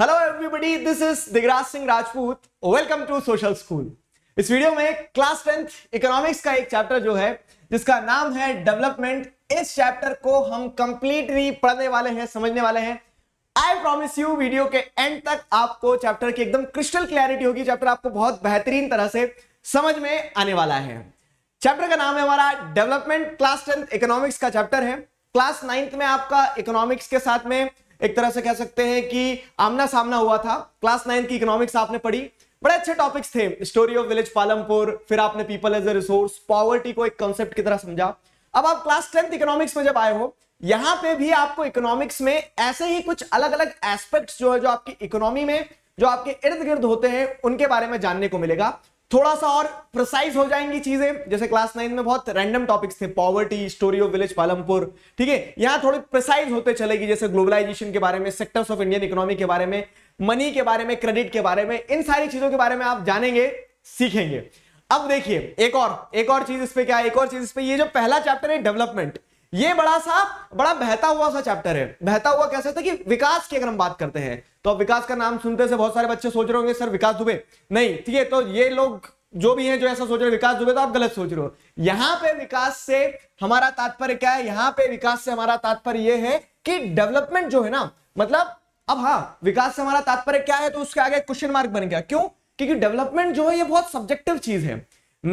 Hello everybody this is Digraj Singh Rajput welcome to social school इस वीडियो में क्लास टेंथ इकोनॉमिक्स का एक चैप्टर जो है जिसका नाम है डेवलपमेंट इस चैप्टर को हम कंप्लीटली पढ़ने वाले हैं समझने वाले हैं आई प्रॉमिस यू वीडियो के एंड तक आपको चैप्टर की एकदम क्रिस्टल क्लैरिटी होगी चैप्टर आपको बहुत बेहतरीन तरह से समझ में आने वाला है चैप्टर का नाम है हमारा डेवलपमेंट क्लास टेंथ इकोनॉमिक्स का चैप्टर है क्लास नाइन्थ में आपका इकोनॉमिक्स के साथ में एक तरह से कह सकते हैं कि आमना सामना हुआ था क्लास नाइन की इकोनॉमिक्स आपने पढ़ी बड़े अच्छे टॉपिक्स थे स्टोरी ऑफ विलेज पालमपुर फिर आपने people as a resource poverty को एक कॉन्सेप्ट की तरह समझा अब आप क्लास टेंथ इकोनॉमिक्स में जब आए हो यहां पे भी आपको इकोनॉमिक्स में ऐसे ही कुछ अलग अलग एस्पेक्ट्स जो है जो आपकी इकोनॉमी में जो आपके इर्द गिर्द होते हैं उनके बारे में जानने को मिलेगा थोड़ा सा और प्रिसाइज हो जाएंगी चीजें जैसे क्लास नाइन में बहुत रैंडम टॉपिक्स थे poverty story of village Palampur ठीक है यहां थोड़ी प्रिसाइज होते चलेगी जैसे ग्लोबलाइजेशन के बारे में सेक्टर्स ऑफ इंडियन इकोनॉमी के बारे में मनी के बारे में क्रेडिट के बारे में इन सारी चीजों के बारे में आप जानेंगे सीखेंगे अब देखिए एक और एक और चीज इस पर क्या एक और चीज इस पर ये जो पहला चैप्टर है डेवलपमेंट ये बड़ा सा बड़ा बहता हुआ सा चैप्टर है बहता हुआ कैसे था कि विकास की अगर हम बात करते हैं तो अब विकास का नाम सुनते से बहुत सारे बच्चे सोच रहे होंगे सर विकास दुबे नहीं ठीक है तो ये लोग जो भी हैं जो ऐसा सोच रहे हैं विकास दुबे तो आप गलत सोच रहे हो यहां पे विकास से हमारा तात्पर्य क्या है यहां पे विकास से हमारा तात्पर्य यह है कि डेवलपमेंट जो है ना मतलब अब हाँ विकास से हमारा तात्पर्य क्या है तो उसके आगे क्वेश्चन मार्क बन गया क्यों क्योंकि डेवलपमेंट जो है ये बहुत सब्जेक्टिव चीज है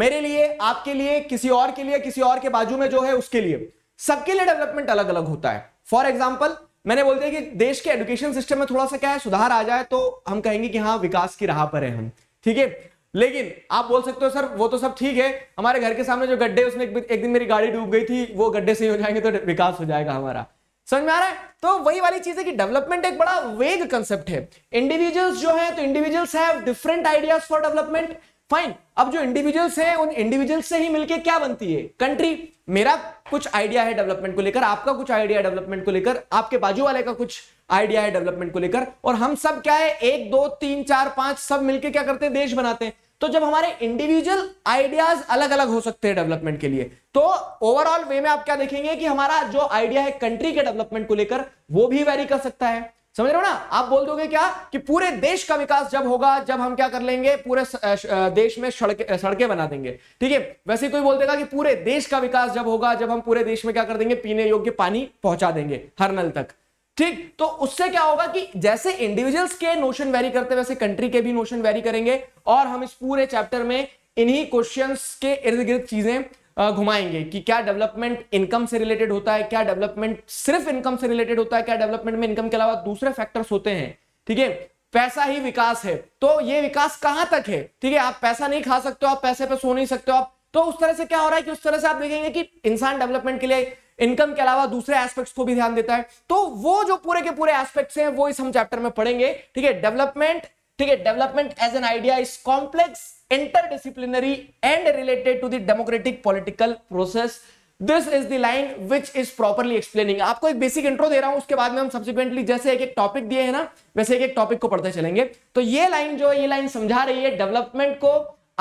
मेरे लिए आपके लिए किसी और के लिए किसी और के बाजू में जो है उसके लिए सबके लिए डेवलपमेंट अलग अलग होता है फॉर एग्जाम्पल मैंने बोलते हैं कि देश के एजुकेशन सिस्टम में थोड़ा सा क्या है सुधार आ जाए तो हम कहेंगे कि हाँ विकास की राह पर है हम ठीक है लेकिन आप बोल सकते हो सर वो तो सब ठीक है हमारे घर के सामने जो गड्ढे उसमें एक दिन मेरी गाड़ी डूब गई थी वो गड्ढे सही हो जाएंगे तो विकास हो जाएगा हमारा समझ में आ रहा है तो वही वाली चीज है कि डेवलपमेंट एक बड़ा वेग कंसेप्ट है इंडिविजुअल्स जो है तो individuals have different ideas for development fine अब जो इंडिविजुअल्स हैं उन इंडिविजुअल्स से ही मिलके क्या बनती है कंट्री मेरा कुछ आइडिया है डेवलपमेंट को लेकर आपका कुछ आइडिया डेवलपमेंट को लेकर आपके बाजू वाले का कुछ आइडिया है डेवलपमेंट को लेकर और हम सब क्या है एक दो तीन चार पांच सब मिलकर क्या करते हैं देश बनाते हैं तो जब हमारे इंडिविजुअल आइडियाज अलग अलग हो सकते हैं डेवलपमेंट के लिए तो ओवरऑल वे में आप क्या देखेंगे कि हमारा जो आइडिया है कंट्री के डेवलपमेंट को लेकर वो भी वेरी कर सकता है समझ रहे हो ना आप बोल दोगे क्या कि पूरे देश का विकास जब होगा जब हम क्या कर लेंगे पूरे देश में सड़कें सड़कें बना देंगे ठीक है वैसे कोई बोल देगा कि पूरे देश का विकास जब होगा जब हम पूरे देश में क्या कर देंगे पीने योग्य पानी पहुंचा देंगे हर नल तक ठीक तो उससे क्या होगा कि जैसे इंडिविजुअल्स के नोशन वेरी करते वैसे कंट्री के भी नोशन वेरी करेंगे और हम इस पूरे चैप्टर में इन्हीं क्वेश्चंस के इर्द गिर्द चीजें घुमाएंगे कि क्या डेवलपमेंट इनकम से रिलेटेड होता है क्या डेवलपमेंट सिर्फ इनकम से रिलेटेड होता है क्या डेवलपमेंट में इनकम के अलावा दूसरे फैक्टर्स होते हैं ठीक है पैसा ही विकास है तो ये विकास कहां तक है ठीक है आप पैसा नहीं खा सकते हो आप पैसे पे सो नहीं सकते हो आप तो उस तरह से क्या हो रहा है कि उस तरह से आप देखेंगे कि इंसान डेवलपमेंट के लिए इनकम के अलावा दूसरे एस्पेक्ट्स को भी ध्यान देता है तो वो जो पूरे के पूरे एस्पेक्ट्स हैं वो इस हम चैप्टर में पढ़ेंगे ठीक है डेवलपमेंट ठीक है development as an idea is complex interdisciplinary and related to the democratic political process this is the line which is properly explaining aapko ek basic intro de raha hu uske baad mein hum subsequently jaise ek ek topic diye hai na वैसे एक एक topic को पढ़ते चलेंगे तो ये line जो है ये लाइन समझा रही है डेवलपमेंट को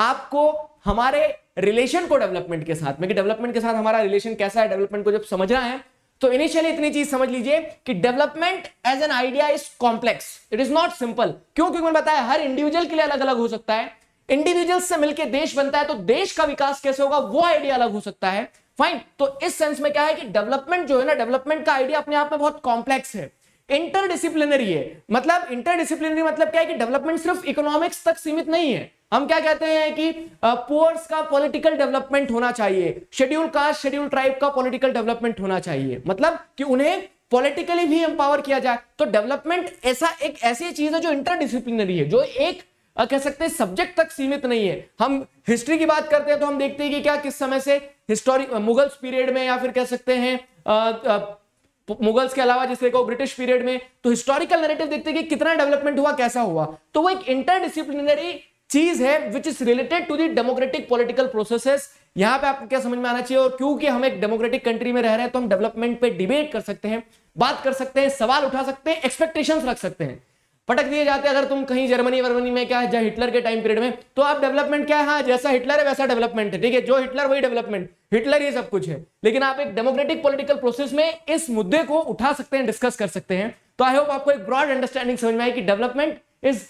आपको हमारे रिलेशन को डेवलपमेंट के साथ में कि डेवलपमेंट के साथ हमारा रिलेशन कैसा है डेवलपमेंट को जब समझना है तो इनिशियली इतनी चीज समझ लीजिए कि development as an idea is complex it is not simple क्यों क्योंकि मैंने बताया हर इंडिविजुअल के लिए अलग अलग हो सकता है इंडिविजुअल से मिलकर देश बनता है तो देश का विकास कैसे होगा वो आइडिया अलग हो सकता है फाइन तो इस सेंस में क्या है कि डेवलपमेंट जो है ना डेवलपमेंट का आइडिया अपने आप में बहुत कॉम्प्लेक्स है इंटरडिसिप्लिनरी है मतलब इंटरडिसिप्लिनरी मतलब क्या है कि डेवलपमेंट सिर्फ इकोनॉमिक्स तक सीमित नहीं है हम क्या कहते हैं कि पोर्स का पॉलिटिकल डेवलपमेंट होना चाहिए शेड्यूल कास्ट शेड्यूल ट्राइब का पॉलिटिकल डेवलपमेंट होना चाहिए मतलब कि उन्हें पॉलिटिकली भी एम्पावर किया जाए तो डेवलपमेंट ऐसा एक ऐसी चीज है जो इंटरडिसिप्लिनरी है जो एक कह सकते हैं सब्जेक्ट तक सीमित नहीं है हम हिस्ट्री की बात करते हैं तो हम देखते हैं कि क्या किस समय से हिस्टोरी मुगल्स पीरियड में या फिर कह सकते हैं मुगल्स के अलावा जिसे कहो ब्रिटिश पीरियड में तो हिस्टोरिकल नैरेटिव देखते हैं कि कितना डेवलपमेंट हुआ कैसा हुआ तो वो एक इंटरडिसिप्लिनरी चीज है which is related to the democratic political process यहां पे आपको क्या समझ में आना चाहिए और क्योंकि हम एक डेमोक्रेटिक कंट्री में रह रहे हैं तो हम डेवलपमेंट पर डिबेट कर सकते हैं बात कर सकते हैं सवाल उठा सकते हैं एक्सपेक्टेशन रख सकते हैं पटक दिए जाते अगर तुम कहीं जर्मनी वर्मनी में क्या है जहाँ हिटलर के टाइम पीरियड में तो आप डेवलपमेंट क्या है हाँ जैसा हिटलर है वैसा डेवलपमेंट है ठीक है जो हिटलर वही डेवलपमेंट हिटलर ये सब कुछ है लेकिन आप एक डेमोक्रेटिक पॉलिटिकल प्रोसेस में इस मुद्दे को उठा सकते हैं डिस्कस कर सकते हैं तो आई होप आपको एक ब्रॉड अंडरस्टैंडिंग समझ में आई कि development is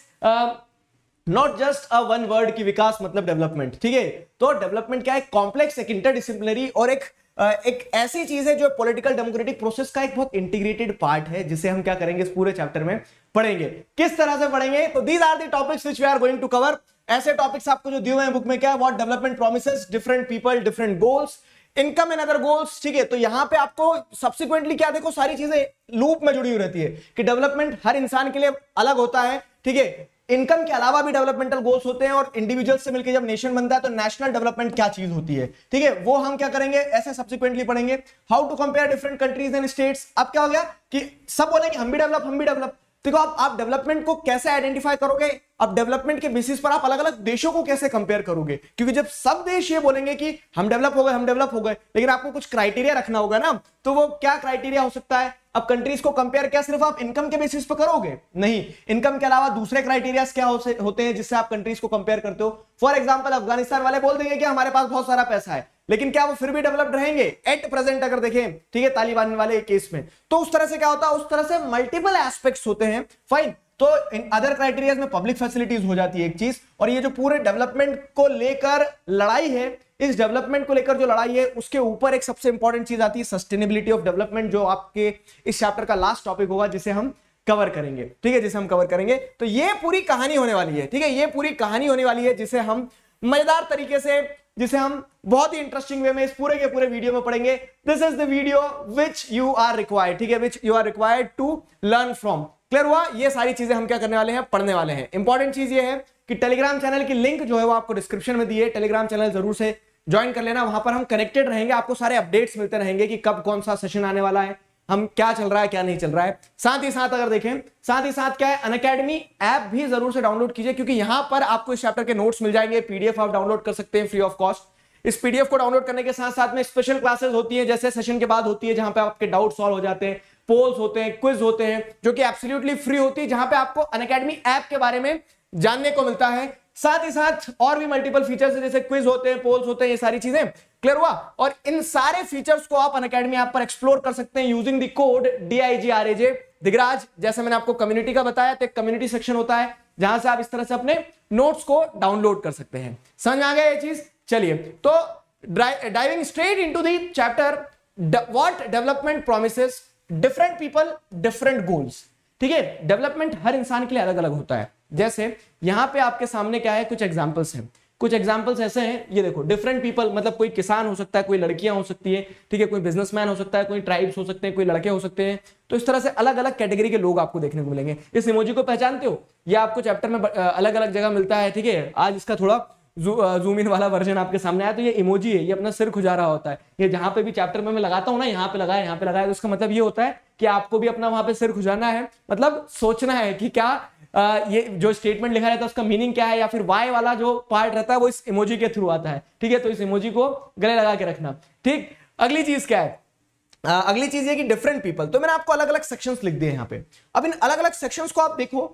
not just a one word की विकास मतलब डेवलपमेंट ठीक है तो डेवलपमेंट क्या है कॉम्प्लेक्स एक इंटरडिसिप्लिनरी और एक uh, एक ऐसी चीज है जो पॉलिटिकल डेमोक्रेटिक प्रोसेस का एक बहुत इंटीग्रेटेड पार्ट है जिसे हम क्या करेंगे इस पूरे चैप्टर में पढ़ेंगे किस तरह से पढ़ेंगे तो these are topics which we are going to cover ऐसे टॉपिक्स आपको जो दिए हुए हैं बुक में क्या है what development promise different people different goals income and other goals ठीक है तो यहां पे आपको सब्सिक्वेंटली क्या देखो सारी चीजें लूप में जुड़ी हुई रहती है कि डेवलपमेंट हर इंसान के लिए अलग होता है ठीक है इनकम के अलावा भी डेवलपमेंटल गोल्स होते हैं और इंडिविजुअल से मिलकर जब नेशन बनता है तो नेशनल डेवलपमेंट क्या चीज होती है ठीक है वो हम क्या करेंगे ऐसे सब्सिक्वेंटली पढ़ेंगे how to compare different countries and states अब क्या हो गया कि सब बोले कि हम भी डेवलप हम भी डेवलप देखो आप आप डेवलपमेंट को कैसे आइडेंटिफाई करोगे अब डेवलपमेंट के बेसिस पर आप अलग अलग देशों को कैसे कंपेयर करोगे क्योंकि जब सब देश ये बोलेंगे कि हम डेवलप हो गए हम डेवलप हो गए लेकिन आपको कुछ क्राइटेरिया रखना होगा ना तो वो क्या क्राइटेरिया हो सकता है अब कंट्रीज को कंपेयर क्या सिर्फ आप इनकम के बेसिस पर करोगे नहीं इनकम के अलावा दूसरे क्राइटेरिया क्या हो होते हैं जिससे आप कंट्रीज को कंपेयर करते हो फॉर एग्जाम्पल अफगानिस्तान वाले बोल देंगे कि हमारे पास बहुत सारा पैसा है लेकिन क्या वो फिर भी डेवलप्ड रहेंगे एट प्रेजेंट अगर देखें ठीक है तालिबान वाले केस में तो उस तरह से क्या होता है उस तरह से मल्टीपल एस्पेक्ट होते हैं फाइन तो इन अदर क्राइटेरियाज में पब्लिक फैसिलिटीज हो जाती है एक चीज और ये जो पूरे डेवलपमेंट को लेकर लड़ाई है इस डेवलपमेंट को लेकर जो लड़ाई है उसके ऊपर एक सबसे इंपॉर्टेंट चीज आती है सस्टेनेबिलिटी ऑफ डेवलपमेंट जो आपके इस चैप्टर का लास्ट टॉपिक होगा जिसे हम कवर करेंगे ठीक है जिसे हम कवर करेंगे तो ये पूरी कहानी होने वाली है ठीक है ये पूरी कहानी होने वाली है जिसे हम मजेदार तरीके से जिसे हम बहुत ही इंटरेस्टिंग वे में इस पूरे के पूरे वीडियो में पढ़ेंगे this is the video which you are required ठीक है which you are required to learn from clear हुआ ये सारी चीजें हम क्या करने वाले हैं पढ़ने वाले हैं इंपॉर्टेंट चीज ये है कि टेलीग्राम चैनल की लिंक जो है वो आपको डिस्क्रिप्शन में दिए टेलीग्राम चैनल जरूर से ज्वाइन कर लेना वहां पर हम कनेक्टेड रहेंगे आपको सारे अपडेट्स मिलते रहेंगे कि कब कौन सा सेशन आने वाला है हम क्या चल रहा है क्या नहीं चल रहा है साथ ही साथ अगर देखें साथ ही साथ क्या है अन अकेडमी ऐप भी जरूर से डाउनलोड कीजिए क्योंकि यहां पर आपको इस चैप्टर के नोट्स मिल जाएंगे पीडीएफ आप डाउनलोड कर सकते हैं फ्री ऑफ कॉस्ट इस पीडीएफ को डाउनलोड करने के साथ साथ में स्पेशल क्लासेस होती है जैसे सेशन के बाद होती है जहां पर आपके डाउट सॉल्व हो जाते हैं पोल्स होते हैं क्विज होते हैं जो कि एब्सोल्यूटली फ्री होती है जहां पर आपको अन ऐप के बारे में जानने को मिलता है साथ ही साथ और भी मल्टीपल फीचर्स जैसे क्विज होते हैं पोल्स होते हैं ये सारी चीजें क्लियर हुआ और इन सारे फीचर्स को आप अनकेडमी ऐप पर एक्सप्लोर कर सकते हैं using the code D I G R A J Digraj जैसे मैंने आपको कम्युनिटी का बताया तो एक कम्युनिटी सेक्शन होता है जहां से आप इस तरह से अपने नोट्स को डाउनलोड कर सकते हैं समझ आ गया ये चीज चलिए तो diving straight into the chapter what development promises different people different goals ठीक है डेवलपमेंट हर इंसान के लिए अलग अलग होता है जैसे यहां पे आपके सामने क्या है कुछ एग्जाम्पल्स हैं कुछ एग्जाम्पल्स ऐसे हैं ये देखो डिफरेंट पीपल मतलब कोई किसान हो सकता है कोई लड़कियां हो सकती है ठीक है कोई बिजनेसमैन हो सकता है कोई ट्राइब्स हो सकते हैं कोई लड़के हो सकते हैं तो इस तरह से अलग अलग कैटेगरी के लोग आपको देखने को मिलेंगे इस इमोजी को पहचानते हो ये आपको चैप्टर में अलग अलग जगह मिलता है ठीक है आज इसका थोड़ा जूम इन वाला वर्जन आपके सामने आया तो ये इमोजी है ये अपना सिर खुजा रहा होता है ये जहां पे भी चैप्टर में मैं लगाता हूँ ना यहाँ पे लगाया यहाँ पे लगाया तो उसका मतलब ये होता है कि आपको भी अपना वहां पे सिर खुजाना है मतलब सोचना है कि क्या ये जो स्टेटमेंट लिखा रहता है उसका मीनिंग क्या है या फिर वाई वाला जो पार्ट रहता है वो इस इमोजी के थ्रू आता है ठीक है तो इस इमोजी को गले लगा के रखना ठीक अगली चीज क्या है आ, अगली चीज ये कि डिफरेंट पीपल तो मैंने आपको अलग अलग सेक्शन लिख दिए यहाँ पे अब इन अलग अलग सेक्शन को आप देखो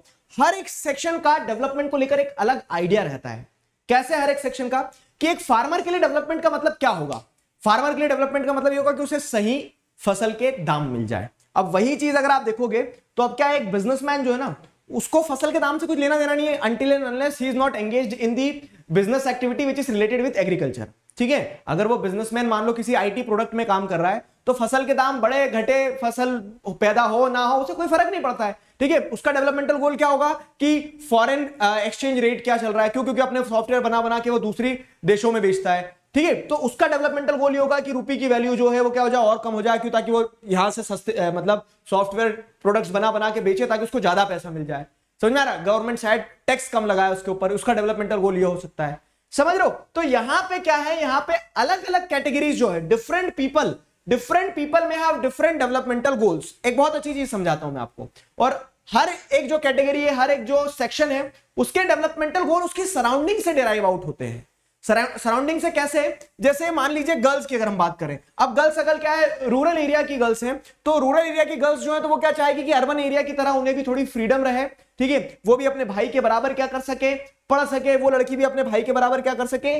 हर एक सेक्शन का डेवलपमेंट को लेकर एक अलग आइडिया रहता है कैसे हर एक सेक्शन का कि एक फार्मर के लिए डेवलपमेंट का मतलब क्या होगा फार्मर के लिए डेवलपमेंट का मतलब ये होगा कि उसे सही फसल के दाम मिल जाए अब वही चीज अगर आप देखोगे तो अब क्या एक बिजनेसमैन जो है ना उसको फसल के दाम से कुछ लेना देना नहीं है is not engage in the business activity which is related with agriculture ठीक है अगर वो बिजनेसमैन मान लो किसी आईटी प्रोडक्ट में काम कर रहा है तो फसल के दाम बड़े घटे फसल पैदा हो ना हो उसे कोई फर्क नहीं पड़ता है ठीक है उसका डेवलपमेंटल गोल क्या होगा कि फॉरेन एक्सचेंज रेट क्या चल रहा है क्यों क्योंकि अपने सॉफ्टवेयर बना बना के वो दूसरी देशों में बेचता है ठीक है तो उसका डेवलपमेंटल गोल ये होगा कि रूपी की वैल्यू जो है वो क्या हो जाए और कम हो जाए क्यों ताकि वो यहां से सस्ते मतलब सॉफ्टवेयर प्रोडक्ट्स बना बना के बेचे ताकि उसको ज्यादा पैसा मिल जाए समझ में आ रहा गवर्नमेंट साइड टैक्स कम लगाए उसके ऊपर उसका डेवलपमेंटल गोल ये हो सकता है समझ रहे हो तो यहां पर क्या है यहां पे अलग अलग कैटेगरीज जो है different people different people may have different developmental goals एक बहुत अच्छी चीज समझाता हूं मैं आपको और हर एक जो कैटेगरी है हर एक जो सेक्शन है उसके डेवलपमेंटल गोल उसकी सराउंडिंग से डिराइव आउट होते हैं सराउंडिंग से कैसे जैसे मान लीजिए गर्ल्स की अगर हम बात करें अब गर्ल्स अगर क्या है रूरल एरिया की गर्ल्स हैं तो रूरल एरिया की गर्ल्स जो है तो वो क्या चाहेगी कि अर्बन एरिया की तरह उन्हें भी थोड़ी फ्रीडम रहे ठीक है वो भी अपने भाई के बराबर क्या कर सके पढ़ सके वो लड़की भी अपने भाई के बराबर क्या कर सके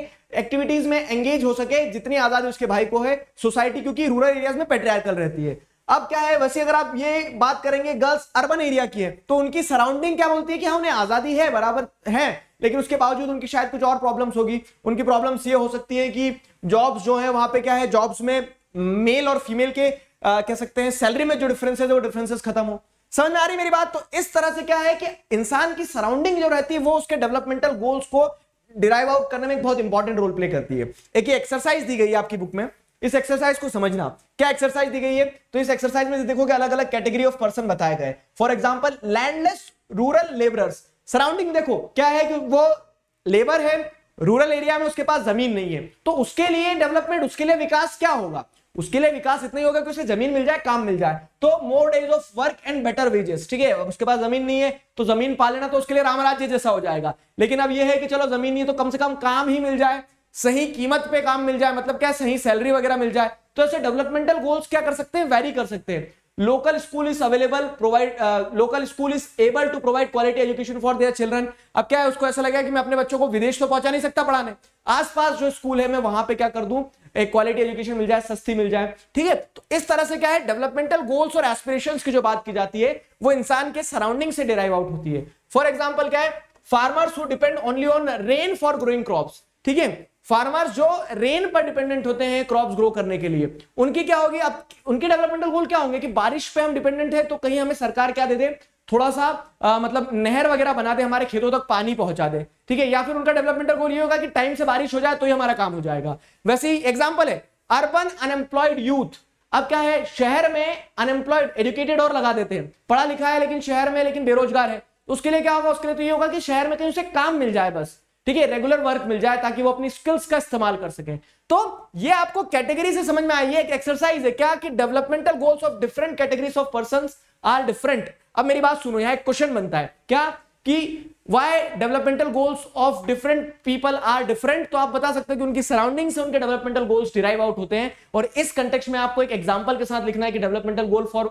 एक्टिविटीज में एंगेज हो सके जितनी आजादी उसके भाई को है सोसाइटी क्योंकि रूरल एरियाज में पेट्रियाल रहती है अब क्या है वैसे अगर आप ये बात करेंगे गर्ल्स अर्बन एरिया की है तो उनकी सराउंडिंग क्या बोलती है कि हाँ उन्हें आजादी है बराबर है लेकिन उसके बावजूद उनकी शायद कुछ और प्रॉब्लम होगी उनकी प्रॉब्लम ये हो सकती है कि जॉब्स जो है वहां पर क्या है जॉब्स में मेल और फीमेल के आ, कह सकते हैं सैलरी में जो डिफरेंसेस है वो डिफरेंसेस खत्म हो समझ में आ रही मेरी बात तो इस तरह से क्या है कि इंसान की सराउंडिंग जो रहती है वो उसके डेवलपमेंटल गोल्स को डिराइव आउट करने में बहुत इंपॉर्टेंट रोल प्ले करती है एक एक्सरसाइज दी गई है आपकी बुक में इस एक्सरसाइज को समझना क्या एक्सरसाइज दी गई है तो इस एक्सरसाइज में देखोगे अलग अलग कैटेगरी ऑफ पर्सन बताए गए for example landless rural labourers surrounding देखो क्या है कि वो लेबर है रूरल एरिया में उसके पास जमीन नहीं है तो उसके लिए डेवलपमेंट उसके लिए विकास क्या होगा उसके लिए विकास इतना ही होगा कि उसे जमीन मिल जाए काम मिल जाए तो more days of work and better wages ठीक है उसके पास जमीन नहीं है तो जमीन पा लेना तो उसके लिए रामराज्य जैसा हो जाएगा लेकिन अब यह है कि चलो जमीन नहीं है तो कम से कम काम ही मिल जाए सही कीमत पे काम मिल जाए मतलब क्या सही सैलरी वगैरह मिल जाए तो ऐसे डेवलपमेंटल गोल्स क्या कर सकते हैं वेरी कर सकते हैं local school is available provide local school is able to provide quality education for their children अब क्या है उसको ऐसा लगा कि मैं अपने बच्चों को विदेश तो पहुंचा नहीं सकता पढ़ाने आसपास जो स्कूल है मैं वहां पे क्या कर दूं एक क्वालिटी एजुकेशन मिल जाए सस्ती मिल जाए ठीक है तो इस तरह से क्या है डेवलपमेंटल गोल्स और एस्पिरेशन की जो बात की जाती है वो इंसान के सराउंडिंग से डिराइव आउट होती है फॉर एग्जाम्पल क्या है farmers who depend only on rain for growing crops ठीक है फार्मर्स जो रेन पर डिपेंडेंट होते हैं क्रॉप्स ग्रो करने के लिए उनकी क्या होगी अब उनके डेवलपमेंटल गोल क्या होंगे कि बारिश पे हम डिपेंडेंट है तो कहीं हमें सरकार क्या दे दे थोड़ा सा आ, मतलब नहर वगैरह बना दे हमारे खेतों तक पानी पहुंचा दे ठीक है या फिर उनका डेवलपमेंटल गोल ये होगा कि टाइम से बारिश हो जाए तो ही हमारा काम हो जाएगा वैसे ही एग्जाम्पल है अर्बन अनएम्प्लॉयड यूथ अब क्या है शहर में अनएम्प्लॉयड एजुकेटेड और लगा देते हैं पढ़ा लिखा है लेकिन शहर में लेकिन बेरोजगार है उसके लिए क्या होगा उसके लिए तो ये होगा कि शहर में कहीं उसे काम मिल जाए बस ठीक है रेगुलर वर्क मिल जाए ताकि वो अपनी स्किल्स का इस्तेमाल कर सके तो ये आपको कैटेगरी से समझ में आई है एक एक्सरसाइज है क्या कि developmental goals of different categories of person are different अब मेरी बात सुनो यहां एक क्वेश्चन बनता है क्या कि why developmental goals of different people are different तो आप बता सकते हो कि उनकी सराउंडिंग से उनके डेवलपमेंटल गोल्स डिराइव आउट होते हैं और इस कंटेक्स में आपको एक एग्जाम्पल के साथ लिखना है कि developmental goal for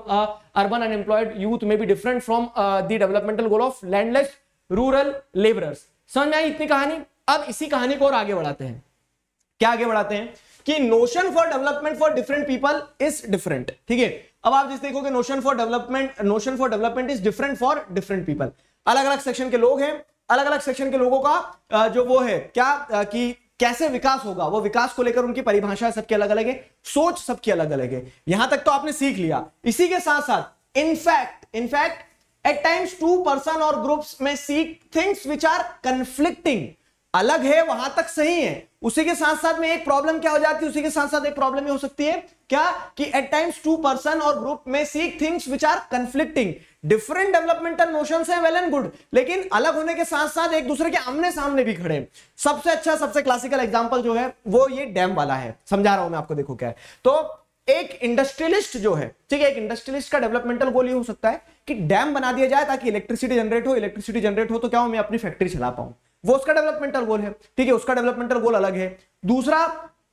urban unemployed youth में भी different from the developmental goal of landless rural labourers समझ में आई इतनी कहानी अब इसी कहानी को और आगे बढ़ाते हैं क्या आगे बढ़ाते हैं कि notion for development for different people is different ठीक है अब आप जिस देखोगे notion for development notion for development is different for different people अलग अलग सेक्शन के लोग हैं अलग अलग सेक्शन के लोगों का जो वो है क्या कि कैसे विकास होगा वो विकास को लेकर उनकी परिभाषा सबकी अलग अलग है सोच सबकी अलग अलग है यहां तक तो आपने सीख लिया इसी के साथ साथ in fact in fact at times two person और groups may seek things which are conflicting अलग है वहां तक सही है उसी के साथ साथ में एक प्रॉब्लम क्या हो जाती है उसी के साथ साथ एक प्रॉब्लम हो सकती है क्या कि एट टाइम्स टू पर्सन और group may seek things which are conflicting different developmental notion है वेल एंड गुड लेकिन अलग होने के साथ साथ एक दूसरे के आमने सामने भी खड़े सबसे अच्छा सबसे क्लासिकल एग्जाम्पल जो है वो ये डैम वाला है समझा रहा हूं मैं आपको देखो क्या है तो एक इंडस्ट्रियलिस्ट जो है ठीक है एक इंडस्ट्रियलिस्ट का डेवलपमेंटल गोल ये हो सकता है कि डैम बना दिया जाए ताकि इलेक्ट्रिसिटी जनरेट हो इलेक्ट्रिसिटी जनरेट हो तो क्या हो मैं अपनी फैक्ट्री चला पाऊं वो उसका डेवलपमेंटल गोल है ठीक है उसका डेवलपमेंटल गोल अलग है दूसरा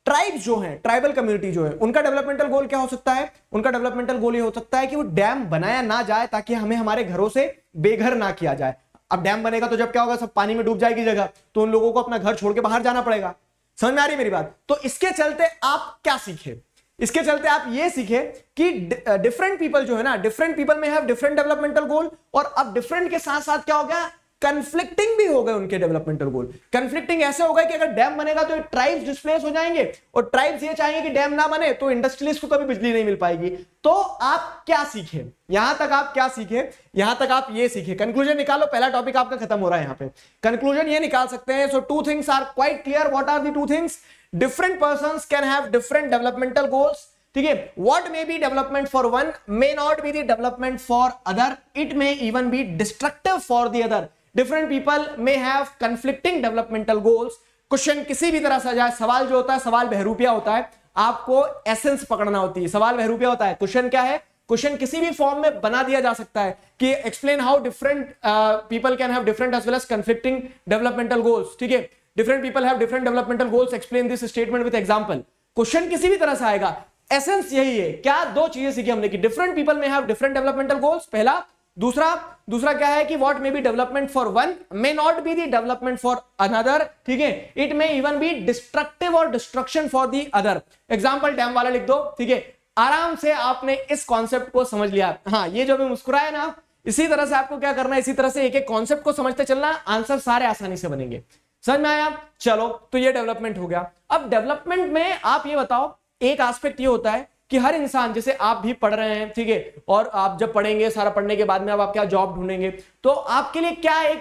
ट्राइब जो है ट्राइबल कम्युनिटी जो है उनका डेवलपमेंटल गोल क्या हो सकता है उनका डेवलपमेंटल गोल ये हो सकता है कि वो डैम बनाया ना जाए ताकि हमें हमारे घरों से बेघर ना किया जाए अब डैम बनेगा तो जब क्या होगा सब पानी में डूब जाएगी जगह तो उन लोगों को अपना घर छोड़ के बाहर जाना पड़ेगा समझ में आ रही मेरी बात तो इसके चलते आप क्या सीखे इसके चलते आप ये सीखे कि डिफरेंट पीपल जो है ना different people may have different developmental goal और अब डिफरेंट के साथ साथ क्या हो गया कंफ्लिक्टिंग भी हो गए उनके डेवलपमेंटल गोल कंफ्लिक्टिंग ऐसे होगा कि अगर डैम बनेगा तो ट्राइब्स डिस्प्लेस हो जाएंगे और ट्राइब्स ये चाहेंगे कि डैम ना बने तो इंडस्ट्रियलिस्ट को कभी बिजली नहीं मिल पाएगी तो आप क्या सीखे यहां तक आप क्या सीखे यहां तक आप ये सीखे कंक्लूजन निकालो पहला टॉपिक आपका खत्म हो रहा है यहां पे कंक्लूजन ये निकाल सकते हैं so two things are quite clear what are the two things different person can have different developmental goals ठीक है what may be development for one may not be the development for other it may even be destructive for the other different people may have conflicting developmental goals question किसी भी तरह से जाए सवाल जो होता है सवाल बहरूपिया होता है आपको एसेंस पकड़ना होती है सवाल बहरूपिया होता है क्वेश्चन क्या है क्वेश्चन किसी भी फॉर्म में बना दिया जा सकता है कि explain how different people can have different as well as conflicting developmental goals ठीक है different people have different developmental goals explain this statement with example question किसी भी तरह से आएगा एसेंस यही है क्या दो चीजें सीखी हमने की different people may have different developmental goals पहला दूसरा दूसरा क्या है कि what may be development for one may not be the development for another ठीक है it may even be destructive और destruction for the other example dam वाला लिख दो ठीक है आराम से आपने इस कॉन्सेप्ट को समझ लिया हाँ ये जो भी मुस्कुराए ना इसी तरह से आपको क्या करना है इसी तरह से एक एक कॉन्सेप्ट को समझते चलना आंसर सारे आसानी से बनेंगे समझ में आया चलो तो ये डेवलपमेंट हो गया अब डेवलपमेंट में आप ये बताओ एक एस्पेक्ट ये होता है कि हर इंसान जैसे आप भी पढ़ रहे हैं ठीक है और आप जब पढ़ेंगे सारा पढ़ने के बाद में आप, आप क्या जॉब ढूंढेंगे तो आपके लिए क्या एक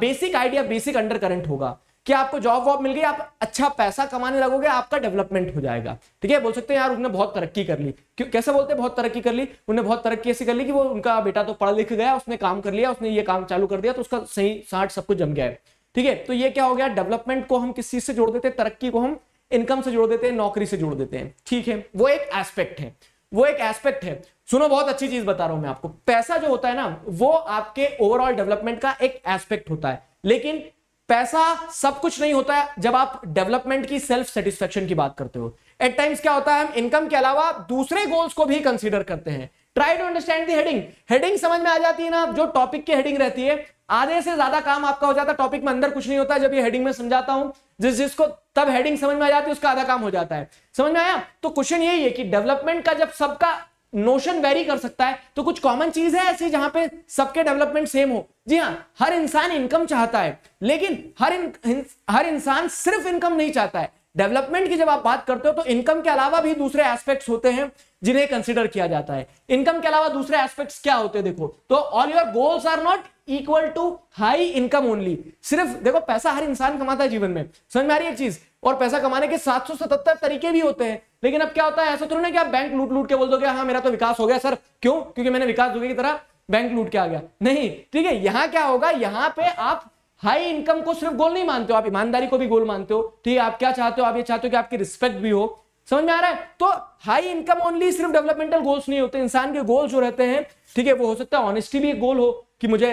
basic idea basic undercurrent होगा कि आपको जॉब वॉब मिल गई आप अच्छा पैसा कमाने लगोगे आपका डेवलपमेंट हो जाएगा ठीक है बोल सकते हैं यार उन्होंने बहुत तरक्की कर ली क्यों कैसे बोलते हैं बहुत तरक्की कर ली उन्होंने बहुत तरक्की ऐसी कर ली कि वो उनका बेटा तो पढ़ लिख गया उसने काम कर लिया उसने ये काम चालू कर दिया तो उसका सही साठ सब कुछ जम गया है ठीक है तो ये क्या हो गया डेवलपमेंट को हम किस चीज से जोड़ देते हैं तरक्की को हम इनकम से जोड़ देते हैं नौकरी से जोड़ देते हैं ठीक है वो एक एस्पेक्ट है वो एक एस्पेक्ट है सुनो बहुत अच्छी चीज बता रहा हूं मैं आपको पैसा जो होता है ना वो आपके ओवरऑल डेवलपमेंट का एक एस्पेक्ट होता है लेकिन पैसा सब कुछ नहीं होता है जब आप डेवलपमेंट की सेल्फ सेटिस्फेक्शन की बात करते हो एट टाइम्स क्या होता है हम इनकम के अलावा दूसरे गोल्स को भी कंसीडर करते हैं try to understand the heading heading समझ में आ जाती है ना जो टॉपिक की हेडिंग रहती है आधे से ज्यादा काम आपका हो जाता है टॉपिक में अंदर कुछ नहीं होता जब ये हेडिंग में समझाता हूं जिस जिसको तब हेडिंग समझ में आ जाती है उसका आधा काम हो जाता है समझ में आया तो क्वेश्चन यही है कि डेवलपमेंट का जब सबका नोशन वेरी कर सकता है तो कुछ कॉमन चीज है ऐसी जहां पे सबके डेवलपमेंट सेम हो जी हाँ हर इंसान इनकम चाहता है लेकिन हर इन, हर इंसान सिर्फ इनकम नहीं चाहता है डेवलपमेंट की जब आप बात करते हो तो इनकम के अलावा भी दूसरे एस्पेक्ट्स होते हैं जिन्हें कंसिडर किया जाता है इनकम के अलावा दूसरे एस्पेक्ट्स क्या होते हैं देखो तो all your goals are not equal to high income only सिर्फ देखो पैसा हर इंसान कमाता है जीवन में समझ में आ रही है चीज और पैसा कमाने के सात सौ सतहत्तर तरीके भी होते हैं लेकिन अब क्या होता है ऐसा तो नहीं कि आप बैंक लूट लूट के बोल दोगे हाँ मेरा तो विकास हो गया सर क्यों क्योंकि मैंने विकास दुबे की तरह बैंक लूट के आ गया नहीं ठीक है यहाँ क्या होगा यहाँ पे आप हाई इनकम को सिर्फ गोल नहीं मानते हो आप ईमानदारी को भी गोल मानते हो तो ये आप क्या चाहते हो आप ये चाहते हो कि आपकी रिस्पेक्ट भी हो समझ में आ रहा है तो हाई इनकम ओनली सिर्फ डेवलपमेंटल गोल्स नहीं होते इंसान के गोल जो रहते हैं ठीक है वो हो सकता है ऑनेस्टी भी एक गोल हो कि मुझे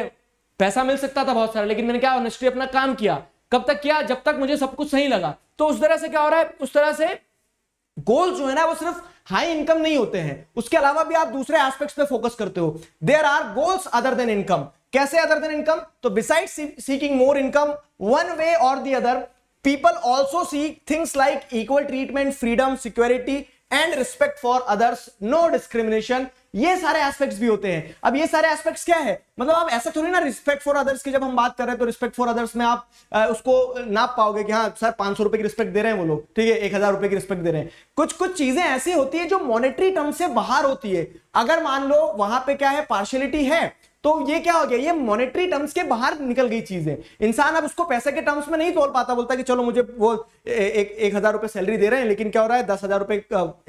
पैसा मिल सकता था बहुत सारा लेकिन मैंने क्या ऑनेस्टी अपना काम किया कब तक किया जब तक मुझे सब कुछ सही लगा तो उस तरह से क्या हो रहा है उस तरह से गोल जो है ना वो सिर्फ हाई इनकम नहीं होते हैं उसके अलावा भी आप दूसरे एस्पेक्ट्स पे फोकस करते हो there are goals other than income कैसे अदर देन इनकम तो beside seeking more income one way और the other people also seek things like equal treatment freedom security and respect for others no discrimination ये सारे aspects भी होते हैं अब ये सारे एस्पेक्ट्स क्या है मतलब आप ऐसा थोड़ी ना रिस्पेक्ट फॉर अदर्स की जब हम बात कर रहे हैं तो रिस्पेक्ट फॉर अदर्स में आप आ, उसको नाप पाओगे कि हाँ सर पांच सौ रुपए की रिस्पेक्ट दे रहे हैं वो लोग ठीक है एक हजार रुपए की रिस्पेक्ट दे रहे हैं कुछ कुछ चीजें ऐसी होती है जो मॉनिटरी टर्म से बाहर होती है अगर मान लो वहां पर क्या है पार्शलिटी है तो ये क्या हो गया ये मॉनेटरी टर्म्स के बाहर निकल गई चीज है इंसान अब उसको पैसे के टर्म्स में नहीं तोड़ पाता बोलता कि चलो मुझे वो एक एक हजार रुपए सैलरी दे रहे हैं लेकिन क्या हो रहा है दस हजार रुपए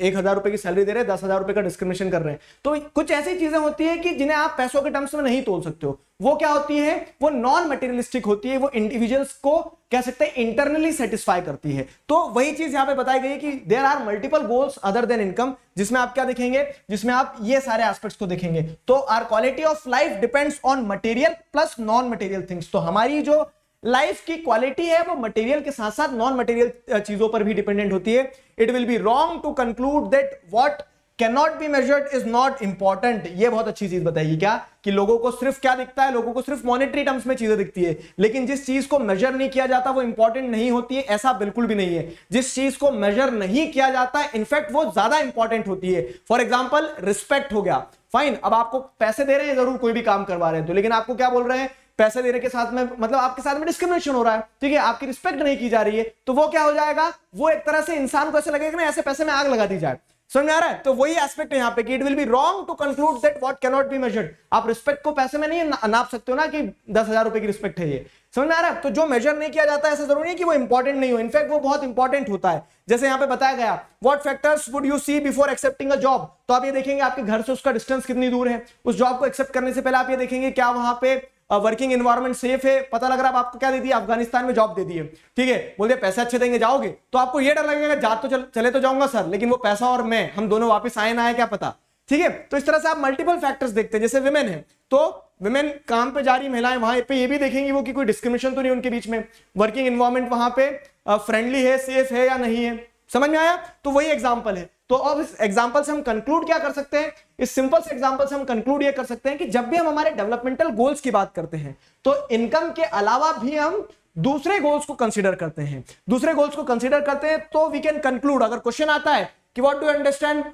एक हजार रुपए की सैलरी दे रहे हैं दस हजार रुपए का डिस्क्रिमिनेशन कर रहे हैं तो कुछ ऐसी चीजें होती है कि जिन्हें आप पैसों के टर्म्स में नहीं तोड़ सकते हो वो क्या होती है वो नॉन मटेरियलिस्टिक होती है वो इंडिविजुअल्स को कह सकते हैं इंटरनली सेटिस्फाई करती है तो वही चीज यहां पे बताई गई है कि there are multiple goals other than income जिसमें आप क्या देखेंगे जिसमें आप ये सारे एस्पेक्ट्स को देखेंगे तो our quality of life depends on material plus non material things तो हमारी जो लाइफ की क्वालिटी है वो मटेरियल के साथ साथ नॉन मटेरियल चीजों पर भी डिपेंडेंट होती है it will be wrong to conclude that what cannot not be measured is not important ये बहुत अच्छी चीज बताइए क्या कि लोगों को सिर्फ क्या दिखता है लोगों को सिर्फ मॉनिटरी टर्म्स में चीजें दिखती है लेकिन जिस चीज को मेजर नहीं किया जाता वो इंपॉर्टेंट नहीं होती है ऐसा बिल्कुल भी नहीं है जिस चीज को मेजर नहीं किया जाता है इनफैक्ट वो ज्यादा इंपॉर्टेंट होती है फॉर एग्जाम्पल रिस्पेक्ट हो गया फाइन अब आपको पैसे दे रहे हैं जरूर कोई भी काम करवा रहे हैं तो लेकिन आपको क्या बोल रहे हैं पैसे देने के साथ में मतलब आपके साथ में डिस्क्रिमिनेशन हो रहा है ठीक है आपकी रिस्पेक्ट नहीं की जा रही है तो वो क्या हो जाएगा वो एक तरह से इंसान को ऐसे लगेगा ना ऐसे पैसे में आग लगा दी जाए समझ में आ रहा है तो वही एस्पेक्ट है यहाँ पे कि it will be wrong to conclude that what can not be measured आप रिस्पेक्ट को पैसे में नहीं नाप सकते हो ना कि दस हजार रुपए की रिस्पेक्ट है ये समझ में आ रहा है तो जो मेजर नहीं किया जाता ऐसा जरूरी है कि वो इंपॉर्टेंट नहीं हो इनफैक्ट वो बहुत इंपॉर्टेंट होता है जैसे यहाँ पे बताया गया what factors would you see before accepting a job तो आप ये देखेंगे आपके घर से उसका डिस्टेंस कितनी दूर है उस जॉब को एक्सेप्ट करने से पहले आप ये देखेंगे क्या वहां पे वर्किंग एनवायरमेंट सेफ है पता लग रहा है आपको क्या दे दिए अफगानिस्तान में जॉब दे दिए ठीक है बोलते पैसे अच्छे देंगे जाओगे तो आपको ये डर लगेगा जा तो चल, चले तो जाऊंगा सर लेकिन वो पैसा और मैं हम दोनों वापस आए ना आए क्या पता ठीक है तो इस तरह से आप मल्टीपल फैक्टर्स देखते हैं जैसे विमेन है तो विमेन काम पे जा रही महिलाएं वहां पे ये भी देखेंगी वो कि कोई डिस्क्रिमिनेशन तो नहीं उनके बीच में वर्किंग एनवायरमेंट वहां पे फ्रेंडली है सेफ है या नहीं है समझ में आया तो वही एग्जाम्पल है तो अब इस एग्जाम्पल से हम कंक्लूड क्या कर सकते हैं इस सिंपल से एग्जाम्पल से हम कंक्लूड ये कर सकते हैं कि जब भी हम हमारे डेवलपमेंटल गोल्स की बात करते हैं तो इनकम के अलावा भी हम दूसरे गोल्स को कंसिडर करते हैं दूसरे गोल्स को कंसिडर करते हैं तो वी कैन कंक्लूड अगर क्वेश्चन आता है कि what do understand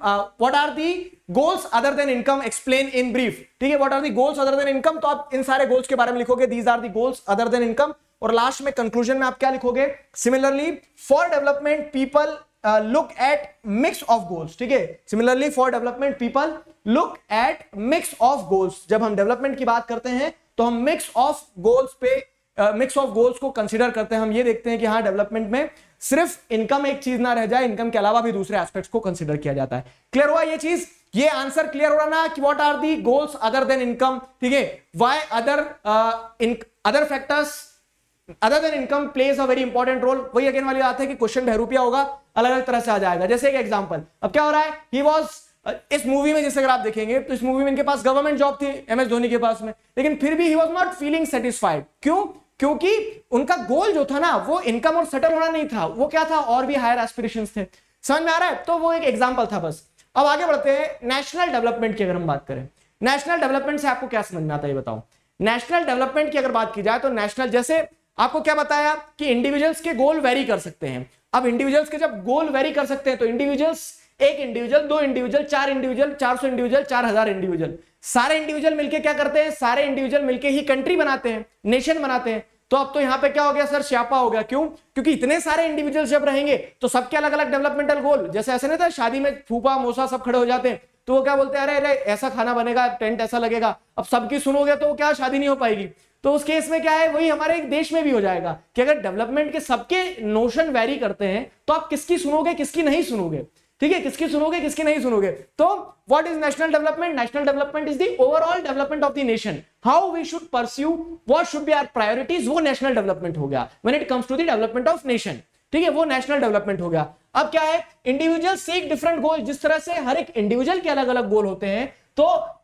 what are the goals other than income explain in brief ठीक है what are the goals other than income तो आप इन सारे गोल्स के बारे में लिखोगे these are the goals other than income और लास्ट में कंक्लूजन में आप क्या लिखोगे similarly for development people look at mix of goals ठीक है similarly for development people look at mix of goals जब हम डेवलपमेंट की बात करते हैं तो हम मिक्स ऑफ गोल्स पे मिक्स ऑफ गोल्स को कंसिडर करते हैं हम ये देखते हैं कि हाँ डेवलपमेंट में सिर्फ इनकम एक चीज ना रह जाए इनकम के अलावा भी दूसरे एस्पेक्ट को कंसिडर किया जाता है क्लियर हुआ ये चीज ये आंसर क्लियर हो रहा ना कि what are the goals other than income ठीक है why other in other factors other than income plays a very important role वही अगेन वाली बात है कि क्वेश्चन बहरूपिया होगा अलग अलग तरह से आ जाएगा जैसे एक एग्जाम्पल अब क्या हो रहा है ही वॉज इस मूवी में जैसे अगर आप देखेंगे तो इस मूवी में इनके पास गवर्नमेंट जॉब थी एम एस धोनी के पास में लेकिन फिर भी he was not feeling satisfied क्यों क्योंकि उनका गोल जो था ना वो इनकम और सेटल होना नहीं था वो क्या था और भी हायर एस्पिरेशन थे समझ में आ रहा है तो वो एक एग्जाम्पल था बस अब आगे बढ़ते हैं नेशनल डेवलपमेंट की अगर हम बात करें नेशनल डेवलपमेंट से आपको क्या समझ में आता है बताओ नेशनल डेवलपमेंट की अगर बात की जाए तो नेशनल जैसे आपको क्या बताया कि इंडिविजुअल्स के गोल वेरी कर सकते हैं अब इंडिविजुअल्स के जब गोल वेरी कर सकते हैं तो इंडिविजुअल्स एक इंडिविजुअल दो इंडिविजुअल चार इंडिविजुअल चार सौ इंडिविजुअल चार हजार इंडिविजुअल सारे इंडिविजुअल मिलके क्या करते हैं सारे इंडिविजुअल मिलके ही कंट्री बनाते हैं नेशन बनाते हैं तो अब तो यहां पे क्या हो गया सर श्यापा हो गया क्यों क्योंकि इतने सारे इंडिविजुअल जब रहेंगे तो सबके अलग अलग डेवलपमेंटल गोल जैसे ऐसे नहीं था शादी में फूफा मोसा सब खड़े हो जाते हैं तो वो क्या बोलते हैं अरे अरे ऐसा खाना बनेगा टेंट ऐसा लगेगा अब सबकी सुनोगे तो क्या शादी नहीं हो पाएगी तो उस केस में क्या है वही हमारे एक देश में भी हो जाएगा कि अगर डेवलपमेंट के सबके नोशन वेरी करते हैं तो आप किसकी सुनोगे किसकी नहीं सुनोगे ठीक है किसकी सुनोगे किसकी नहीं सुनोगे तो what is national development national development is the overall development of the nation how we should pursue what should be our priorities वो नेशनल डेवलपमेंट हो गया when it comes to the development of nation ठीक है वो national development हो गया अब क्या है इंडिविजुअल सीक एक डिफरेंट गोल जिस तरह से हर एक इंडिविजुअल के अलग अलग गोल होते हैं तो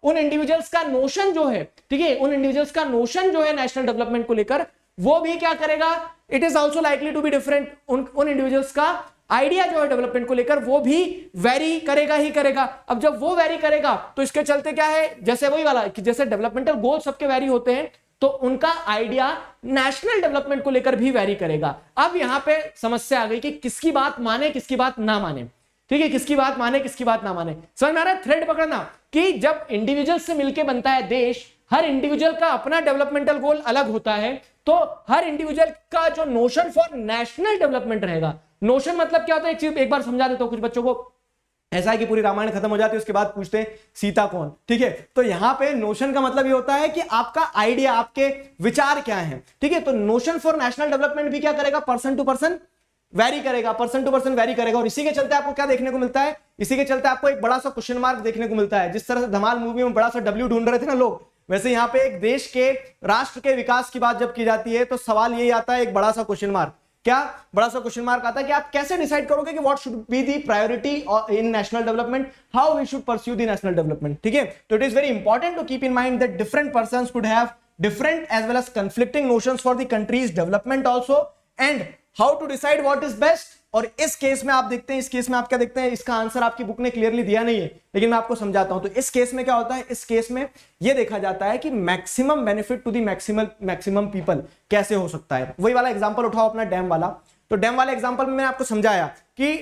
उन इंडिविजुअल्स का नोशन जो है ठीक है उन इंडिविजुअल्स का नोशन जो है नेशनल डेवलपमेंट को लेकर वो भी क्या करेगा it is also likely to be different उन इंडिविजुअल्स का आइडिया जो है डेवलपमेंट को लेकर वो भी वेरी करेगा ही करेगा अब जब वो वेरी करेगा तो इसके चलते क्या है जैसे वही वाला कि जैसे डेवलपमेंटल गोल सबके वेरी होते हैं तो उनका आइडिया नेशनल डेवलपमेंट को लेकर भी वेरी करेगा अब यहां पे समस्या आ गई कि किसकी बात माने किसकी बात ना माने ठीक है किसकी बात माने किसकी बात ना माने समझ में आ रहा है थ्रेड पकड़ना कि जब इंडिविजुअल से मिलकर बनता है देश हर इंडिविजुअल का अपना डेवलपमेंटल गोल अलग होता है तो हर इंडिविजुअल का जो नोशन फॉर नेशनल डेवलपमेंट रहेगा नोशन मतलब क्या होता है एक चीज एक बार समझा देता हूँ कुछ बच्चों को ऐसा है कि पूरी रामायण खत्म हो जाती है उसके बाद पूछते हैं सीता कौन ठीक है तो यहां पे नोशन का मतलब ये होता है कि आपका आइडिया आपके विचार क्या है ठीक है तो नोशन फॉर नेशनल डेवलपमेंट भी क्या करेगा पर्सन टू पर्सन वेरी करेगा पर्सन टू पर्सन वेरी करेगा और इसी के चलते आपको क्या देखने को मिलता है इसी के चलते आपको एक बड़ा सा क्वेश्चन मार्क देखने को मिलता है जिस तरह से धमाल मूवी में बड़ा सा डब्ल्यू ढूंढ रहे थे ना लोग वैसे यहाँ पे एक देश के राष्ट्र के विकास की बात जब की जाती है तो सवाल यही आता है एक बड़ा सा क्वेश्चन मार्क क्या बड़ा सा क्वेश्चन मार्क आता है कि आप कैसे डिसाइड करोगे कि what should be the priority in national development how we should pursue the national development ठीक है तो it is very important to keep in mind that different person could have different as well as conflicting notion for the countries development also and how to decide what is best और इस case में आप देखते हैं इस case में आप क्या देखते हैं इसका आंसर आपकी बुक ने क्लियरली दिया नहीं है लेकिन मैं आपको समझाता हूं तो इस केस में क्या होता है इस केस में यह देखा जाता है कि maximum benefit to the maxim maximum people कैसे हो सकता है वही वाला एग्जाम्पल उठाओ अपना डैम वाला तो डैम वाले एग्जाम्पल में मैंने आपको समझाया कि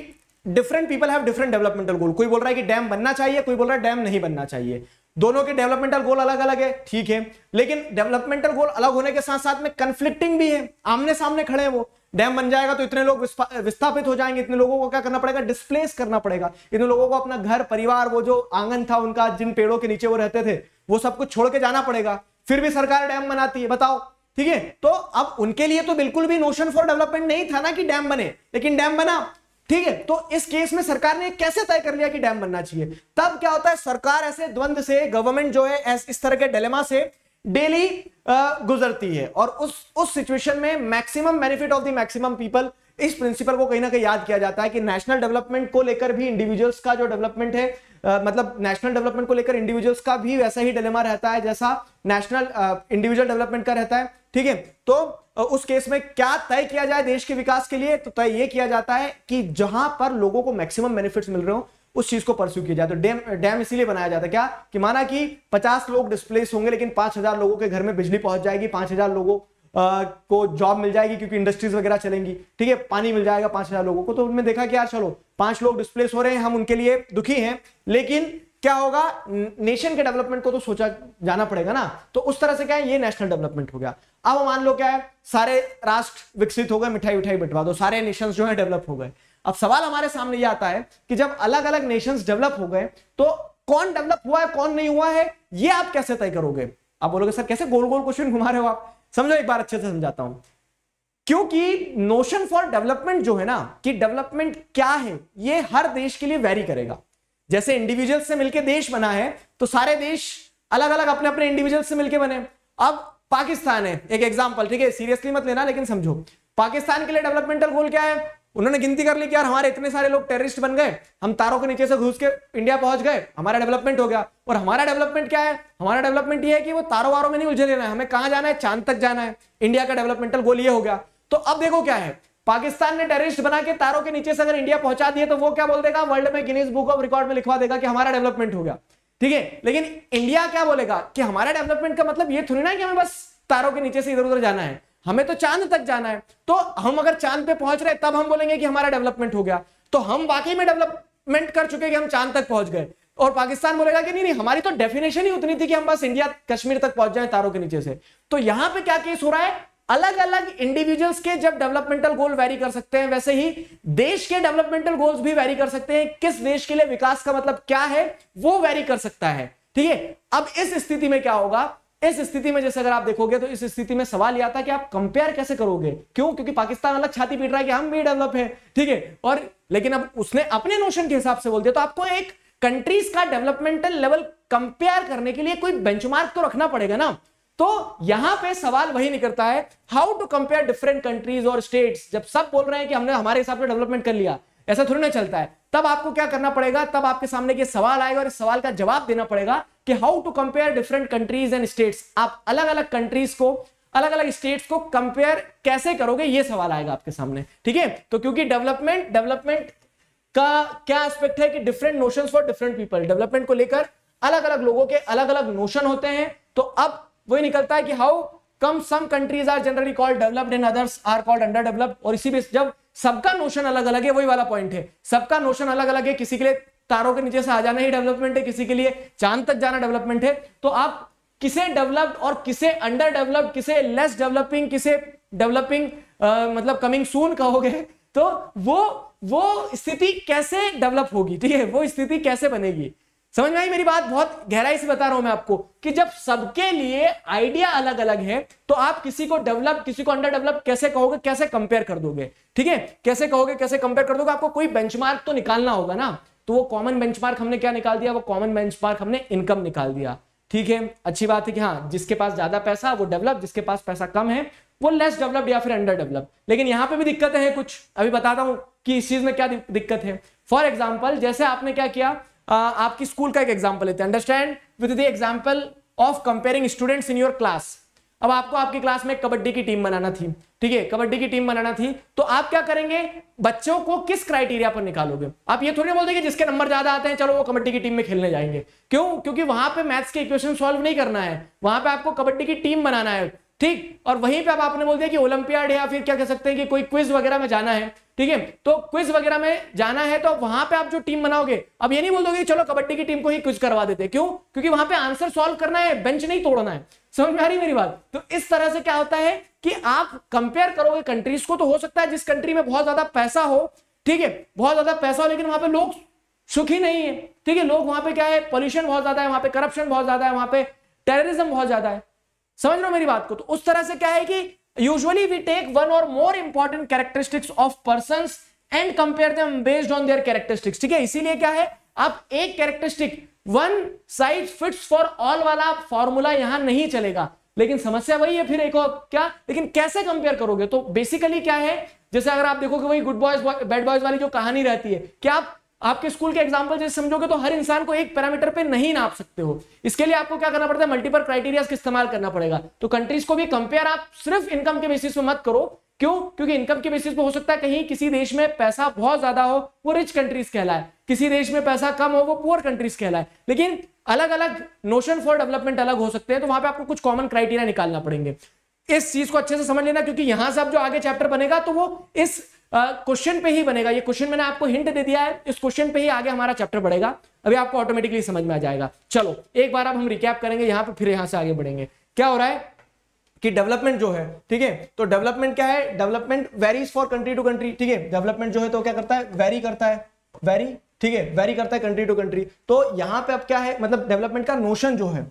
different people have different developmental goal कोई बोल रहा है कि डैम बनना चाहिए कोई बोल रहा है डैम नहीं बनना चाहिए दोनों के डेवलपमेंटल गोल अलग अलग है ठीक है लेकिन डेवलपमेंटल गोल अलग होने के साथ साथ में कंफ्लिक्टिंग भी है आमने सामने खड़े हैं वो डैम बन जाएगा तो इतने लोग विस्थापित हो जाएंगे इतने लोगों को क्या करना पड़ेगा डिस्प्लेस करना पड़ेगा इतने लोगों को अपना घर परिवार वो जो आंगन था उनका जिन पेड़ों के नीचे वो रहते थे वो सब कुछ छोड़ के जाना पड़ेगा फिर भी सरकार डैम बनाती है बताओ ठीक है तो अब उनके लिए तो बिल्कुल भी नोशन फॉर डेवलपमेंट नहीं था ना कि डैम बने लेकिन डैम बना ठीक है तो इस केस में सरकार ने कैसे तय कर लिया कि डैम बनना चाहिए तब क्या होता है सरकार ऐसे द्वंद से गवर्नमेंट जो है इस तरह के डिलेमा से डेली गुजरती है और उस उस सिचुएशन में maximum benefit of the maximum people इस प्रिंसिपल को कहीं ना कहीं याद किया जाता है कि नेशनल डेवलपमेंट को लेकर भी इंडिविजुअल्स का जो डेवलपमेंट है आ, मतलब नेशनल डेवलपमेंट को लेकर इंडिविजुअल्स का भी वैसा ही डिलेमा रहता है जैसा नेशनल इंडिविजुअल डेवलपमेंट का रहता है ठीक है तो उस केस में क्या तय किया जाए देश के विकास के लिए तो तय यह किया जाता है कि जहां पर लोगों को मैक्सिमम बेनिफिट्स मिल रहे हो उस चीज को परस्यू किया जाए तो डैम डैम इसीलिए बनाया जाता है क्या कि माना कि 50 लोग डिस्प्लेस होंगे लेकिन 5000 लोगों के घर में बिजली पहुंच जाएगी 5000 लोगों आ, को जॉब मिल जाएगी क्योंकि इंडस्ट्रीज वगैरह चलेंगी ठीक है पानी मिल जाएगा पांच हजार लोगों को तो उनमें देखा कि यार चलो पांच लोग डिस्प्लेस हो रहे हैं हम उनके लिए दुखी हैं लेकिन क्या होगा नेशन के डेवलपमेंट को तो सोचा जाना पड़ेगा ना तो उस तरह से क्या है ये नेशनल डेवलपमेंट हो गया अब मान लो क्या है सारे राष्ट्र विकसित हो गए मिठाई उठाई बंटवा दो सारे नेशंस जो है डेवलप हो गए अब सवाल हमारे सामने ये आता है कि जब अलग अलग नेशंस डेवलप हो गए तो कौन डेवलप हुआ है कौन नहीं हुआ है ये आप कैसे तय करोगे आप बोलोगे सर कैसे गोल गोल क्वेश्चन घुमा रहे हो आप समझो एक बार अच्छे से समझाता हूं क्योंकि नोशन फॉर डेवलपमेंट जो है ना कि डेवलपमेंट क्या है ये हर देश के लिए वेरी करेगा जैसे इंडिविजुअल से मिलकर देश बना है तो सारे देश अलग अलग अपने अपने इंडिविजुअल से मिलकर बने अब पाकिस्तान है एक एग्जाम्पल ठीक है सीरियसली मत लेना लेकिन समझो पाकिस्तान के लिए डेवलपमेंटल गोल क्या है उन्होंने गिनती कर ली कि यार हमारे इतने सारे लोग टेररिस्ट बन गए हम तारों के नीचे से घुस के इंडिया पहुंच गए हमारा डेवलपमेंट हो गया और हमारा डेवलपमेंट क्या है हमारा डेवलपमेंट ये है कि वो तारों वारों में नहीं उलझे लेना है हमें कहां जाना है चांद तक जाना है इंडिया का डेवलपमेंटल गोल ये हो गया तो अब देखो क्या है पाकिस्तान ने टेरिस्ट बना के तारों के नीचे से अगर इंडिया पहुंचा दिए तो वो क्या बोल देगा वर्ल्ड में गिनीज बुक ऑफ रिकॉर्ड में लिखवा देगा कि हमारा डेवलपमेंट हो गया ठीक है लेकिन इंडिया क्या बोलेगा कि हमारा डेवलपमेंट का मतलब ये थोड़ी ना कि हमें बस तारों के नीचे से इधर उधर जाना है हमें तो चांद तक जाना है तो हम अगर चांद पे पहुंच रहे तब हम बोलेंगे कि हमारा डेवलपमेंट हो गया तो हम वाकई में डेवलपमेंट कर चुके कि हम चांद तक पहुंच गए और पाकिस्तान बोलेगा कि नहीं नहीं हमारी तो डेफिनेशन ही उतनी थी कि हम बस इंडिया कश्मीर तक पहुंच जाए तारों के नीचे से तो यहां पे क्या केस हो रहा है अलग अलग इंडिविजुअल्स के जब डेवलपमेंटल गोल वेरी कर सकते हैं वैसे ही देश के डेवलपमेंटल गोल्स भी वेरी कर सकते हैं किस देश के लिए विकास का मतलब क्या है वो वेरी कर सकता है ठीक है अब इस स्थिति में क्या होगा इस स्थिति में जैसे अगर आप देखोगे तो इस स्थिति में सवाल यह आता कि आप कंपेयर कैसे करोगे क्यों क्योंकि पाकिस्तान अलग छाती पीट रहा है कि हम भी डेवलप है ठीक है और लेकिन अब उसने अपने नोशन के हिसाब से बोल दिया तो आपको एक कंट्रीज का डेवलपमेंटल लेवल कंपेयर करने के लिए कोई बेंचमार्क तो रखना पड़ेगा ना तो यहां पे सवाल वही निकलता है how to compare different countries और स्टेट्स जब सब बोल रहे हैं कि हमने हमारे हिसाब से डेवलपमेंट कर लिया ऐसा थोड़ी ना चलता है तब आपको क्या करना पड़ेगा तब आपके सामने ये सवाल आएगा और इस सवाल का जवाब देना पड़ेगा कि how to compare different countries and states आप अलग अलग कंट्रीज को अलग अलग स्टेट्स को कंपेयर कैसे करोगे ये सवाल आएगा आपके सामने ठीक है तो क्योंकि डेवलपमेंट डेवलपमेंट का क्या एस्पेक्ट है कि different notion for different people development को लेकर अलग अलग लोगों के अलग अलग नोशन होते हैं तो अब वही निकलता है कि how come some countries are generally called developed and others are called underdeveloped और इसी बीच जब सबका नोशन अलग अलग है वही वाला पॉइंट है सबका नोशन अलग अलग है किसी के लिए तारों के नीचे से आ जाना ही डेवलपमेंट है किसी के लिए चांद तक जाना डेवलपमेंट है तो आप किसे डेवलप्ड और किसे अंडर डेवलप्ड किसे लेस डेवलपिंग किसे डेवलपिंग मतलब कमिंग सून कहोगे तो वो वो स्थिति कैसे डेवलप होगी ठीक है वो स्थिति कैसे बनेगी समझ में आई मेरी बात बहुत गहराई से बता रहा हूं मैं आपको कि जब सबके लिए आइडिया अलग अलग है तो आप किसी को डेवलप किसी को अंडर डेवलप कैसे कहोगे कैसे कंपेयर कर दोगे ठीक है कैसे कहोगे कैसे कंपेयर कर दोगे आपको कोई बेंचमार्क तो निकालना होगा ना तो वो कॉमन बेंचमार्क हमने क्या निकाल दिया वो कॉमन बेंचमार्क हमने इनकम निकाल दिया ठीक है अच्छी बात है कि हाँ जिसके पास ज्यादा पैसा वो डेवलप जिसके पास पैसा कम है वो लेस डेवलप या फिर अंडर डेवलप लेकिन यहाँ पे भी दिक्कत है कुछ अभी बताता हूँ कि इस चीज में क्या दिक्कत है फॉर एग्जाम्पल जैसे आपने क्या किया Uh, आपकी स्कूल का एक एग्जाम्पल लेते हैं understand with the example of comparing students in your class अब आपको आपकी क्लास में कबड्डी की टीम बनाना थी ठीक है कबड्डी की टीम बनाना थी तो आप क्या करेंगे बच्चों को किस क्राइटेरिया पर निकालोगे आप ये थोड़ी बोल देंगे जिसके नंबर ज्यादा आते हैं चलो वो कबड्डी की टीम में खेलने जाएंगे क्यों क्योंकि वहां पे मैथ्स के इक्वेशन सॉल्व नहीं करना है वहां पे आपको कबड्डी की टीम बनाना है ठीक और वहीं पे अब आपने बोल दिया कि ओलंपियाड या फिर क्या कह सकते हैं कि कोई क्विज वगैरह में जाना है ठीक है तो क्विज वगैरह में जाना है तो वहां पे आप जो टीम बनाओगे अब ये नहीं बोल दोगे चलो कबड्डी की टीम को ही क्विज करवा देते क्यों क्योंकि वहां पे आंसर सॉल्व करना है बेंच नहीं तोड़ना है समझ में आ रही मेरी बात तो इस तरह से क्या होता है कि आप कंपेयर करोगे कंट्रीज को तो हो सकता है जिस कंट्री में बहुत ज्यादा पैसा हो ठीक है बहुत ज्यादा पैसा हो लेकिन वहां पर लोग सुखी नहीं है ठीक है लोग वहां पर क्या है पॉल्यूशन बहुत ज्यादा है वहां पर करप्शन बहुत ज्यादा है वहां पर टेररिज्म बहुत ज्यादा है समझ लो मेरी बात को तो उस तरह से क्या है कि यूजली वी टेक वन और more important characteristics of person and compare them based on their characteristics ठीक है इसीलिए क्या है आप एक characteristic one size fits for all वाला फॉर्मूला यहां नहीं चलेगा लेकिन समस्या वही है फिर एक और क्या लेकिन कैसे कंपेयर करोगे तो बेसिकली क्या है जैसे अगर आप देखोगे वही गुड बॉयज बैड बॉयज वाली जो कहानी रहती है क्या आप आपके स्कूल के एग्जाम्पल जैसे समझोगे तो हर इंसान को एक पैरामीटर पे नहीं नाप सकते हो इसके लिए आपको क्या करना पड़ता है मल्टीपल क्राइटेरिया का इस्तेमाल करना पड़ेगा तो कंट्रीज को भी कंपेयर आप सिर्फ इनकम के बेसिस पे मत करो क्यों क्योंकि इनकम के बेसिस पे हो सकता है कहीं किसी देश में पैसा बहुत ज्यादा हो वो रिच कंट्रीज कहलाए किसी देश में पैसा कम हो वो पुअर कंट्रीज कहलाए लेकिन अलग अलग नोशन फॉर डेवलपमेंट अलग हो सकते हैं तो वहां पर आपको कुछ कॉमन क्राइटेरिया निकालना पड़ेंगे इस चीज को अच्छे से समझ लेना क्योंकि यहां से अब जो आगे चैप्टर बनेगा तो वो इस क्वेश्चन पे ही बनेगा ये क्वेश्चन मैंने आपको हिंट दे दिया है इस क्वेश्चन पे ही आगे हमारा चैप्टर बढ़ेगा अभी आपको ऑटोमेटिकली समझ में आ जाएगा चलो एक बार अब हम रिकैप करेंगे यहां पर फिर यहां से आगे बढ़ेंगे क्या हो रहा है कि डेवलपमेंट जो है ठीक है तो डेवलपमेंट क्या है development varies for country to country ठीक है डेवलपमेंट जो है तो क्या करता है वेरी करता है वेरी ठीक है वेरी करता है कंट्री टू कंट्री तो यहां पे अब क्या है मतलब डेवलपमेंट का नोशन जो है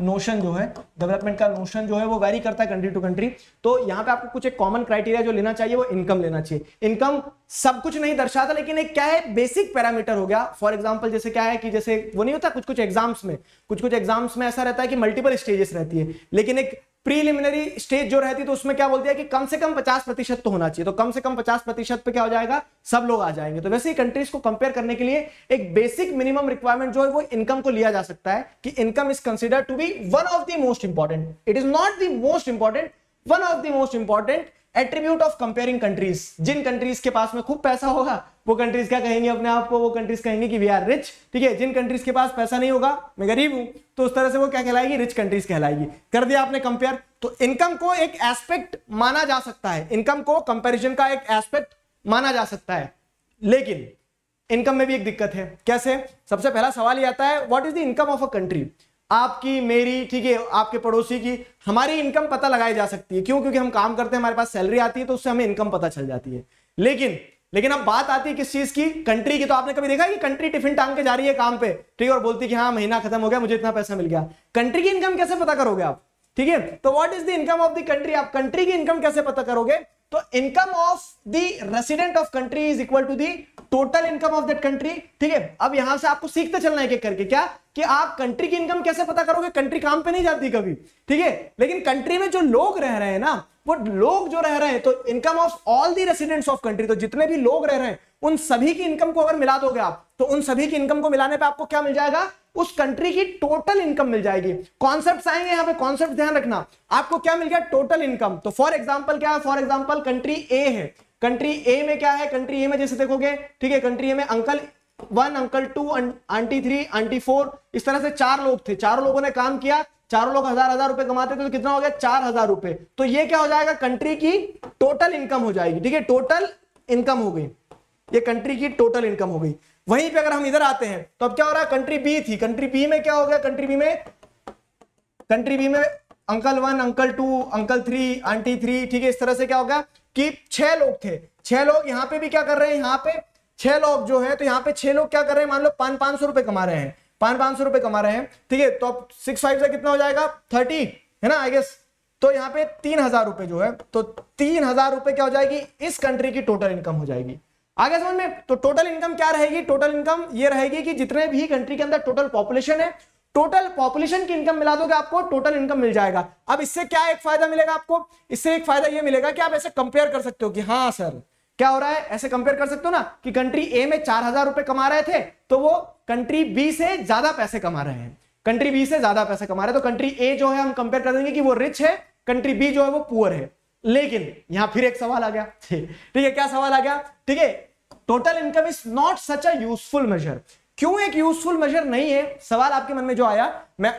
नोशन जो है डेवलपमेंट का नोशन जो है वो वेरी करता है कंट्री टू कंट्री तो यहाँ पे आपको कुछ एक कॉमन क्राइटेरिया जो लेना चाहिए वो इनकम लेना चाहिए इनकम सब कुछ नहीं दर्शाता लेकिन एक क्या है बेसिक पैरामीटर हो गया फॉर एग्जांपल जैसे क्या है कि जैसे वो नहीं होता कुछ कुछ एग्जाम्स में कुछ कुछ एग्जाम्स में ऐसा रहता है कि मल्टीपल स्टेजेस रहती है लेकिन एक प्रीलिमिनरी स्टेज जो रहती है तो उसमें क्या बोलते हैं कि कम से कम 50 प्रतिशत तो होना चाहिए तो कम से कम 50 प्रतिशत पे क्या हो जाएगा सब लोग आ जाएंगे तो वैसे ही कंट्रीज को कंपेयर करने के लिए एक बेसिक मिनिमम रिक्वायरमेंट जो है वो इनकम को लिया जा सकता है कि income is consider to be one of the most important it is not the most important one of the most important attribute of comparing countries जिन कंट्रीज के पास में खूब पैसा होगा वो कंट्रीज क्या कहेंगे अपने आप को वो कंट्रीज कहेंगे कि वी आर रिच ठीक है जिन कंट्रीज के पास पैसा नहीं होगा मैं गरीब हूं तो उस तरह से वो क्या कहलाएगी रिच कंट्रीज कहलाएगी कर दिया आपने कंपेयर तो इनकम को एक एस्पेक्ट माना जा सकता है इनकम को कंपेरिजन का एक एस्पेक्ट माना जा सकता है लेकिन इनकम में भी एक दिक्कत है कैसे सबसे पहला सवाल ये आता है what is the income of a country आपकी मेरी ठीक है आपके पड़ोसी की हमारी इनकम पता लगाई जा सकती है क्यों क्योंकि हम काम करते हैं हमारे पास सैलरी आती है तो उससे हमें इनकम पता चल जाती है लेकिन लेकिन अब बात आती है किस चीज की कंट्री की तो आपने कभी देखा कि कंट्री टिफिन टांग के जा रही है काम पे ठीक है और बोलती कि हाँ महीना खत्म हो गया मुझे इतना पैसा मिल गया कंट्री की इनकम कैसे पता करोगे आप ठीक है तो what is the income of the country आप कंट्री की इनकम कैसे पता करोगे तो income of the resident of country is equal to the total income of that country ठीक है अब यहां से आपको सीखते चलना है एक करके क्या कि आप कंट्री की इनकम कैसे पता करोगे कंट्री काम पे नहीं जाती कभी ठीक है लेकिन कंट्री में जो लोग रह रहे हैं ना वो लोग जो रह रहे हैं तो income of all the residents of country तो जितने भी लोग रह रहे हैं उन सभी की इनकम को अगर मिला दोगे आप तो उन सभी की इनकम को मिलाने पे आपको क्या मिल जाएगा उस कंट्री की टोटल इनकम मिल जाएगी कॉन्सेप्ट आएंगे यहां पे कॉन्सेप्ट ध्यान रखना आपको क्या मिल गया टोटल इनकम तो फॉर एग्जाम्पल क्या है फॉर एग्जाम्पल कंट्री ए है कंट्री ए में क्या है कंट्री ए में जैसे देखोगे ठीक है कंट्री ए में uncle one uncle two aunty three aunty four इस तरह से चार लोग थे चारों लोगों ने काम किया चारों लोग हजार हजार रुपए कमाते थे तो कितना हो गया चार हजार रुपए तो ये क्या हो जाएगा कंट्री की टोटल इनकम हो जाएगी ठीक है टोटल इनकम हो गई ये कंट्री की टोटल इनकम हो गई वहीं पे अगर हम इधर आते हैं तो अब क्या हो रहा है कंट्री बी थी कंट्री बी में क्या हो गया कंट्री बी में कंट्री बी में uncle one uncle two uncle three aunty three ठीक है इस तरह से क्या हो गया कि छह लोग थे छह लोग यहाँ पे भी क्या कर रहे हैं यहाँ पे छह लोग जो है तो यहाँ पे छह लोग क्या कर रहे हैं मान लो पांच पांच सौ रुपए कमा रहे हैं पांच पांच सौ रुपए कमा रहे हैं ठीक है तो अब सिक्स फाइव से कितना हो जाएगा थर्टी है ना आई गेस तो यहाँ पे तीन हजार रुपए जो है तो तीन हजार रुपए क्या हो जाएगी इस कंट्री की टोटल इनकम हो जाएगी आगे समझ में तो टोटल इनकम क्या रहेगी टोटल इनकम ये रहेगी कि जितने भी कंट्री के अंदर टोटल पॉपुलेशन है टोटल पॉपुलेशन की इनकम मिला दोगे आपको टोटल इनकम मिल जाएगा अब इससे क्या एक फायदा मिलेगा आपको इससे एक फायदा ये मिलेगा कि आप ऐसे कंपेयर कर सकते हो कि हाँ सर क्या हो रहा है ऐसे कंपेयर कर सकते हो ना कि कंट्री ए में चार हजार रुपए कमा रहे थे तो वो कंट्री बी से ज्यादा पैसे कमा रहे हैं कंट्री बी से ज्यादा पैसे कमा रहे हैं तो कंट्री ए जो है हम कंपेयर कर देंगे कि वो रिच है कंट्री बी जो है वो पुअर है लेकिन यहां फिर एक सवाल आ गया ठीक है क्या सवाल आ गया ठीक है total income is not such as a major क्यों एक यूजफुल मेजर नहीं है सवाल आपके मन में जो आया मैं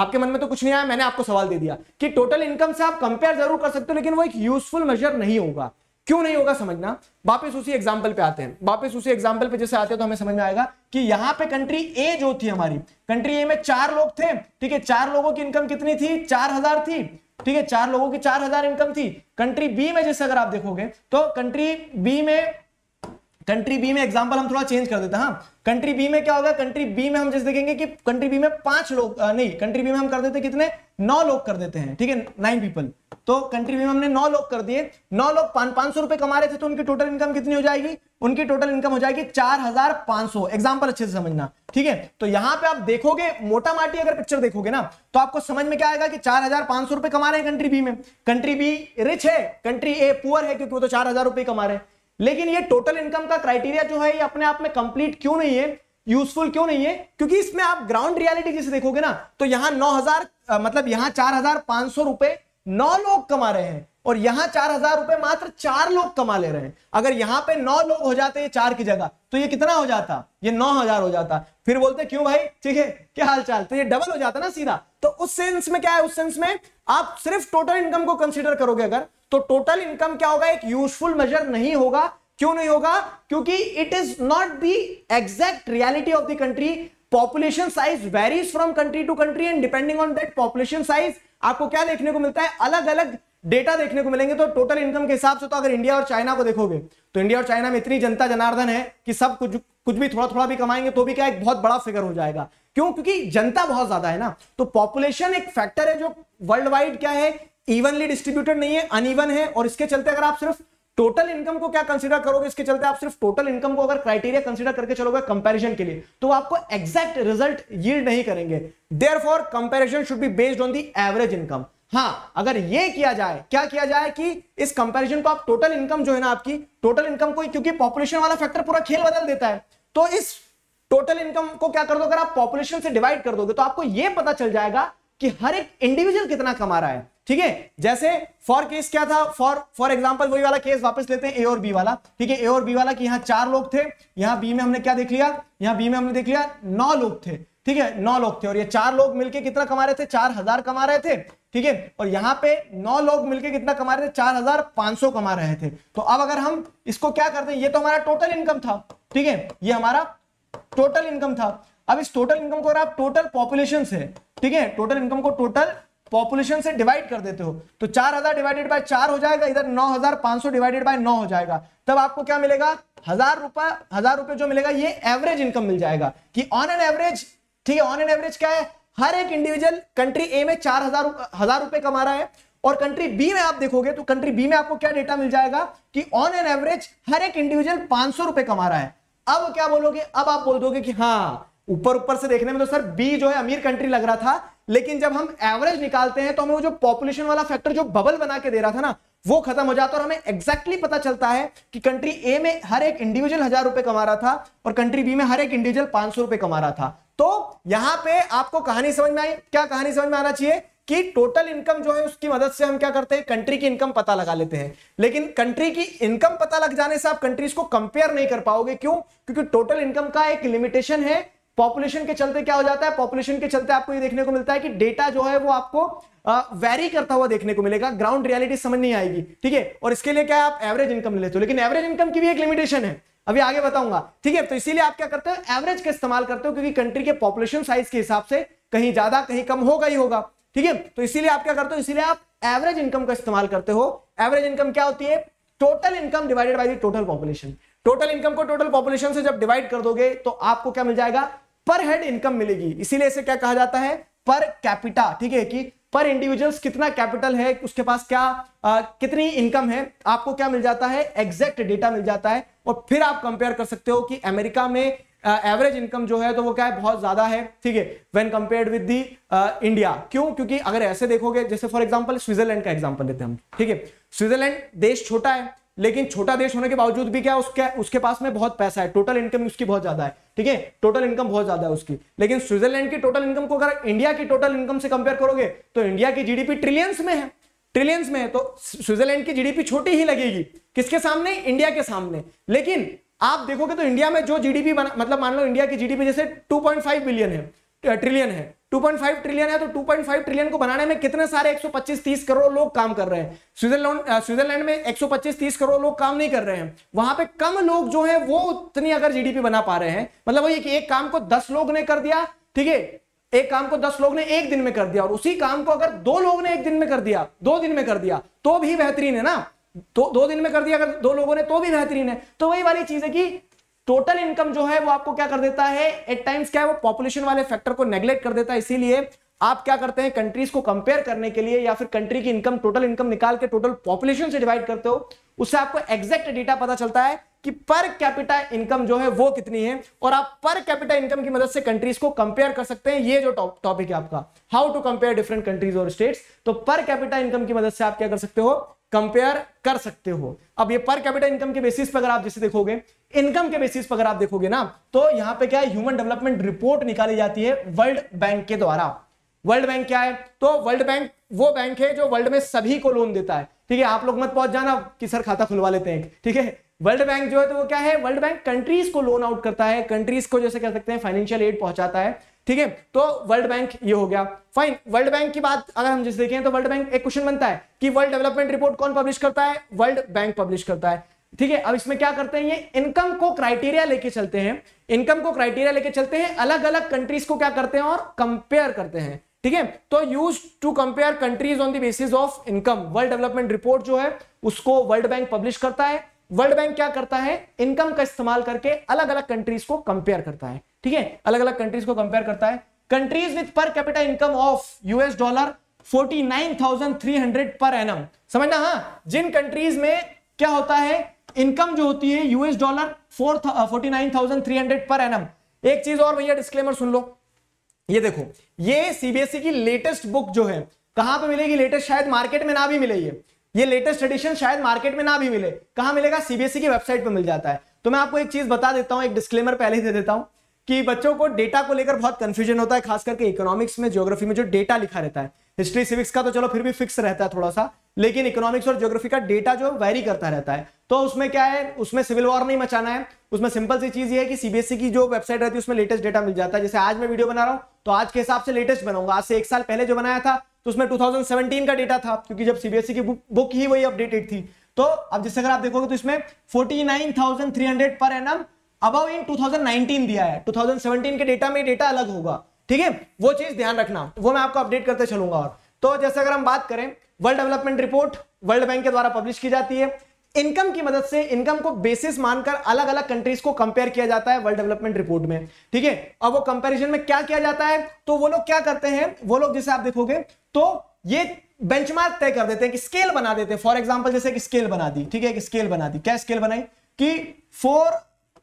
आपके मन में तो कुछ नहीं आया मैंने आपको सवाल दे दिया कि टोटल इनकम से आप कंपेयर जरूर कर सकते हो लेकिन वो एक यूजफुल मेजर नहीं होगा क्यों नहीं होगा समझना वापस उसी एग्जाम्पल पे आते हैं वापस उसी एग्जाम्पल पे जैसे आते हैं तो हमें समझ में आएगा कि यहाँ पे कंट्री ए जो थी हमारी कंट्री ए में चार लोग थे ठीक है चार लोगों की इनकम कितनी थी चार हजार थी ठीक है चार लोगों की चार हजार इनकम थी कंट्री बी में जैसे अगर आप देखोगे तो कंट्री बी में कंट्री बी में एग्जाम्पल हम थोड़ा चेंज कर देते हैं कंट्री हाँ। बी में क्या होगा कंट्री बी में हम जैसे देखेंगे कि कंट्री बी में पांच लोग नहीं कंट्री बी में हम कर देते कितने नौ लोग कर देते हैं ठीक है नाइन पीपल तो कंट्री बी में हमने नौ लोग कर दिए नौ लोग पांच सौ रुपए कमा रहे थे तो उनकी टोटल इनकम कितनी हो जाएगी उनकी टोटल इनकम हो जाएगी चार हजार पांच सौ एग्जाम्पल अच्छे से समझना ठीक है तो यहां पे आप देखोगे मोटा माटी अगर पिक्चर देखोगे ना तो आपको समझ में क्या आएगा कि चार हजार पांच सौ रुपए कमा रहे हैं कंट्री बी में कंट्री बी रिच है कंट्री ए पुअर है क्योंकि वो तो चार हजार रुपए कमा रहे हैं लेकिन ये टोटल इनकम का क्राइटेरिया जो है ये अपने आप में कंप्लीट क्यों नहीं है यूजफुल क्यों नहीं है क्योंकि इसमें आप ग्राउंड रियलिटी जिसे देखोगे ना तो यहां 9000 मतलब यहां चार हजार पांच सौ रुपए नौ लोग कमा रहे हैं और यहां चार हजार रुपए मात्र चार लोग कमा ले रहे हैं अगर यहां पे नौ लोग हो जाते हैं चार की जगह तो ये कितना हो जाता ये नौ हजार हो जाता फिर बोलते क्यों भाई ठीक है क्या हाल चाल तो ये डबल हो जाता ना सीधा तो उस सेंस में क्या है उस सेंस में आप सिर्फ टोटल इनकम को कंसिडर करोगे अगर तो टोटल इनकम क्या होगा एक यूजफुल मेजर नहीं होगा क्यों नहीं होगा क्योंकि it is not the exact reality of the country population size varies from country to country and depending on that population size आपको क्या देखने को मिलता है अलग अलग डेटा देखने को मिलेंगे तो टोटल इनकम के हिसाब से तो अगर इंडिया और चाइना को देखोगे तो इंडिया और चाइना में इतनी जनता जनार्दन है कि सब कुछ कुछ भी थोड़ा थोड़ा भी कमाएंगे तो भी क्या एक बहुत बड़ा फिगर हो जाएगा क्यों क्योंकि जनता बहुत ज्यादा है ना तो पॉपुलेशन एक फैक्टर है जो वर्ल्ड वाइड क्या है इवनली डिस्ट्रीब्यूटेड नहीं है अनइवन है और इसके चलते अगर आप सिर्फ टोटल इनकम को क्या कंसिडर करोगे इसके चलते आप सिर्फ टोटल इनकम को अगर क्राइटेरिया कंसिडर करके चलोगे कंपेरिजन के लिए तो आपको एक्जैक्ट रिजल्ट यील्ड नहीं करेंगे therefore comparison should be based on the average income हाँ अगर ये किया जाए क्या किया जाए कि इस कंपैरिजन को आप टोटल इनकम जो है ना आपकी टोटल इनकम को क्योंकि पॉपुलेशन वाला फैक्टर पूरा खेल बदल देता है तो इस टोटल इनकम को क्या कर दो अगर आप पॉपुलेशन से डिवाइड कर दोगे तो आपको यह पता चल जाएगा कि हर एक इंडिविजुअल कितना कमा रहा है ठीक है जैसे फॉर केस क्या था फॉर फॉर एग्जाम्पल वही वाला केस वापस लेते हैं ए और बी वाला ठीक है ए और बी वाला कि यहाँ चार लोग थे यहाँ बी में हमने क्या देख लिया यहाँ बी में हमने देख लिया नौ लोग थे ठीक है नौ लोग थे और ये चार लोग मिलके कितना कमा रहे थे चार हजार कमा रहे थे ठीक है और यहाँ पे नौ लोग मिलके कितना कमा रहे थे चार हजार पांच सौ कमा रहे थे तो अब अगर हम इसको क्या करते हैं ये तो हमारा टोटल इनकम था ठीक है ये हमारा टोटल इनकम था अब इस टोटल इनकम को अगर आप टोटल पॉपुलेशन से ठीक है टोटल इनकम को टोटल पॉपुलेशन से डिवाइड कर देते हो तो हजार डिवाइडेड बाय चार हो जाएगा इधर सौ डिवाइडेड बाय नौ हो जाएगा तब आपको क्या मिलेगा हजार रुपए हजार रुपए जो मिलेगा ये एवरेज इनकम मिल जाएगा कि ऑन एन एवरेज ठीक है ऑन एन एवरेज क्या है हर एक इंडिविजुअल कंट्री ए में चार हजार हजार रुपए कमा रहा है और कंट्री बी में आप देखोगे तो कंट्री बी में आपको क्या डेटा मिल जाएगा कि ऑन एन एवरेज हर एक इंडिविजुअल पांच सौ रुपए कमा रहा है अब क्या बोलोगे अब आप बोल दोगे कि हाँ ऊपर ऊपर से देखने में तो सर बी जो है अमीर कंट्री लग रहा था लेकिन जब हम एवरेज निकालते हैं तो हमें वो जो पॉपुलेशन वाला फैक्टर जो बबल बना के दे रहा था ना वो खत्म हो जाता है और हमें एग्जैक्टली exactly पता चलता है कि कंट्री ए में हर एक इंडिविजुअल हजार रुपए कमा रहा था और कंट्री बी में हर एक इंडिविजुअल पांच सौ रुपए कमा रहा था तो यहां पे आपको कहानी समझ में आई क्या कहानी समझ में आना चाहिए कि टोटल इनकम जो है उसकी मदद से हम क्या करते हैं कंट्री की इनकम पता लगा लेते हैं लेकिन कंट्री की इनकम पता लग जाने से आप कंट्रीज को कंपेयर नहीं कर पाओगे क्यों क्योंकि टोटल इनकम का एक लिमिटेशन है पॉपुलेशन के चलते क्या हो जाता है पॉपुलेशन के चलते आपको ये देखने को मिलता है कि डेटा जो है वो आपको वेरी करता हुआ देखने को मिलेगा ग्राउंड रियलिटी समझ नहीं आएगी ठीक है और इसके लिए क्या आप एवरेज इनकम ले लेते हो लेकिन एवरेज इनकम की भी एक लिमिटेशन है अभी आगे बताऊंगा ठीक है तो इसीलिए आप क्या करते हो एवरेज का इस्तेमाल करते हो क्योंकि कंट्री के पॉपुलेशन साइज के हिसाब से कहीं ज्यादा कहीं कम होगा ही होगा ठीक है तो इसीलिए आप क्या करते हो इसीलिए आप एवरेज इनकम का इस्तेमाल करते हो एवरेज इनकम क्या होती है total income divided by total total population total income को टोटल पॉपुलेशन से जब डिवाइड कर दोगे तो आपको क्या मिल जाएगा पर हेड इनकम मिलेगी इसीलिए इसे क्या कहा जाता है पर कैपिटा ठीक है कि पर इंडिविजुअल्स कितना कैपिटल है उसके पास क्या आ, कितनी इनकम है आपको क्या मिल जाता है एग्जैक्ट डेटा मिल जाता है और फिर आप कंपेयर कर सकते हो कि अमेरिका में एवरेज इनकम जो है तो वो क्या है बहुत ज्यादा है ठीक है when compared with the India क्यों क्योंकि अगर ऐसे देखोगे जैसे फॉर एग्जांपल स्विट्जरलैंड का एग्जांपल लेते हैं हम ठीक है स्विट्जरलैंड देश छोटा है लेकिन छोटा देश होने के बावजूद भी क्या उसके उसके पास में बहुत पैसा है टोटल इनकम उसकी बहुत ज्यादा है ठीक है टोटल इनकम बहुत ज्यादा है उसकी लेकिन स्विट्जरलैंड की टोटल इनकम को अगर इंडिया की टोटल इनकम से कंपेयर करोगे तो इंडिया की जीडीपी ट्रिलियंस में है ट्रिलियंस में है तो स्विट्जरलैंड की जीडीपी छोटी ही लगेगी किसके सामने इंडिया के सामने लेकिन आप देखोगे तो इंडिया में जो जीडीपी मतलब मान लो इंडिया की जीडीपी जैसे टू बिलियन है ट्रिलियन है 2.5 ट्रिलियन है तो 2.5 ट्रिलियन को बनाने में कितने सारे 125-30 करोड़ लोग काम कर रहे हैं स्विट्जरलैंड स्विट्जरलैंड में 125-30 करोड़ लोग काम नहीं कर रहे हैं वहां पे कम लोग जो हैं वो उतनी अगर जीडीपी बना पा रहे हैं मतलब वही कि एक काम को 10 लोग ने कर दिया ठीक है एक काम को दस लोग ने एक दिन में कर दिया और उसी काम को अगर दो लोग ने एक दिन में कर दिया दो दिन में कर दिया तो भी बेहतरीन है ना दो, दो दिन में कर दिया अगर दो लोगों ने तो भी बेहतरीन है तो वही वाली चीज है कि टोटल इनकम जो है वो आपको क्या कर देता है एट टाइम्स क्या है वो पॉपुलेशन वाले फैक्टर को नेग्लेक्ट कर देता है इसीलिए आप क्या करते हैं कंट्रीज को कंपेयर करने के लिए या फिर कंट्री की इनकम टोटल इनकम निकाल के टोटल पॉपुलेशन से डिवाइड करते हो उससे आपको एग्जैक्ट डेटा पता चलता है कि पर कैपिटा इनकम जो है वो कितनी है और आप पर कैपिटा इनकम की मदद से कंट्रीज को कंपेयर कर सकते हैं ये जो टॉपिक है आपका how to compare different countries और स्टेट्स तो पर कैपिटा इनकम की मदद से आप क्या कर सकते हो कंपेयर कर सकते हो अब ये पर कैपिटल इनकम के बेसिस पर अगर आप जैसे देखोगे इनकम के बेसिस पर अगर आप देखोगे ना तो यहां पे क्या है ह्यूमन डेवलपमेंट रिपोर्ट निकाली जाती है वर्ल्ड बैंक के द्वारा वर्ल्ड बैंक क्या है तो वर्ल्ड बैंक वो बैंक है जो वर्ल्ड में सभी को लोन देता है ठीक है आप लोग मत पहुंच जाना कि सर खाता खुलवा लेते हैं ठीक है वर्ल्ड बैंक जो है तो वो क्या है वर्ल्ड बैंक कंट्रीज को लोन आउट करता है कंट्रीज को जैसे कह सकते हैं फाइनेंशियल एड पहुंचाता है ठीक है तो वर्ल्ड बैंक ये हो गया फाइन वर्ल्ड बैंक की बात अगर हम जिस देखें तो वर्ल्ड बैंक एक क्वेश्चन बनता है कि वर्ल्ड डेवलपमेंट रिपोर्ट कौन पब्लिश करता है वर्ल्ड बैंक पब्लिश करता है ठीक है अब इसमें क्या करते हैं ये इनकम को क्राइटेरिया लेके चलते हैं इनकम को क्राइटेरिया लेके चलते हैं अलग अलग कंट्रीज को क्या करते हैं और कंपेयर करते हैं ठीक है तो used to compare countries on the basis of income World Development Report जो है उसको वर्ल्ड बैंक पब्लिश करता है वर्ल्ड बैंक क्या करता है इनकम का इस्तेमाल करके अलग अलग कंट्रीज को कंपेयर करता है ठीक है अलग अलग कंट्रीज को कंपेयर करता है countries with per capital income of US dollar 49,300 per annum समझना हाँ जिन कंट्रीज में क्या होता है इनकम जो होती है US dollar four forty nine thousand three hundred per annum एक चीज और भैया डिस्क्लेमर सुन लो ये देखो ये सीबीएसई e की लेटेस्ट बुक जो है कहां पे मिलेगी लेटेस्ट शायद मार्केट में ना भी मिले ये ये लेटेस्ट एडिशन शायद मार्केट में ना भी मिले कहां मिलेगा सीबीएसई e की वेबसाइट पर मिल जाता है तो मैं आपको एक चीज बता देता हूं एक डिस्क्लेमर पहले ही दे देता हूं कि बच्चों को डेटा को लेकर बहुत कंफ्यूजन होता है खास करके इकोनॉमिक्स में ज्योग्राफी में जो डेटा लिखा रहता है हिस्ट्री सिविक्स का तो चलो फिर भी फिक्स रहता है थोड़ा सा लेकिन इकोनॉमिक्स और ज्योग्राफी का डेटा जो वैरी करता रहता है तो उसमें क्या है उसमें सिविल वॉर नहीं मचाना है उसमें सिंपल सी चीज ये है कि सीबीएसई e की जो वेबसाइट रहती है उसमें लेटेस्ट डेटा मिल जाता है जैसे आज मैं वीडियो बना रहा हूं तो आज के हिसाब से लेटेस्ट बनाऊंगा आज से एक साल पहले जो बनाया था तो उसमें टू का डेटा था क्योंकि जब सीबीएसई e की बुक ही वही अपडेटेड थी तो अब जैसे अगर आप देखोगे तो इसमें फोर्टी पर एन अबाउ इन 2019 दिया है 2017 के डेटा में डेटा अलग होगा ठीक है वो चीज ध्यान रखना वो मैं आपको अपडेट करते चलूंगा और तो जैसे अगर हम बात करें World Development Report World Bank के द्वारा पब्लिश की जाती है इनकम की मदद से इनकम को बेसिस मानकर अलग अलग कंट्रीज को कंपेयर किया जाता है वर्ल्ड डेवलपमेंट रिपोर्ट में ठीक है अब वो कंपेरिजन में क्या किया जाता है तो वो लोग क्या करते हैं वो लोग जैसे आप देखोगे तो ये बेंचमार्क तय कर देते हैं कि स्केल बना देते हैं फॉर एग्जाम्पल जैसे स्केल बना दी ठीक है स्केल बना दी क्या स्केल बनाई कि four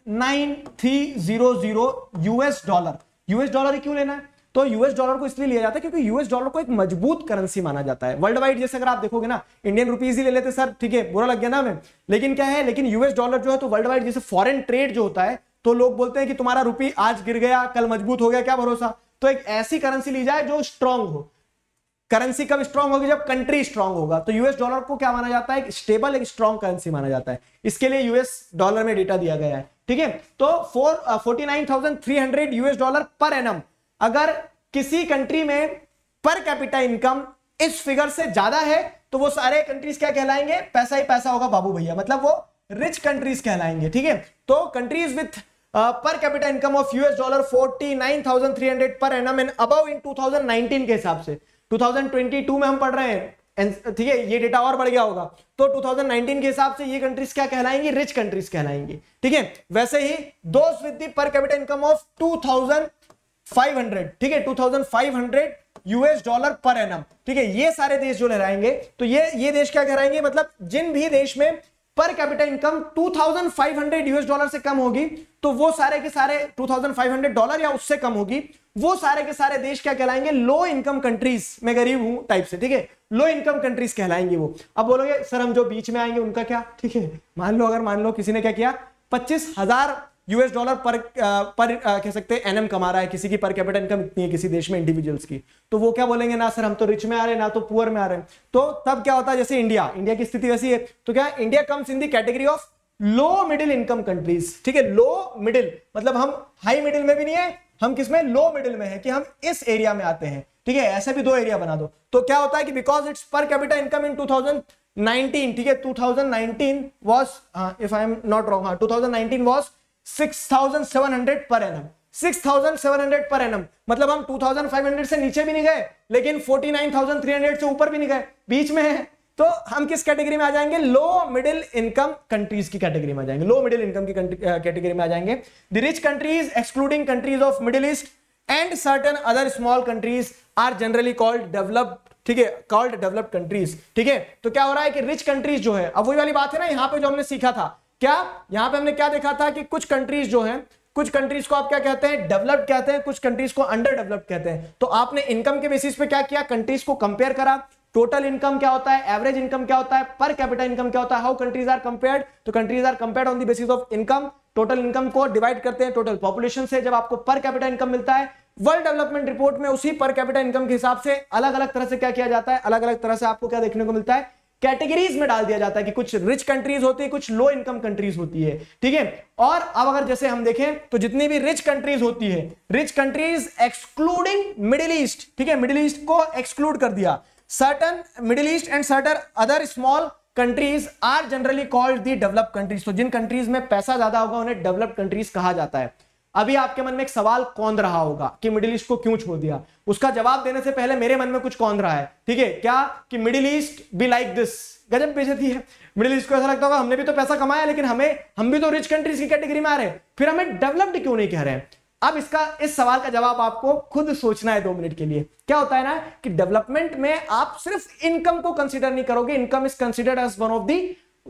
nine three zero zero US dollar US dollar क्यों लेना है तो यूएस डॉलर को इसलिए लिया जाता है क्योंकि यूएस डॉलर को एक मजबूत करेंसी माना जाता है वर्ल्ड वाइड जैसे अगर आप देखोगे ना इंडियन रुपीज ही ले लेते सर ठीक है बुरा लग गया ना हमें लेकिन क्या है लेकिन यूएस डॉलर जो है तो वर्ल्ड वाइड जैसे फॉरन ट्रेड जो होता है तो लोग बोलते हैं कि तुम्हारा रुपी आज गिर गया कल मजबूत हो गया क्या भरोसा तो एक ऐसी करेंसी ली जाए जो स्ट्रांग हो करेंसी कब स्ट्रांग होगी जब कंट्री स्ट्रांग होगा तो यूएस डॉलर को क्या माना जाता है स्टेबल एक स्ट्रांग करेंसी माना जाता है इसके लिए यूएस डॉलर में डेटा दिया गया है ठीक है तो four forty nine hundred US dollar per an अगर किसी कंट्री में पर कैपिटा इनकम इस फिगर से ज्यादा है तो वो सारे कंट्रीज क्या कहलाएंगे पैसा ही पैसा होगा बाबू भैया मतलब वो रिच कंट्रीज कहलाएंगे ठीक है तो countries with per capita income of US dollar forty nine thousand three hundred per annum and अब इन टू थाउजेंड नाइनटीन के हिसाब से 2022 में हम पढ़ रहे हैं ठीक है ये डेटा और बढ़ गया होगा तो 2019 के हिसाब से ये कंट्रीज क्या कहलाएंगी रिच कंट्रीज कहलाएंगी ठीक है वैसे ही दोस्त विद पर कैपिटल इनकम ऑफ 2500 ठीक है 2500 यूएस डॉलर पर एनम ठीक है ये सारे देश जो लहराएंगे तो ये ये देश क्या कहलाएंगे मतलब जिन भी देश में पर कैपिटल इनकम 2500 यूएस डॉलर से कम होगी तो वो सारे के सारे 2500 डॉलर या उससे कम होगी वो सारे के सारे देश क्या कहलाएंगे लो इनकम कंट्रीज मैं गरीब हूं टाइप से ठीक है लो इनकम कंट्रीज कहलाएंगे वो अब बोलोगे सर हम जो बीच में आएंगे उनका क्या ठीक है मान लो अगर मान लो किसी ने क्या किया पच्चीस हजार यूएस डॉलर पर आ, पर आ, कह सकते हैं एनएम कमा रहा है किसी की पर कैपिटल इनकम इतनी है किसी देश में इंडिविजुअल्स की तो वो क्या बोलेंगे ना सर हम तो रिच में आ रहे हैं ना तो पुअर में आ रहे हैं तो तब क्या होता है जैसे इंडिया इंडिया की स्थिति वैसी है तो क्या India comes in the category of low middle income countries ठीक है लो मिडिल मतलब हम हाई मिडिल में भी नहीं है हम किसमें लो मिडिल में है कि हम इस एरिया में आते हैं ठीक है ऐसे भी दो एरिया बना दो तो क्या होता है कि because it's per capital income in 2019 ठीक है 2019 was if I am not wrong हाँ 2019 was 6700 per annum 6700 per annum मतलब हम 2500 से नीचे भी नहीं गए लेकिन 49300 से ऊपर भी नहीं गए बीच में है तो हम किस कैटेगरी में आ जाएंगे लो मिडिल इनकम कंट्रीज की कैटेगरी में आ जाएंगे लो मिडिल इनकम की कैटेगरी uh, में आ जाएंगे the rich countries excluding countries of Middle East and certain other small countries are generally called developed ठीक है कॉल्ड डेवलप्ड कंट्रीज ठीक है तो क्या हो रहा है कि रिच कंट्रीज जो है अब वही वाली बात है ना यहां पे जो हमने सीखा था क्या यहां पे हमने क्या देखा था कि कुछ कंट्रीज जो है कुछ कंट्रीज को आप क्या कहते हैं डेवलप्ड कहते हैं कुछ कंट्रीज को अंडर डेवलप्ड कहते हैं तो आपने इनकम के बेसिस पे क्या किया कंट्रीज को कंपेयर करा टोटल इनकम क्या होता है एवरेज इनकम क्या होता है पर कैपिटल इनकम क्या होता है हाउ कंट्रीज आर कंपेयर्ड तो countries are compared on the basis of income total income को डिवाइड करते हैं टोटल पॉपुलेशन से जब आपको पर कैपिटल इनकम मिलता है वर्ल्ड डेवलपमेंट रिपोर्ट में उसी पर कैपिटल इनकम के हिसाब से अलग अलग तरह से क्या किया जाता है अलग अलग तरह से आपको क्या देखने को मिलता है कैटेगरीज में डाल दिया जाता है कि कुछ रिच कंट्रीज होती है कुछ लो इनकम कंट्रीज होती है ठीक है और अब अगर जैसे हम देखें तो जितनी भी रिच कंट्रीज होती है rich countries excluding Middle East ठीक है मिडिल ईस्ट को एक्सक्लूड कर दिया certain Middle East and certain other small countries are generally called the develop countries तो जिन कंट्रीज में पैसा ज्यादा होगा उन्हें डेवलप्ड कंट्रीज कहा जाता है अभी आपके मन में एक सवाल कौन रहा होगा कि मिडिल ईस्ट को क्यों छोड़ दिया उसका जवाब देने से पहले मेरे मन में कुछ कौन रहा है ठीक है क्या कि Middle East be like this गजब बेचती है मिडिल ईस्ट को ऐसा लगता होगा हमने भी तो पैसा कमाया लेकिन हमें हम भी तो रिच कंट्रीज की कैटेगरी में आ रहे हैं फिर हमें डेवलप्ड क्यों नहीं कह रहे हैं अब इसका इस सवाल का जवाब आपको खुद सोचना है दो मिनट के लिए क्या होता है ना कि डेवलपमेंट में आप सिर्फ इनकम को कंसिडर नहीं करोगे income is considered as one of the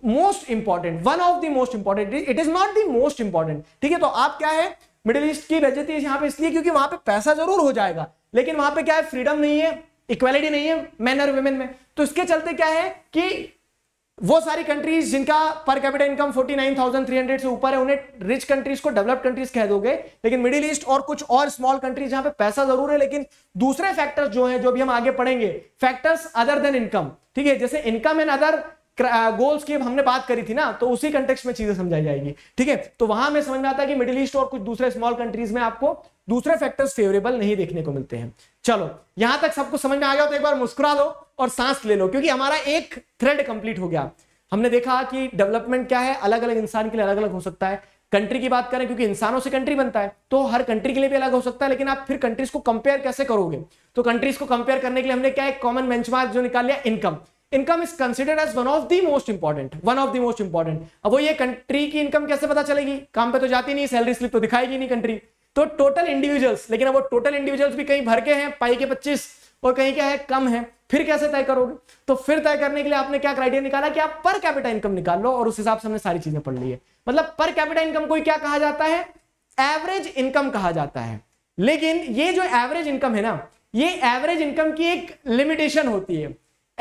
most important one of the most important it is not the most important ठीक है तो आप क्या है मिडिल ईस्ट की रजती है यहां पे इसलिए क्योंकि वहां पे पैसा जरूर हो जाएगा लेकिन वहां पे क्या है फ्रीडम नहीं है इक्वेलिटी नहीं है मैन और वुमेन में तो इसके चलते क्या है कि वो सारी कंट्रीज जिनका पर कैपिटल इनकम 49,300 से ऊपर है उन्हें रिच कंट्रीज को डेवलप्ड कंट्रीज कह दोगे लेकिन मिडिल ईस्ट और कुछ और स्मॉल कंट्रीज जहां पे पैसा जरूर है लेकिन दूसरे फैक्टर्स जो हैं जो भी हम आगे पढ़ेंगे फैक्टर्स अदर देन इनकम ठीक है जैसे इनकम एंड अदर गोल्स की हमने बात करी थी ना तो उसी कंटेक्स में चीजें समझाई जाएगी ठीक है तो वहां में समझ में आता है कि मिडिल ईस्ट और कुछ दूसरे स्मॉल कंट्रीज में आपको दूसरे फैक्टर्स फेवरेबल नहीं देखने को मिलते हैं चलो यहां तक सबको समझ में आ गया तो एक बार मुस्कुरा लो और सांस ले लो क्योंकि हमारा एक थ्रेड कंप्लीट हो गया हमने देखा कि डेवलपमेंट क्या है अलग अलग इंसान के लिए अलग अलग हो सकता है कंट्री की बात करें क्योंकि इंसानों से कंट्री बनता है तो हर कंट्री के लिए भी अलग हो सकता है लेकिन आप फिर कंट्रीज को कंपेयर कैसे करोगे तो कंट्रीज को कंपेयर करने के लिए हमने क्या एक कॉमन बेंचमार्क जो निकाल लिया income income is considered as one of the most important one of the most important अब वो ये कंट्री की इनकम कैसे पता चलेगी काम पे तो जाती नहीं सैलरी स्लिप तो दिखाएगी नहीं कंट्री तो टोटल इंडिविजुअल्स लेकिन अब वो टोटल इंडिविजुअल्स भी कहीं भर के हैं पाई के पच्चीस और कहीं क्या है कम है फिर कैसे तय करोगे तो फिर तय करने के लिए आपने क्या क्राइटेरिया निकाला कि आप पर कैपिटा इनकम निकाल लो और उस हिसाब से हमने सारी चीजें पढ़ ली है मतलब पर कैपिटल इनकम को क्या कहा जाता है एवरेज इनकम कहा जाता है लेकिन ये जो एवरेज इनकम है ना ये एवरेज इनकम की एक लिमिटेशन होती है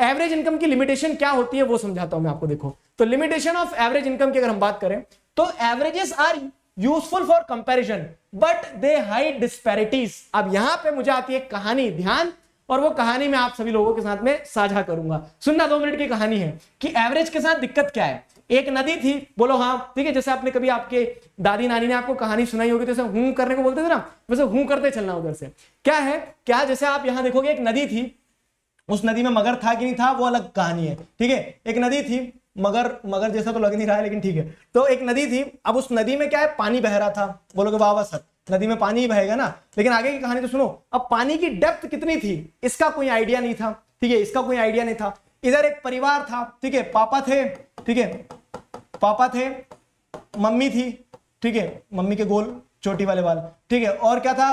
एवरेज इनकम की लिमिटेशन क्या होती है वो समझाता हूं मैं आपको देखो तो लिमिटेशन ऑफ एवरेज इनकम की अगर हम बात करें तो averages are useful for comparison but they hide disparities अब यहां पर मुझे आती है कहानी ध्यान और वो कहानी मैं आप सभी लोगों के साथ में साझा करूंगा सुनना दो मिनट की कहानी है कि एवरेज के साथ दिक्कत क्या है एक नदी थी बोलो हाँ ठीक है जैसे आपने कभी आपके दादी नानी ने आपको कहानी सुनाई होगी तो जैसे हूं करने को बोलते थे ना वैसे हूं करते चलना उधर से क्या है क्या जैसे आप यहां देखोगे एक नदी थी उस नदी में मगर था कि नहीं था वो अलग कहानी है ठीक है एक नदी थी मगर मगर जैसा तो लग नहीं रहा है लेकिन ठीक है तो एक नदी थी अब उस नदी में क्या है पानी बह रहा था बोलोगे वाह वाह सर नदी में पानी ही बहेगा ना लेकिन आगे की कहानी तो सुनो अब पानी की डेप्थ कितनी थी इसका कोई आइडिया नहीं था ठीक है इसका कोई आइडिया नहीं था इधर एक परिवार था ठीक है पापा थे ठीक है पापा थे मम्मी थी ठीक है मम्मी के गोल चोटी वाले बाल ठीक है और क्या था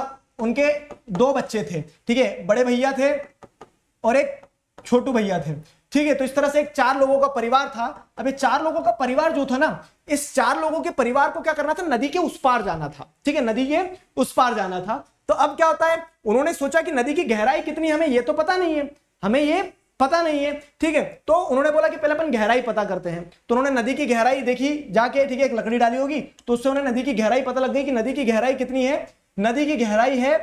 उनके दो बच्चे थे ठीक है बड़े भैया थे और एक छोटू भैया थे ठीक है तो इस तरह से एक चार लोगों का परिवार था अब ये चार लोगों का परिवार जो था ना इस चार लोगों के परिवार को क्या करना था नदी के उस पार जाना था ठीक है नदी के उस पार जाना था तो अब क्या होता है उन्होंने सोचा कि नदी की गहराई कितनी हमें ये तो पता नहीं है हमें ये पता नहीं है ठीक है तो उन्होंने बोला कि पहले अपन गहराई पता करते हैं तो उन्होंने नदी की गहराई देखी जाके ठीक है एक लकड़ी डाली होगी तो उससे उन्हें नदी की गहराई पता लग गई कि नदी की गहराई कितनी है नदी की गहराई है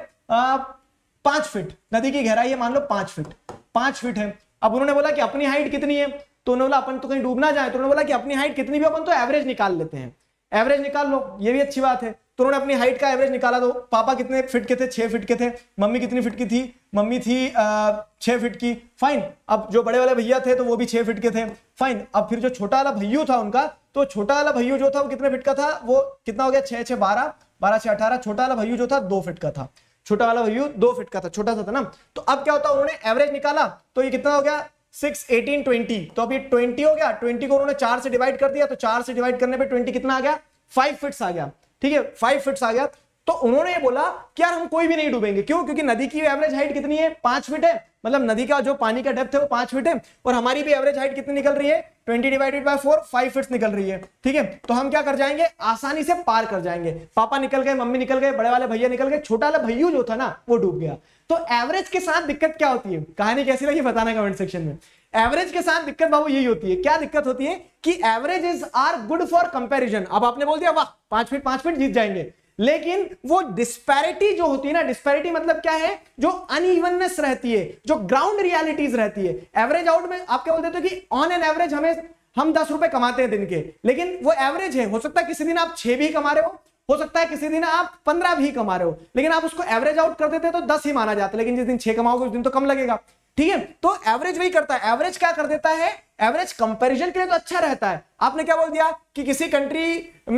पांच फिट नदी की गहराई है मान लो पांच फिट पांच फिट है अब उन्होंने बोला कि अपनी हाइट कितनी है तो उन्होंने बोला अपन तो कहीं डूबना जाए तो उन्होंने बोला कि अपनी हाइट कितनी भी अपन तो एवरेज निकाल लेते हैं एवरेज निकाल लो ये भी अच्छी बात है तो उन्होंने अपनी हाइट का एवरेज निकाला तो पापा कितने फिट के थे छह फिट के थे मम्मी कितनी फिट की थी मम्मी थी छह फिट की फाइन अब जो बड़े वाले भैया थे तो वो भी छह फिट के थे फाइन अब फिर जो छोटा वाला भैया था उनका तो छोटा वाला भैया जो था वो कितने फिट का था वो कितना हो गया छह छह बारह बारह छह अठारह छोटा वाला भैया जो था दो फिट का था छोटा वाला वैल्यू दो फिट का था छोटा सा था ना तो अब क्या होता उन्होंने एवरेज निकाला तो ये कितना हो गया सिक्स एटीन ट्वेंटी तो अब ये ट्वेंटी हो गया ट्वेंटी को उन्होंने चार से डिवाइड कर दिया तो चार से डिवाइड करने पर ट्वेंटी कितना आ गया फाइव फिट्स आ गया ठीक है फाइव फिट्स आ गया तो उन्होंने ये बोला कि यार हम कोई भी नहीं डूबेंगे क्यों क्योंकि नदी की एवरेज हाइट कितनी है पांच फिट है मतलब नदी का जो पानी का डेप्थ है वो पांच फीट है और हमारी भी एवरेज हाइट कितनी निकल रही है twenty divided by four five feet निकल रही है ठीक है तो हम क्या कर जाएंगे आसानी से पार कर जाएंगे पापा निकल गए मम्मी निकल गए बड़े वाले भैया निकल गए छोटा वाला भैया जो था ना वो डूब गया तो एवरेज के साथ दिक्कत क्या होती है कहानी कैसी लगी बताना कमेंट सेक्शन में एवरेज के साथ दिक्कत बाबू यही होती है क्या दिक्कत होती है कि average is are good for comparison अब आपने बोल दिया वाह पांच फीट पांच फीट जीत जाएंगे लेकिन वो डिस्पैरिटी जो होती है ना डिस्पैरिटी मतलब क्या है जो अनइवननेस रहती है जो ग्राउंड रियलिटीज रहती है एवरेज आउट में आप क्या बोलते हो कि ऑन एन एवरेज हमें हम दस रुपए कमाते हैं दिन के लेकिन वो एवरेज है हो सकता है किसी दिन आप छह भी कमा रहे हो हो सकता है किसी दिन आप पंद्रह भी कमा रहे हो लेकिन आप उसको एवरेज आउट कर देते तो दस ही माना जाता है लेकिन जिस दिन छह कमाओगे उस दिन तो कम लगेगा ठीक है तो एवरेज वही करता है एवरेज क्या कर देता है एवरेज कंपैरिजन के लिए तो अच्छा रहता है आपने क्या बोल दिया कि किसी कंट्री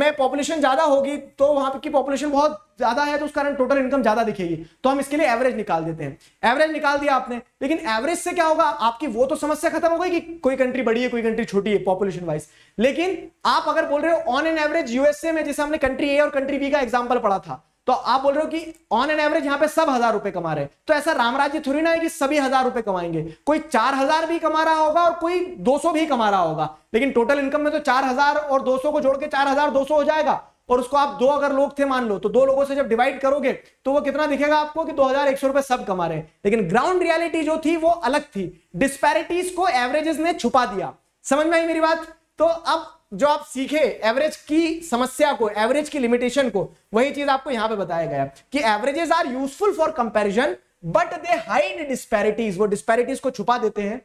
में पॉपुलेशन ज्यादा होगी तो वहां की पॉपुलेशन बहुत ज्यादा है तो उस कारण टोटल इनकम ज्यादा दिखेगी तो हम इसके लिए एवरेज निकाल देते हैं एवरेज निकाल दिया आपने लेकिन एवरेज से क्या होगा आपकी वो तो समस्या खत्म हो गई कि कोई कंट्री बड़ी है कोई कंट्री छोटी है पॉपुलेशन वाइज लेकिन आप अगर बोल रहे हो ऑन एन एवरेज यूएसए में जैसे हमने कंट्री ए और कंट्री बी का एग्जाम्पल पढ़ा था तो आप बोल रहे हो कि ऑन एन एवरेज यहां पे सब हजार रुपए कमा रहे तो ऐसा रामराज्य थोड़ी ना है कि सभी हजार रुपए कमाएंगे कोई चार हजार भी कमा रहा होगा और कोई दो सौ भी कमा रहा होगा लेकिन टोटल इनकम में तो चार हजार और दो सौ को जोड़ के चार हजार दो सौ हो जाएगा और उसको आप दो अगर लोग थे मान लो तो दो लोगों से जब डिवाइड करोगे तो वो कितना दिखेगा आपको कि दो हजार एक सौ रुपए सब कमा रहे लेकिन ग्राउंड रियालिटी जो थी वो अलग थी डिस्पैरिटीज को एवरेजेस ने छुपा दिया समझ में आई मेरी बात तो अब जो आप सीखे एवरेज की समस्या को एवरेज की लिमिटेशन को वही चीज आपको यहां पे बताया गया कि averages are useful for comparison but they hide disparities वो डिस्पैरिटीज को छुपा देते हैं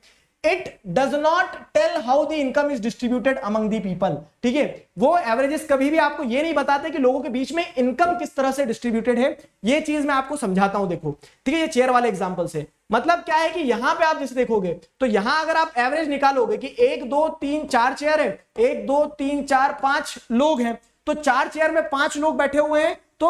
it does not tell how the income is distributed among the people ठीक है वो एवरेजेस कभी भी आपको ये नहीं बताते कि लोगों के बीच में इनकम किस तरह से डिस्ट्रीब्यूटेड है ये चीज मैं आपको समझाता हूं देखो ठीक है ये चेयर वाले एग्जाम्पल से मतलब क्या है कि यहां पे आप जैसे देखोगे तो यहां अगर आप एवरेज निकालोगे कि एक दो तीन चार चेयर है एक दो तीन चार पांच लोग हैं तो चार चेयर में पांच लोग बैठे हुए हैं तो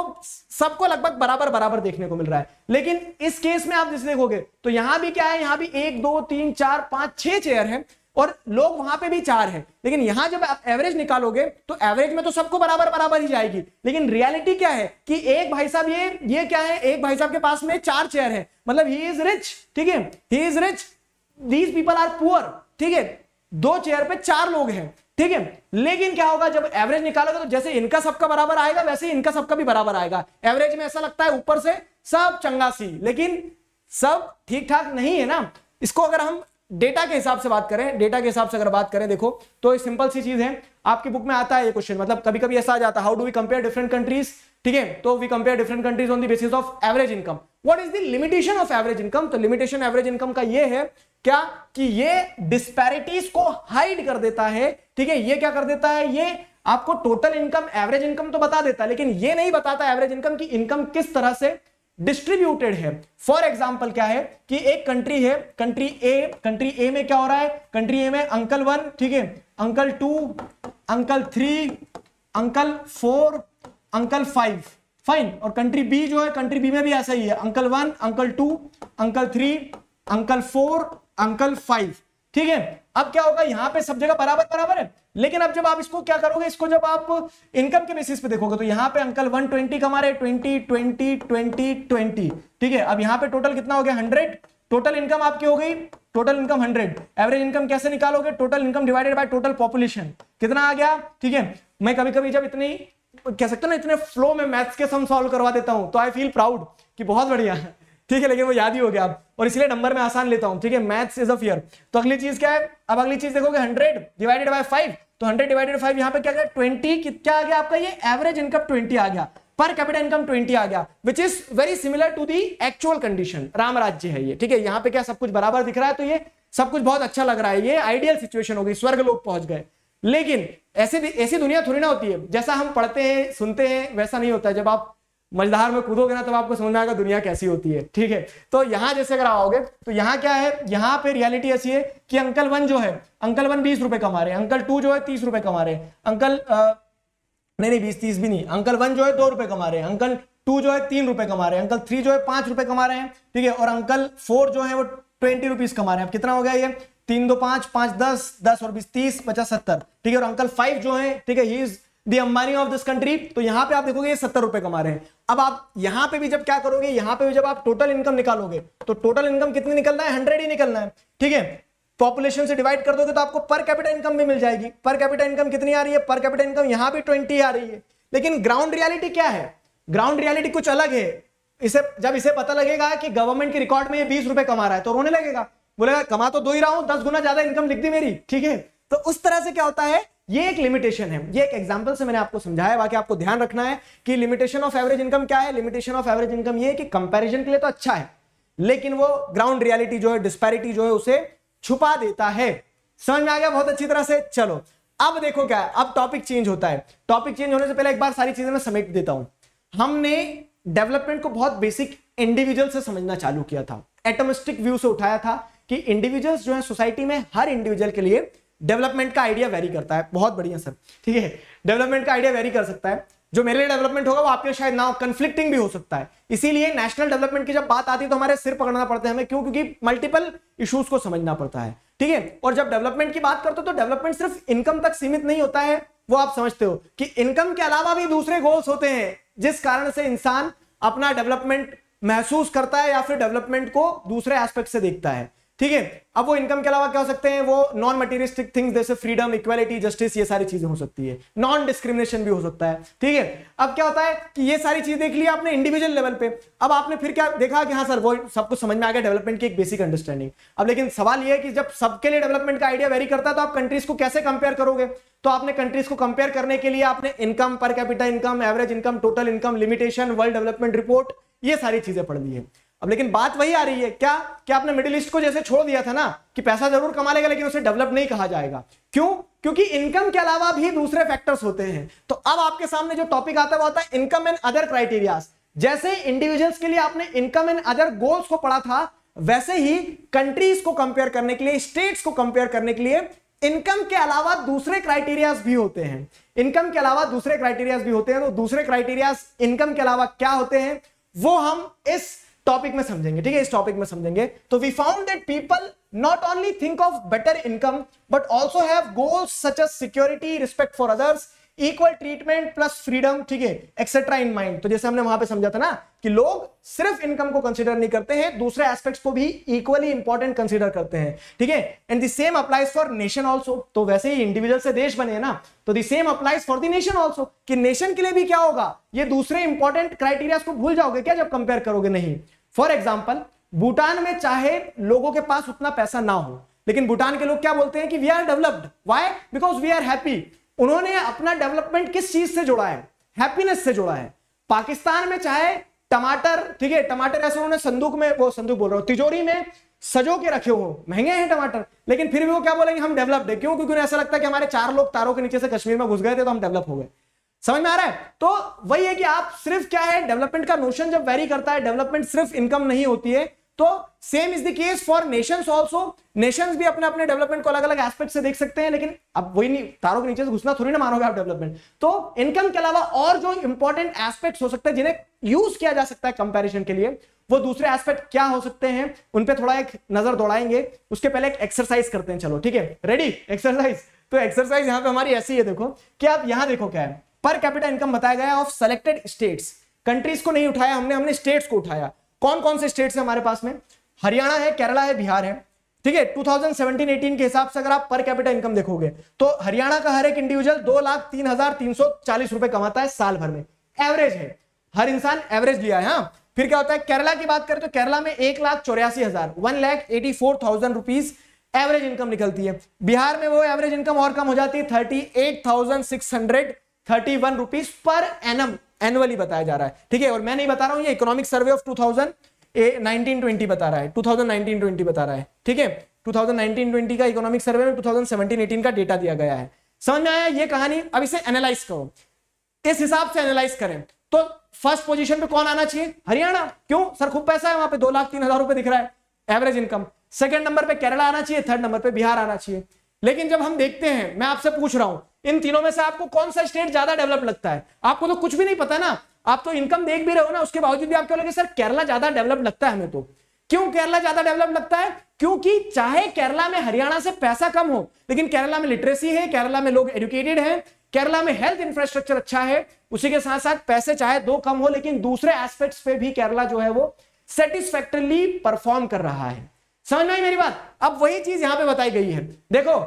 सबको लगभग बराबर बराबर देखने को मिल रहा है लेकिन इस केस में आप जिस देखोगे तो यहां भी क्या है यहां भी एक दो तीन चार पांच छह चेयर है और लोग वहां पे भी चार है लेकिन यहां जब आप एवरेज निकालोगे तो एवरेज में तो सबको बराबर बराबर ही जाएगी लेकिन रियलिटी क्या है कि एक भाई साहब ये ये क्या है एक भाई साहब के पास में चार चेयर है मतलब ही इज रिच ठीक है he is rich these people are poor ठीक है दो चेयर पे चार लोग हैं ठीक है लेकिन क्या होगा जब एवरेज निकालोगे तो जैसे इनका सबका बराबर आएगा वैसे इनका सबका भी बराबर आएगा एवरेज में ऐसा लगता है ऊपर से सब चंगा सी लेकिन सब ठीक ठाक नहीं है ना इसको अगर हम डेटा के हिसाब से बात करें डेटा के हिसाब से अगर बात करें देखो तो सिंपल सी चीज है आपकी बुक में आता है ये क्वेश्चन मतलब कभी कभी ऐसा आ जाता है how do we compare different countries ठीक है तो we compare different countries on the basis of average income what is the limitation of average income तो लिमिटेशन एवरेज इनकम का ये है क्या कि ये डिस्पैरिटीज को हाइड कर देता है ठीक है ये क्या कर देता है ये आपको टोटल इनकम एवरेज इनकम तो बता देता है लेकिन ये नहीं बताता एवरेज इनकम की इनकम किस तरह से डिस्ट्रीब्यूटेड है फॉर एग्जाम्पल क्या है कि एक कंट्री है कंट्री ए कंट्री ए में क्या हो रहा है कंट्री ए में अंकल वन ठीक है uncle two uncle three uncle four uncle five fine और कंट्री बी जो है कंट्री बी में भी ऐसा ही है uncle one uncle two uncle three uncle four uncle five ठीक है अब क्या होगा यहां पे सब जगह बराबर बराबर है लेकिन अब जब आप इसको क्या करोगे इसको जब आप इनकम के बेसिस पे देखोगे तो यहां पे अंकल 120 ट्वेंटी कमा रहे ट्वेंटी ट्वेंटी ट्वेंटी ट्वेंटी ठीक है अब यहां पे टोटल कितना हो गया हंड्रेड टोटल इनकम आपकी हो गई टोटल इनकम 100 एवरेज इनकम कैसे निकालोगे total income divided by total population कितना आ गया ठीक है मैं कभी कभी जब इतनी कह सकते हो ना इतने फ्लो में मैथ्स के सम सॉल्व करवा देता हूं तो आई फील प्राउड कि बहुत बढ़िया है ठीक है लेकिन वो याद ही हो गया अब और इसलिए नंबर में आसान लेता हूं ठीक है मैथ्स इज अ फियर तो अगली चीज क्या है अब अगली चीज देखोगे हंड्रेड डिवाइडेड बाय फाइव तो हंड्रेड डिवाइडेड फाइव यहाँ पे क्या गया ट्वेंटी क्या आ गया आपका ये एवरेज इनकम ट्वेंटी आ गया पर कैपिटल इनकम ट्वेंटी आ गया which is very similar to the actual condition Ram Rajya है ये ठीक है यहाँ पे क्या सब कुछ बराबर दिख रहा है तो ये सब कुछ बहुत अच्छा लग रहा है ये आइडियल सिचुएशन हो गई स्वर्ग लोग पहुंच गए लेकिन ऐसे ऐसी दुनिया थोड़ी ना होती है जैसा हम पढ़ते हैं सुनते हैं वैसा नहीं होता है जब आप मझधार में कूदोगे ना तब तो आपको समझ में आएगा दुनिया कैसी होती है ठीक है तो यहाँ जैसे अगर आओगे तो यहाँ क्या है यहाँ पे रियलिटी ऐसी है कि अंकल वन जो है अंकल वन बीस रुपए कमा रहे हैं अंकल टू जो है तीस रुपए कमा रहे हैं अंकल नहीं नहीं बीस तीस भी नहीं अंकल वन जो है दो रुपए कमा रहे हैं अंकल टू जो है तीन रुपए कमा रहे हैं अंकल थ्री जो है पांच रुपए कमा रहे हैं ठीक है और अंकल फोर जो है वो ट्वेंटी रुपीज कमा रहे हैं अब कितना हो गया ये तीन दो पांच पांच दस दस और बीस तीस पचास सत्तर ठीक है और अंकल फाइव जो है ठीक है he is the Ambani of this country तो यहां पे आप देखोगे ये सत्तर रुपए कमा रहे हैं अब आप यहां पे भी जब क्या करोगे यहां पे भी जब आप टोटल इनकम निकालोगे तो टोटल इनकम कितनी निकलना है हंड्रेड ही निकलना है ठीक है पॉपुलेशन से डिवाइड कर दोगे तो आपको पर कैपिटल इनकम भी मिल जाएगी पर कैपिटल इनकम कितनी आ रही है पर कैपिटल इनकम यहां भी ट्वेंटी आ रही है लेकिन ग्राउंड रियालिटी क्या है ग्राउंड रियालिटी कुछ अलग है इसे जब इसे पता लगेगा कि गवर्नमेंट के रिकॉर्ड में ये बीस रुपए कमा रहा है तो रोने लगेगा बोलेगा कमा तो दो ही रहा हूं दस गुना ज्यादा इनकम लिख दी मेरी ठीक है तो उस तरह से क्या होता है ये एक लिमिटेशन है ये एक एग्जांपल से मैंने आपको समझाया बाकी आपको ध्यान रखना है कि लिमिटेशन ऑफ एवरेज इनकम क्या है लिमिटेशन ऑफ एवरेज इनकम ये है कि कंपैरिजन के लिए तो अच्छा है लेकिन वो ग्राउंड रियलिटी जो है डिस्पैरिटी जो है उसे छुपा देता है समझ में आ गया बहुत अच्छी तरह से चलो अब देखो क्या है अब टॉपिक चेंज होता है टॉपिक चेंज होने से पहले एक बार सारी चीजें मैं समेट देता हूं हमने डेवलपमेंट को बहुत बेसिक इंडिविजुअल से समझना चालू किया था एटोमिस्टिक व्यू से उठाया था कि इंडिविजुअल्स जो है सोसाइटी में हर इंडिविजुअल के लिए डेवलपमेंट का आइडिया वेरी करता है बहुत बढ़िया सर ठीक है डेवलपमेंट का आइडिया वेरी कर सकता है जो मेरे लिए डेवलपमेंट होगा वो आपके शायद ना कंफ्लिक्टिंग भी हो सकता है इसीलिए नेशनल डेवलपमेंट की जब बात आती है तो हमारे सिर पकड़ना पड़ता है हमें क्यों क्योंकि मल्टीपल इश्यूज को समझना पड़ता है ठीक है और जब डेवलपमेंट की बात करते हो तो डेवलपमेंट सिर्फ इनकम तक सीमित नहीं होता है वो आप समझते हो कि इनकम के अलावा भी दूसरे गोल्स होते हैं जिस कारण से इंसान अपना डेवलपमेंट महसूस करता है या फिर डेवलपमेंट को दूसरे एस्पेक्ट से देखता है ठीक है अब वो इनकम के अलावा क्या हो सकते हैं वो नॉन मटेरियलिस्टिक थिंग्स जैसे फ्रीडम इक्वालिटी जस्टिस ये सारी चीजें हो सकती है नॉन डिस्क्रिमिनेशन भी हो सकता है ठीक है अब क्या होता है कि ये सारी चीज देख ली आपने इंडिविजुअल लेवल पे अब आपने फिर क्या देखा कि हाँ सर वो सब कुछ समझ में आ गया डेवलपमेंट की एक बेसिक अंडरस्टैंडिंग अब लेकिन सवाल यह है कि जब सबके लिए डेवलपमेंट का आइडिया वेरी करता है तो आप कंट्रीज को कैसे कंपेयर करोगे तो आपने कंट्रीज को कंपेयर करने के लिए आपने income per capital income average income total income limitation World Development Report ये सारी चीजें पढ़ ली है अब लेकिन बात वही आ रही है क्या क्या आपने मिडिल ईस्ट को जैसे छोड़ दिया था ना कि पैसा जरूर कमा लेगा लेकिन उसे डेवलप नहीं कहा जाएगा क्यों क्योंकि इनकम के अलावा भी दूसरे फैक्टर्स होते हैं तो अब आपके सामने जो टॉपिक आता है वो आता है इनकम एंड अदर क्राइटेरियाज जैसे इंडिविजुअल्स के लिए आपने इनकम एंड अदर गोल्स को पढ़ा था वैसे ही कंट्रीज को कंपेयर करने के लिए स्टेट्स को कंपेयर करने के लिए इनकम के अलावा दूसरे क्राइटेरियाज भी होते हैं इनकम के अलावा दूसरे क्राइटेरियाज भी होते हैं तो दूसरे क्राइटेरियाज इनकम के अलावा क्या होते हैं वो हम इस टॉपिक में समझेंगे ठीक है इस टॉपिक में समझेंगे तो we found that people not only think of better income but also have goals such as security respect for others equal treatment plus freedom ठीक है एक्सेट्रा इन माइंड तो जैसे हमने वहां पे समझा था ना कि लोग सिर्फ इनकम को कंसिडर नहीं करते हैं दूसरे एस्पेक्ट्स को भी इक्वली इंपॉर्टेंट कंसिडर करते हैं ठीक है and the same applies for nation also तो वैसे ही इंडिविजुअल से देश बने ना तो the same applies for the nation also कि नेशन के लिए भी क्या होगा ये दूसरे इंपॉर्टेंट क्राइटेरिया को भूल जाओगे क्या जब कंपेयर करोगे नहीं फॉर एग्जाम्पल भूटान में चाहे लोगों के पास उतना पैसा ना हो लेकिन भूटान के लोग क्या बोलते हैं कि we are developed why because we are happy उन्होंने अपना डेवलपमेंट किस चीज से जोड़ा है हैप्पीनेस से जोड़ा है पाकिस्तान में चाहे टमाटर ठीक है टमाटर ऐसे उन्होंने संदूक में वो संदूक बोल रहा हूँ तिजोरी में सजो के रखे हो महंगे हैं टमाटर लेकिन फिर भी वो क्या बोलेंगे हम डेवलप्ड है क्यों क्योंकि उन्हें ऐसा लगता है कि हमारे चार लोग तारों के नीचे से कश्मीर में घुस गए थे तो हम डेवलप हो गए समझ में आ रहा है तो वही है कि आप सिर्फ क्या है डेवलपमेंट का नोशन जब वेरी करता है डेवलपमेंट सिर्फ इनकम नहीं होती है तो same is the case for nations also nations भी अपने अपने डेवलपमेंट को अलग अलग एस्पेक्ट से देख सकते हैं लेकिन अब वही नहीं तारों के नीचे से घुसना थोड़ी ना मानोगे आप डेवलपमेंट तो इनकम के अलावा और जो इंपॉर्टेंट एस्पेक्ट हो सकते हैं जिन्हें यूज किया जा सकता है कंपेरिजन के लिए वो दूसरे एस्पेक्ट क्या हो सकते हैं उन पर थोड़ा एक नजर दौड़ाएंगे उसके पहले एक एक्सरसाइज करते हैं चलो ठीक है रेडी एक्सरसाइज तो एक्सरसाइज यहां पर हमारी ऐसी है देखो कि आप यहां देखो क्या है पर कैपिटल इनकम बताया गया ऑफ सेलेक्टेड स्टेट्स कंट्रीज को नहीं उठाया हमने हमने स्टेट्स को उठाया कौन कौन से स्टेट्स है हमारे पास में हरियाणा है केरला है बिहार है ठीक है 2017-18 के हिसाब से अगर आप पर कैपिटल इनकम देखोगे तो हरियाणा का हर एक इंडिविजुअल दो लाख तीन हजार तीन सौ चालीस रुपए कमाता है साल भर में एवरेज है हर इंसान एवरेज लिया है हाँ फिर क्या होता है केरला की बात करें तो केरला में एक लाख चौरासी हजार one lakh eighty four thousand rupees average income निकलती है बिहार में वो एवरेज इनकम और कम हो जाती है thirty eight thousand six hundred thirty one rupees per annum annually बताया जा रहा है ठीक है और मैं नहीं बता रहा हूं ये economic survey of two thousand nineteen twenty बता रहा है टू थाउजेंड नाइनटीन ट्वेंटी बता रहा है ठीक है टू थाउजेंड नाइनटीन ट्वेंटी का इकोनॉमिक सर्वे में टू थाउजेंड सेवनटीन एटीन का डेटा दिया गया है समझ में आया ये कहानी अब इसे एनालाइज करो इस हिसाब से एनालाइज करें तो फर्स्ट पोजीशन पे कौन आना चाहिए हरियाणा क्यों सर खूब पैसा है वहां पे दो लाख तीन हजार रुपए दिख रहा है एवरेज इनकम सेकंड नंबर पे केरला आना चाहिए थर्ड नंबर पे बिहार आना चाहिए लेकिन जब हम देखते हैं मैं आपसे पूछ रहा हूं इन तीनों में से आपको कौन सा स्टेट ज्यादा डेवलप लगता है आपको तो कुछ भी नहीं पता ना आप तो इनकम देख भी रहे हो ना उसके बावजूद भी आपको लगे सर केरला ज्यादा डेवलप लगता है हमें तो क्यों केरला ज्यादा डेवलप लगता है क्योंकि चाहे केरला में हरियाणा से पैसा कम हो लेकिन केरला में लिटरेसी है केरला में लोग एजुकेटेड हैं केरला में हेल्थ इंफ्रास्ट्रक्चर अच्छा है उसी के साथ साथ पैसे चाहे दो कम हो लेकिन दूसरे एस्पेक्ट्स पे भी केरला जो है वो सेटिस्फेक्टरली परफॉर्म कर रहा है समझ में आई मेरी बात अब वही चीज यहां पे बताई गई है देखो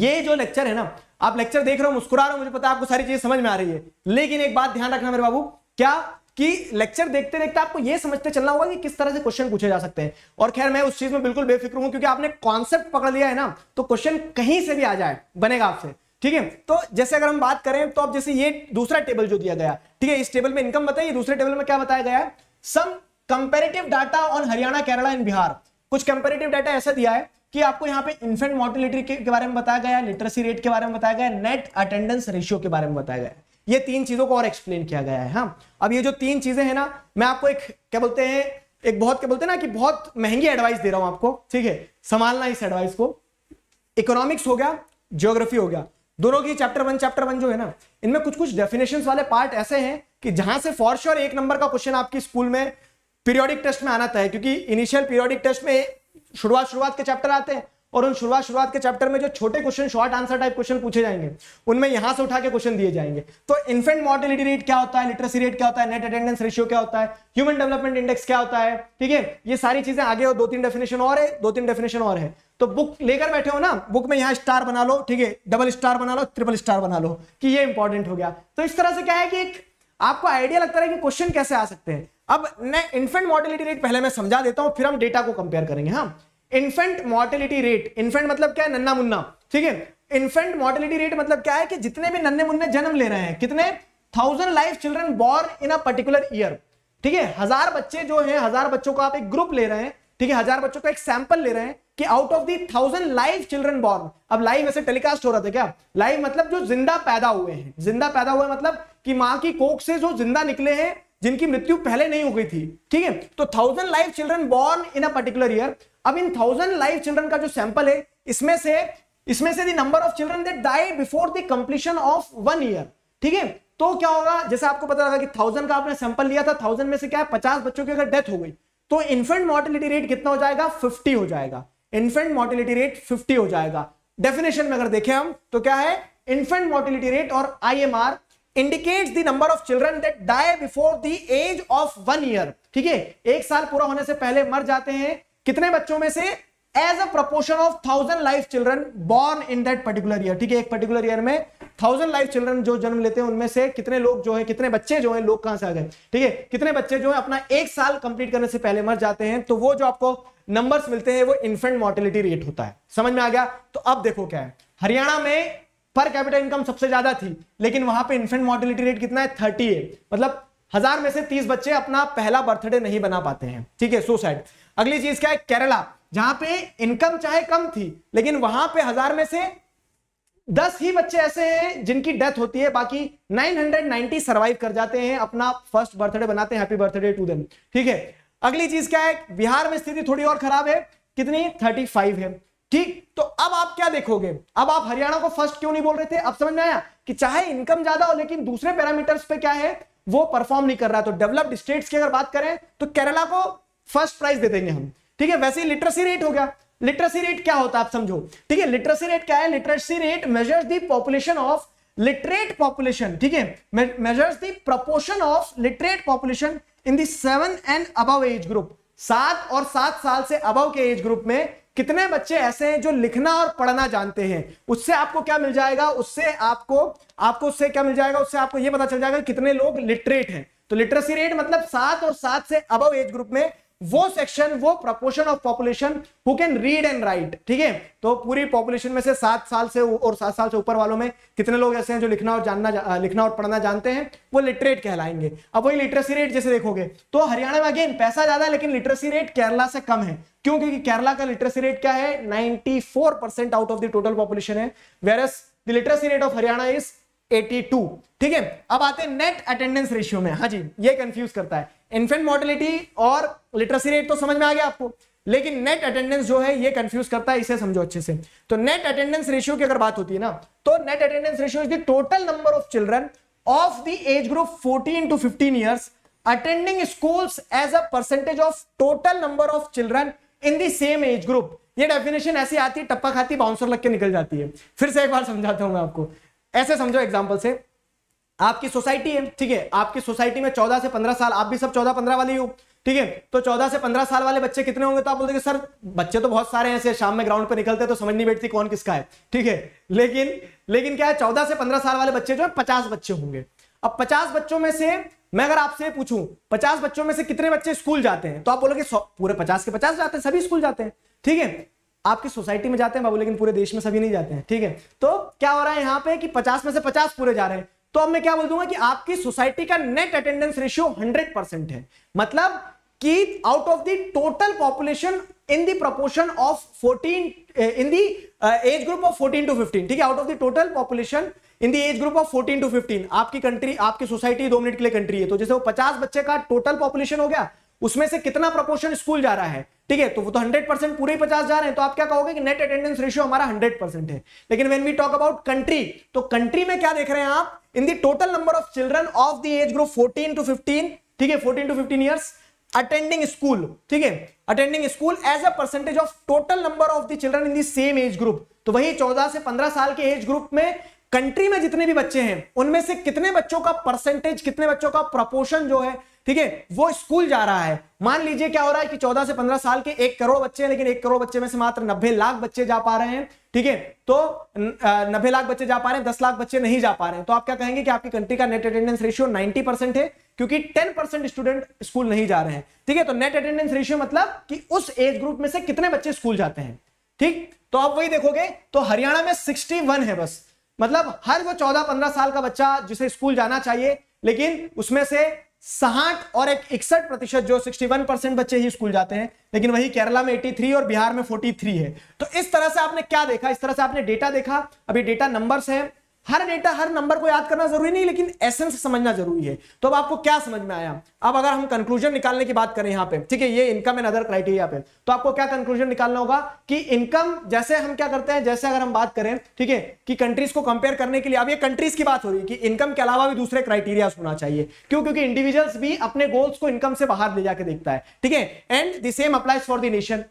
ये जो लेक्चर है ना आप लेक्चर देख रहे हो मुस्कुरा रहे हो मुझे पता है आपको सारी चीज समझ में आ रही है लेकिन एक बात ध्यान रखना मेरे बाबू क्या कि लेक्चर देखते देखते आपको यह समझते चलना होगा कि किस तरह से क्वेश्चन पूछे जा सकते हैं और खैर मैं उस चीज में बिल्कुल बेफिक्र हूं क्योंकि आपने कॉन्सेप्ट पकड़ लिया है ना तो क्वेश्चन कहीं से भी आ जाए बनेगा आपसे ठीक है तो जैसे अगर हम बात करें तो अब जैसे ये दूसरा टेबल जो दिया गया ठीक है इस टेबल में इनकम बताइए दूसरे टेबल में क्या बताया गया some comparative data on Haryana Kerala and Bihar कुछ कंपेरेटिव डाटा ऐसा दिया है कि आपको यहाँ पे इन्फेंट मोर्टिलिटी के, बारे में बताया गया लिटरेसी रेट के बारे में बताया गया नेट अटेंडेंस रेशियो के बारे में बताया गया ये तीन चीजों को और एक्सप्लेन किया गया है हाँ अब ये जो तीन चीजें हैं ना मैं आपको एक क्या बोलते हैं एक बहुत क्या बोलते हैं ना कि बहुत महंगी एडवाइस दे रहा हूं आपको ठीक है संभालना इस एडवाइस को इकोनॉमिक्स हो गया ज्योग्राफी हो गया दोनों की चैप्टर वन चैप्टर वन जो है ना इनमें कुछ कुछ डेफिनेशन वाले पार्ट ऐसे हैं कि जहां से फॉर श्योर एक नंबर का क्वेश्चन आपकी स्कूल में पीरियोडिक टेस्ट में आना था क्योंकि इनिशियल पीरियोडिक टेस्ट में शुरुआत शुरुआत के चैप्टर आते हैं और उन शुरुआत शुरुआत के चैप्टर में जो छोटे question short answer type question पूछे जाएंगे उनमें यहां से उठा के क्वेश्चन दिए जाएंगे तो इन्फेंट मॉर्टिलिटी रेट क्या होता है लिटरेसी रेट क्या होता है नेट अटेंडेंस रेशियो क्या होता है ह्यूमन डेवलपमेंट इंडेक्स क्या होता है ठीक है ये सारी चीजें आगे और दो तीन डेफिनेशन और है दो तीन डेफिनेशन और है तो बुक लेकर बैठे हो ना बुक में यहां स्टार बना लो ठीक है डबल स्टार बना लो ट्रिपल स्टार बना लो कि ये इंपॉर्टेंट हो गया तो इस तरह से क्या है कि एक आपको आइडिया लगता है कि क्वेश्चन कैसे आ सकते हैं अब मैं इन्फेंट मॉर्टेलिटी रेट पहले मैं समझा देता हूं फिर हम डेटा को कंपेयर करेंगे हाँ इन्फेंट मॉर्टेलिटी रेट इन्फेंट मतलब क्या है नन्ना मुन्ना ठीक है इन्फेंट मॉर्टिलिटी रेट मतलब क्या है कि जितने भी नन्ने मुन्ने जन्म ले रहे हैं कितने thousand life children born in a particular year ठीक है हजार बच्चे जो है हजार बच्चों का आप एक ग्रुप ले रहे हैं ठीक है हजार बच्चों का एक सैंपल ले रहे हैं कि out of the thousand live children born अब लाइव ऐसे टेलीकास्ट हो रहा था क्या लाइव मतलब जो जिंदा पैदा हुए हैं जिंदा पैदा हुए मतलब कि माँ की कोख से जो जिंदा निकले हैं जिनकी मृत्यु पहले नहीं हो गई थी ठीक है तो thousand live children born in a particular year अब इन थाउजेंड लाइव चिल्ड्रन का जो सैंपल है इसमें से इसमें से number of children they die before the completion of one year ठीक है तो क्या होगा जैसे आपको पता लगा कि थाउजेंड का आपने सैंपल लिया था थाउजेंड में से क्या है पचास बच्चों की अगर डेथ हो गई तो इन्फेंट मॉर्टिलिटी रेट कितना हो जाएगा फिफ्टी हो जाएगा इन्फेंट मॉर्टिलिटी रेट फिफ्टी हो जाएगा डेफिनेशन में अगर देखें हम तो क्या है इन्फेंट मॉर्टिलिटी रेट और I indicates the number of children that die before the age of one year ठीक है एक साल पूरा होने से पहले मर जाते हैं कितने बच्चों में से as a proportion of thousand life children born in that particular year ठीक है एक पर्टिकुलर ईयर में थाउजेंड लाइफ चिल्ड्रन जो जन्म लेते हैं उनमें से कितने लोग जो है कितने बच्चे जो है लोग कहां से आ गए ठीक है कितने बच्चे जो है अपना एक साल कंप्लीट करने से पहले मर जाते हैं तो वो जो आपको नंबर्स मिलते हैं वो इन्फेंट मोर्टिलिटी रेट होता है समझ में आ गया तो अब देखो क्या है हरियाणा में पर कैपिटल इनकम सबसे ज्यादा थी लेकिन वहां पे इन्फेंट मॉर्टिलिटी रेट कितना है थर्टी मतलब हजार में से तीस बच्चे अपना पहला बर्थडे नहीं बना पाते हैं ठीक है सैड अगली चीज क्या है केरला जहां पे इनकम चाहे कम थी लेकिन वहां पे हजार में से दस ही बच्चे ऐसे हैं जिनकी डेथ होती है बाकी 990 सरवाइव कर जाते हैं अपना फर्स्ट बर्थडे बनाते हैं हैप्पी बर्थडे टू देम ठीक है अगली चीज क्या है बिहार में स्थिति थोड़ी और खराब है कितनी 35 है ठीक तो अब आप क्या देखोगे अब आप हरियाणा को फर्स्ट क्यों नहीं बोल रहे थे अब समझ में आया कि चाहे इनकम ज्यादा हो लेकिन दूसरे पैरामीटर्स पे क्या है वो परफॉर्म नहीं कर रहा तो डेवलप्ड स्टेट्स की अगर बात करें तो केरला को फर्स्ट प्राइज दे देंगे हम ठीक है वैसे ही लिटरेसी रेट हो गया लिटरेसी रेट क्या होता है आप समझो ठीक है लिटरेसी रेट क्या है literacy rate measures the population of literate population ठीक है measures the proportion of literate population in the seven and above age group सात और सात साल से अबव के एज ग्रुप में कितने बच्चे ऐसे हैं जो लिखना और पढ़ना जानते हैं उससे आपको क्या मिल जाएगा उससे आपको आपको उससे क्या मिल जाएगा उससे आपको यह पता चल जाएगा कितने लोग लिटरेट हैं तो लिटरेसी रेट मतलब सात और सात से अब एज ग्रुप में वो सेक्शन वो proportion of population who can read and write ठीक है तो पूरी पॉपुलेशन में से सात साल से और सात साल से ऊपर वालों में कितने लोग ऐसे हैं जो लिखना और जानना लिखना और पढ़ना जानते हैं वो लिटरेट कहलाएंगे अब वही लिटरेसी रेट जैसे देखोगे तो हरियाणा में अगेन पैसा ज्यादा है लेकिन लिटरेसी रेट केरला से कम है क्यों क्योंकि केरला का लिटरेसी रेट क्या है ninety percent out of the total population है versus the literacy rate of Haryana is 82 ठीक है अब आते हैं नेट अटेंडेंस रेशियो में हाँ जी ये कंफ्यूज करता है इन्फेंट मोर्टिलिटी और लिटरेसी रेट तो समझ में आ गया आपको लेकिन नेट अटेंडेंस जो है ये कंफ्यूज करता है इसे समझो अच्छे से तो नेट अटेंडेंस रेशियो की अगर बात होती है ना तो net attendance ratio is the total number of children of the age group 14 to 15 years attending schools as a percentage of total number of children in the same age group ये definition ऐसी आती है टप्पा खाती bouncer लग के निकल जाती है फिर से एक बार समझाता हूं मैं आपको ऐसे समझो एग्जाम्पल से आपकी सोसाइटी है ठीक है आपकी सोसाइटी में चौदह से पंद्रह साल आप भी सब चौदह पंद्रह वाले हो ठीक है तो चौदह से पंद्रह साल वाले बच्चे कितने होंगे तो आप बोलते हैं सर बच्चे तो बहुत सारे हैं ऐसे शाम में ग्राउंड पर निकलते तो समझ नहीं बैठती कौन किसका है ठीक है लेकिन लेकिन क्या है चौदह से पंद्रह साल वाले बच्चे जो है पचास बच्चे होंगे अब पचास बच्चों में से मैं अगर आपसे पूछूं पचास बच्चों में से कितने बच्चे स्कूल जाते हैं तो आप बोलोगे पूरे पचास के पचास जाते हैं सभी स्कूल जाते हैं ठीक है आपकी सोसाइटी में जाते हैं बाबू लेकिन पूरे देश में सभी नहीं जाते हैं ठीक है तो क्या हो रहा है यहाँ पे कि पचास में से पचास पूरे जा रहे हैं तो अब मैं क्या बोल दूंगा कि आपकी सोसाइटी का net attendance ratio hundred percent है मतलब कि out of the total population in the proportion of fourteen in the age group of fourteen to fifteen ठीक है out of the total population in the age group of fourteen to fifteen आपकी country आपकी society दो minute के लिए country है तो जैसे वो पचास बच्चे का टोटल पॉपुलेशन हो गया उसमें से कितना प्रोपोर्शन स्कूल जा रहा है ठीक है तो वो तो 100 परसेंट पूरे ही पचास जा रहे हैं तो आप क्या कहोगे कि नेट अटेंडेंस रेशियो हमारा 100 परसेंट है लेकिन when we talk about country तो कंट्री में क्या देख रहे हैं आप in the total number of children of the age group 14 to 15 ठीक है 14 टू 15 इयर्स अटेंडिंग स्कूल ठीक है attending school as a percentage of total number of the children in the same age group तो वही चौदह से पंद्रह साल के एज ग्रुप में कंट्री में जितने भी बच्चे हैं उनमें से कितने बच्चों का परसेंटेज कितने बच्चों का प्रपोर्शन जो है ठीक है वो स्कूल जा रहा है मान लीजिए क्या हो रहा है कि 14 से 15 साल के एक करोड़ बच्चे हैं लेकिन एक करोड़ बच्चे में से मात्र 90 लाख बच्चे जा पा रहे हैं ठीक है तो 90 लाख बच्चे जा पा रहे हैं 10 लाख बच्चे नहीं जा पा रहे हैं तो आप क्या कहेंगे कि आपकी कंट्री का नेट अटेंडेंस रेशियो 90 परसेंट है क्योंकि 10 परसेंट स्टूडेंट स्कूल नहीं जा रहे हैं ठीक है तो नेट अटेंडेंस रेशियो मतलब कि उस एज ग्रुप में से कितने बच्चे स्कूल जाते हैं ठीक तो आप वही देखोगे तो हरियाणा में सिक्सटी है बस मतलब हर वो चौदह पंद्रह साल का बच्चा जिसे स्कूल जाना चाहिए लेकिन उसमें से साठ और एक इकसठ प्रतिशत जो 61 परसेंट बच्चे ही स्कूल जाते हैं लेकिन वही केरला में 83 और बिहार में 43 है तो इस तरह से आपने क्या देखा इस तरह से आपने डेटा देखा अभी डेटा नंबर्स हैं हर डेटा हर नंबर को याद करना जरूरी नहीं लेकिन एसेंस समझना जरूरी है तो अब आपको क्या समझ में आया अब अगर हम कंक्लूजन निकालने की बात करें यहां पे ठीक है ये इनकम एंड अदर क्राइटेरिया पे तो आपको क्या कंक्लूजन निकालना होगा कि इनकम जैसे हम क्या करते हैं जैसे अगर हम बात करें ठीक है कि कंट्रीज को कंपेयर करने के लिए अब ये कंट्रीज की बात हो रही है कि इनकम के अलावा भी दूसरे क्राइटेरिया होना चाहिए क्यों क्योंकि इंडिविजुअल्स भी अपने गोल्स को इनकम से बाहर ले जाके देखता है ठीक है and the same applies for the nation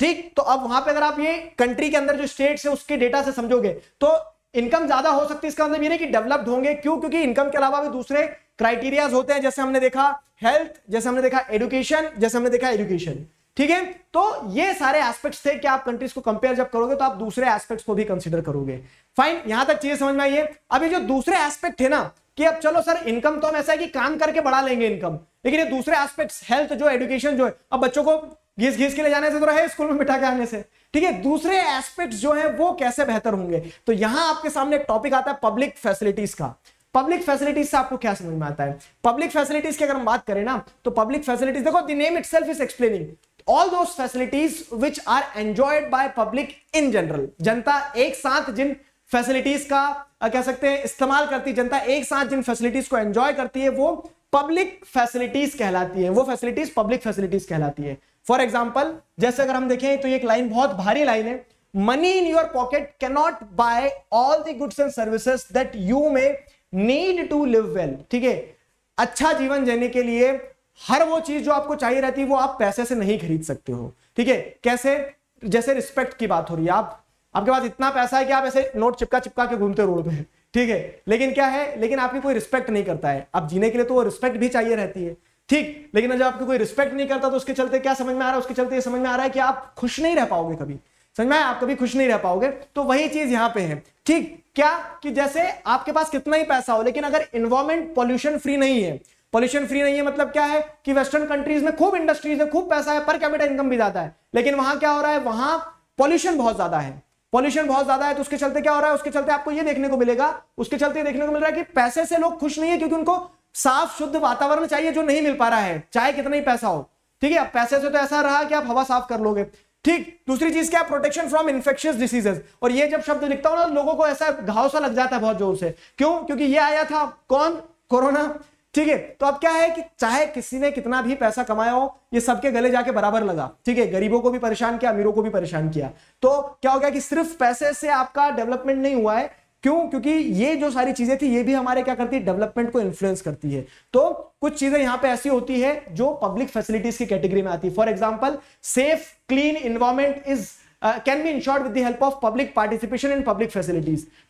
ठीक तो अब वहां पे अगर आप ये कंट्री के अंदर जो स्टेट्स है उसके डेटा से समझोगे तो इनकम ज्यादा हो सकती है इसका मतलब ये नहीं कि डेवलप्ड होंगे क्यों क्योंकि इनकम के अलावा भी दूसरे क्राइटेरियाज होते हैं जैसे हमने देखा हेल्थ जैसे हमने देखा एडुकेशन जैसे हमने देखा एजुकेशन ठीक है तो ये सारे एस्पेक्ट्स थे कि आप कंट्रीज को कंपेयर जब करोगे तो आप दूसरे एस्पेक्ट्स को भी कंसिडर करोगे फाइन यहां तक चीजें समझ में आई है अभी जो दूसरे एस्पेक्ट थे ना कि अब चलो सर इनकम तो हम ऐसा है कि काम करके बढ़ा लेंगे इनकम लेकिन ये दूसरे एस्पेक्ट्स हेल्थ जो एडुकेशन जो है अब बच्चों को घीस घीस के ले जाने से तो रहे स्कूल में बिठा के आने से ठीक है दूसरे एस्पेक्ट जो है वो कैसे बेहतर होंगे तो यहां आपके सामने एक टॉपिक आता है पब्लिक फैसिलिटीज का पब्लिक फैसिलिटीज से आपको क्या समझ में आता है पब्लिक फैसिलिटीज की अगर हम बात करें ना तो पब्लिक फैसिलिटीज देखो the name itself is explaining all those facilities which are enjoyed by public in general जनता एक साथ जिन फैसिलिटीज का कह सकते हैं इस्तेमाल करती जनता एक साथ जिन फैसिलिटीज को एंजॉय करती है वो पब्लिक फैसिलिटीज कहलाती है वो फैसिलिटीज पब्लिक फैसिलिटीज कहलाती है फॉर एग्जाम्पल जैसे अगर हम देखें तो एक लाइन बहुत भारी लाइन है money in your pocket cannot buy all the goods and services that you may need to live well ठीक है अच्छा जीवन जीने के लिए हर वो चीज जो आपको चाहिए रहती है वो आप पैसे से नहीं खरीद सकते हो ठीक है कैसे जैसे रिस्पेक्ट की बात हो रही है आप आपके पास इतना पैसा है कि आप ऐसे नोट चिपका चिपका के घूमते रोड पे ठीक है लेकिन क्या है लेकिन आपकी कोई रिस्पेक्ट नहीं करता है आप जीने के लिए तो वो रिस्पेक्ट भी चाहिए रहती है ठीक लेकिन जब आपको कोई रिस्पेक्ट नहीं करता तो उसके चलते क्या समझ में आ रहा है उसके चलते ये समझ में आ रहा है कि आप खुश नहीं रह पाओगे कभी समझ में आया आप कभी खुश नहीं रह पाओगे तो वही चीज यहां पे है ठीक क्या कि जैसे आपके पास कितना ही पैसा हो लेकिन अगर इन्वायरमेंट पॉल्यूशन फ्री नहीं है पॉल्यूशन फ्री नहीं है मतलब क्या है कि वेस्टर्न कंट्रीज में खूब इंडस्ट्रीज है खूब पैसा है पर कैपिटल इनकम भी ज्यादा है लेकिन वहां क्या हो रहा है वहां पॉल्यूशन बहुत ज्यादा है पॉल्यूशन बहुत ज्यादा है तो उसके चलते क्या हो रहा है उसके चलते आपको ये देखने को मिलेगा उसके चलते देखने को मिल रहा है कि पैसे से लोग खुश नहीं है क्योंकि उनको साफ शुद्ध वातावरण चाहिए जो नहीं मिल पा रहा है चाहे कितना ही पैसा हो ठीक है पैसे से तो ऐसा रहा कि आप हवा साफ कर लोगे ठीक दूसरी चीज क्या प्रोटेक्शन फ्रॉम इन्फेक्शियस डिसीजेस और ये जब शब्द लिखता हूं ना लोगों को ऐसा घाव सा लग जाता है बहुत जोर से क्यों क्योंकि ये आया था कौन कोरोना ठीक है तो अब क्या है कि चाहे किसी ने कितना भी पैसा कमाया हो ये सबके गले जाके बराबर लगा ठीक है गरीबों को भी परेशान किया अमीरों को भी परेशान किया तो क्या हो गया कि सिर्फ पैसे से आपका डेवलपमेंट नहीं हुआ है क्यों क्योंकि ये जो सारी चीजें थी ये भी हमारे क्या करती है डेवलपमेंट को इन्फ्लुएंस करती है तो कुछ चीजें यहां पे ऐसी होती है जो पब्लिक फैसिलिटीज की कैटेगरी में आती है for example safe clean environment is can be ensured with with of public participation in participation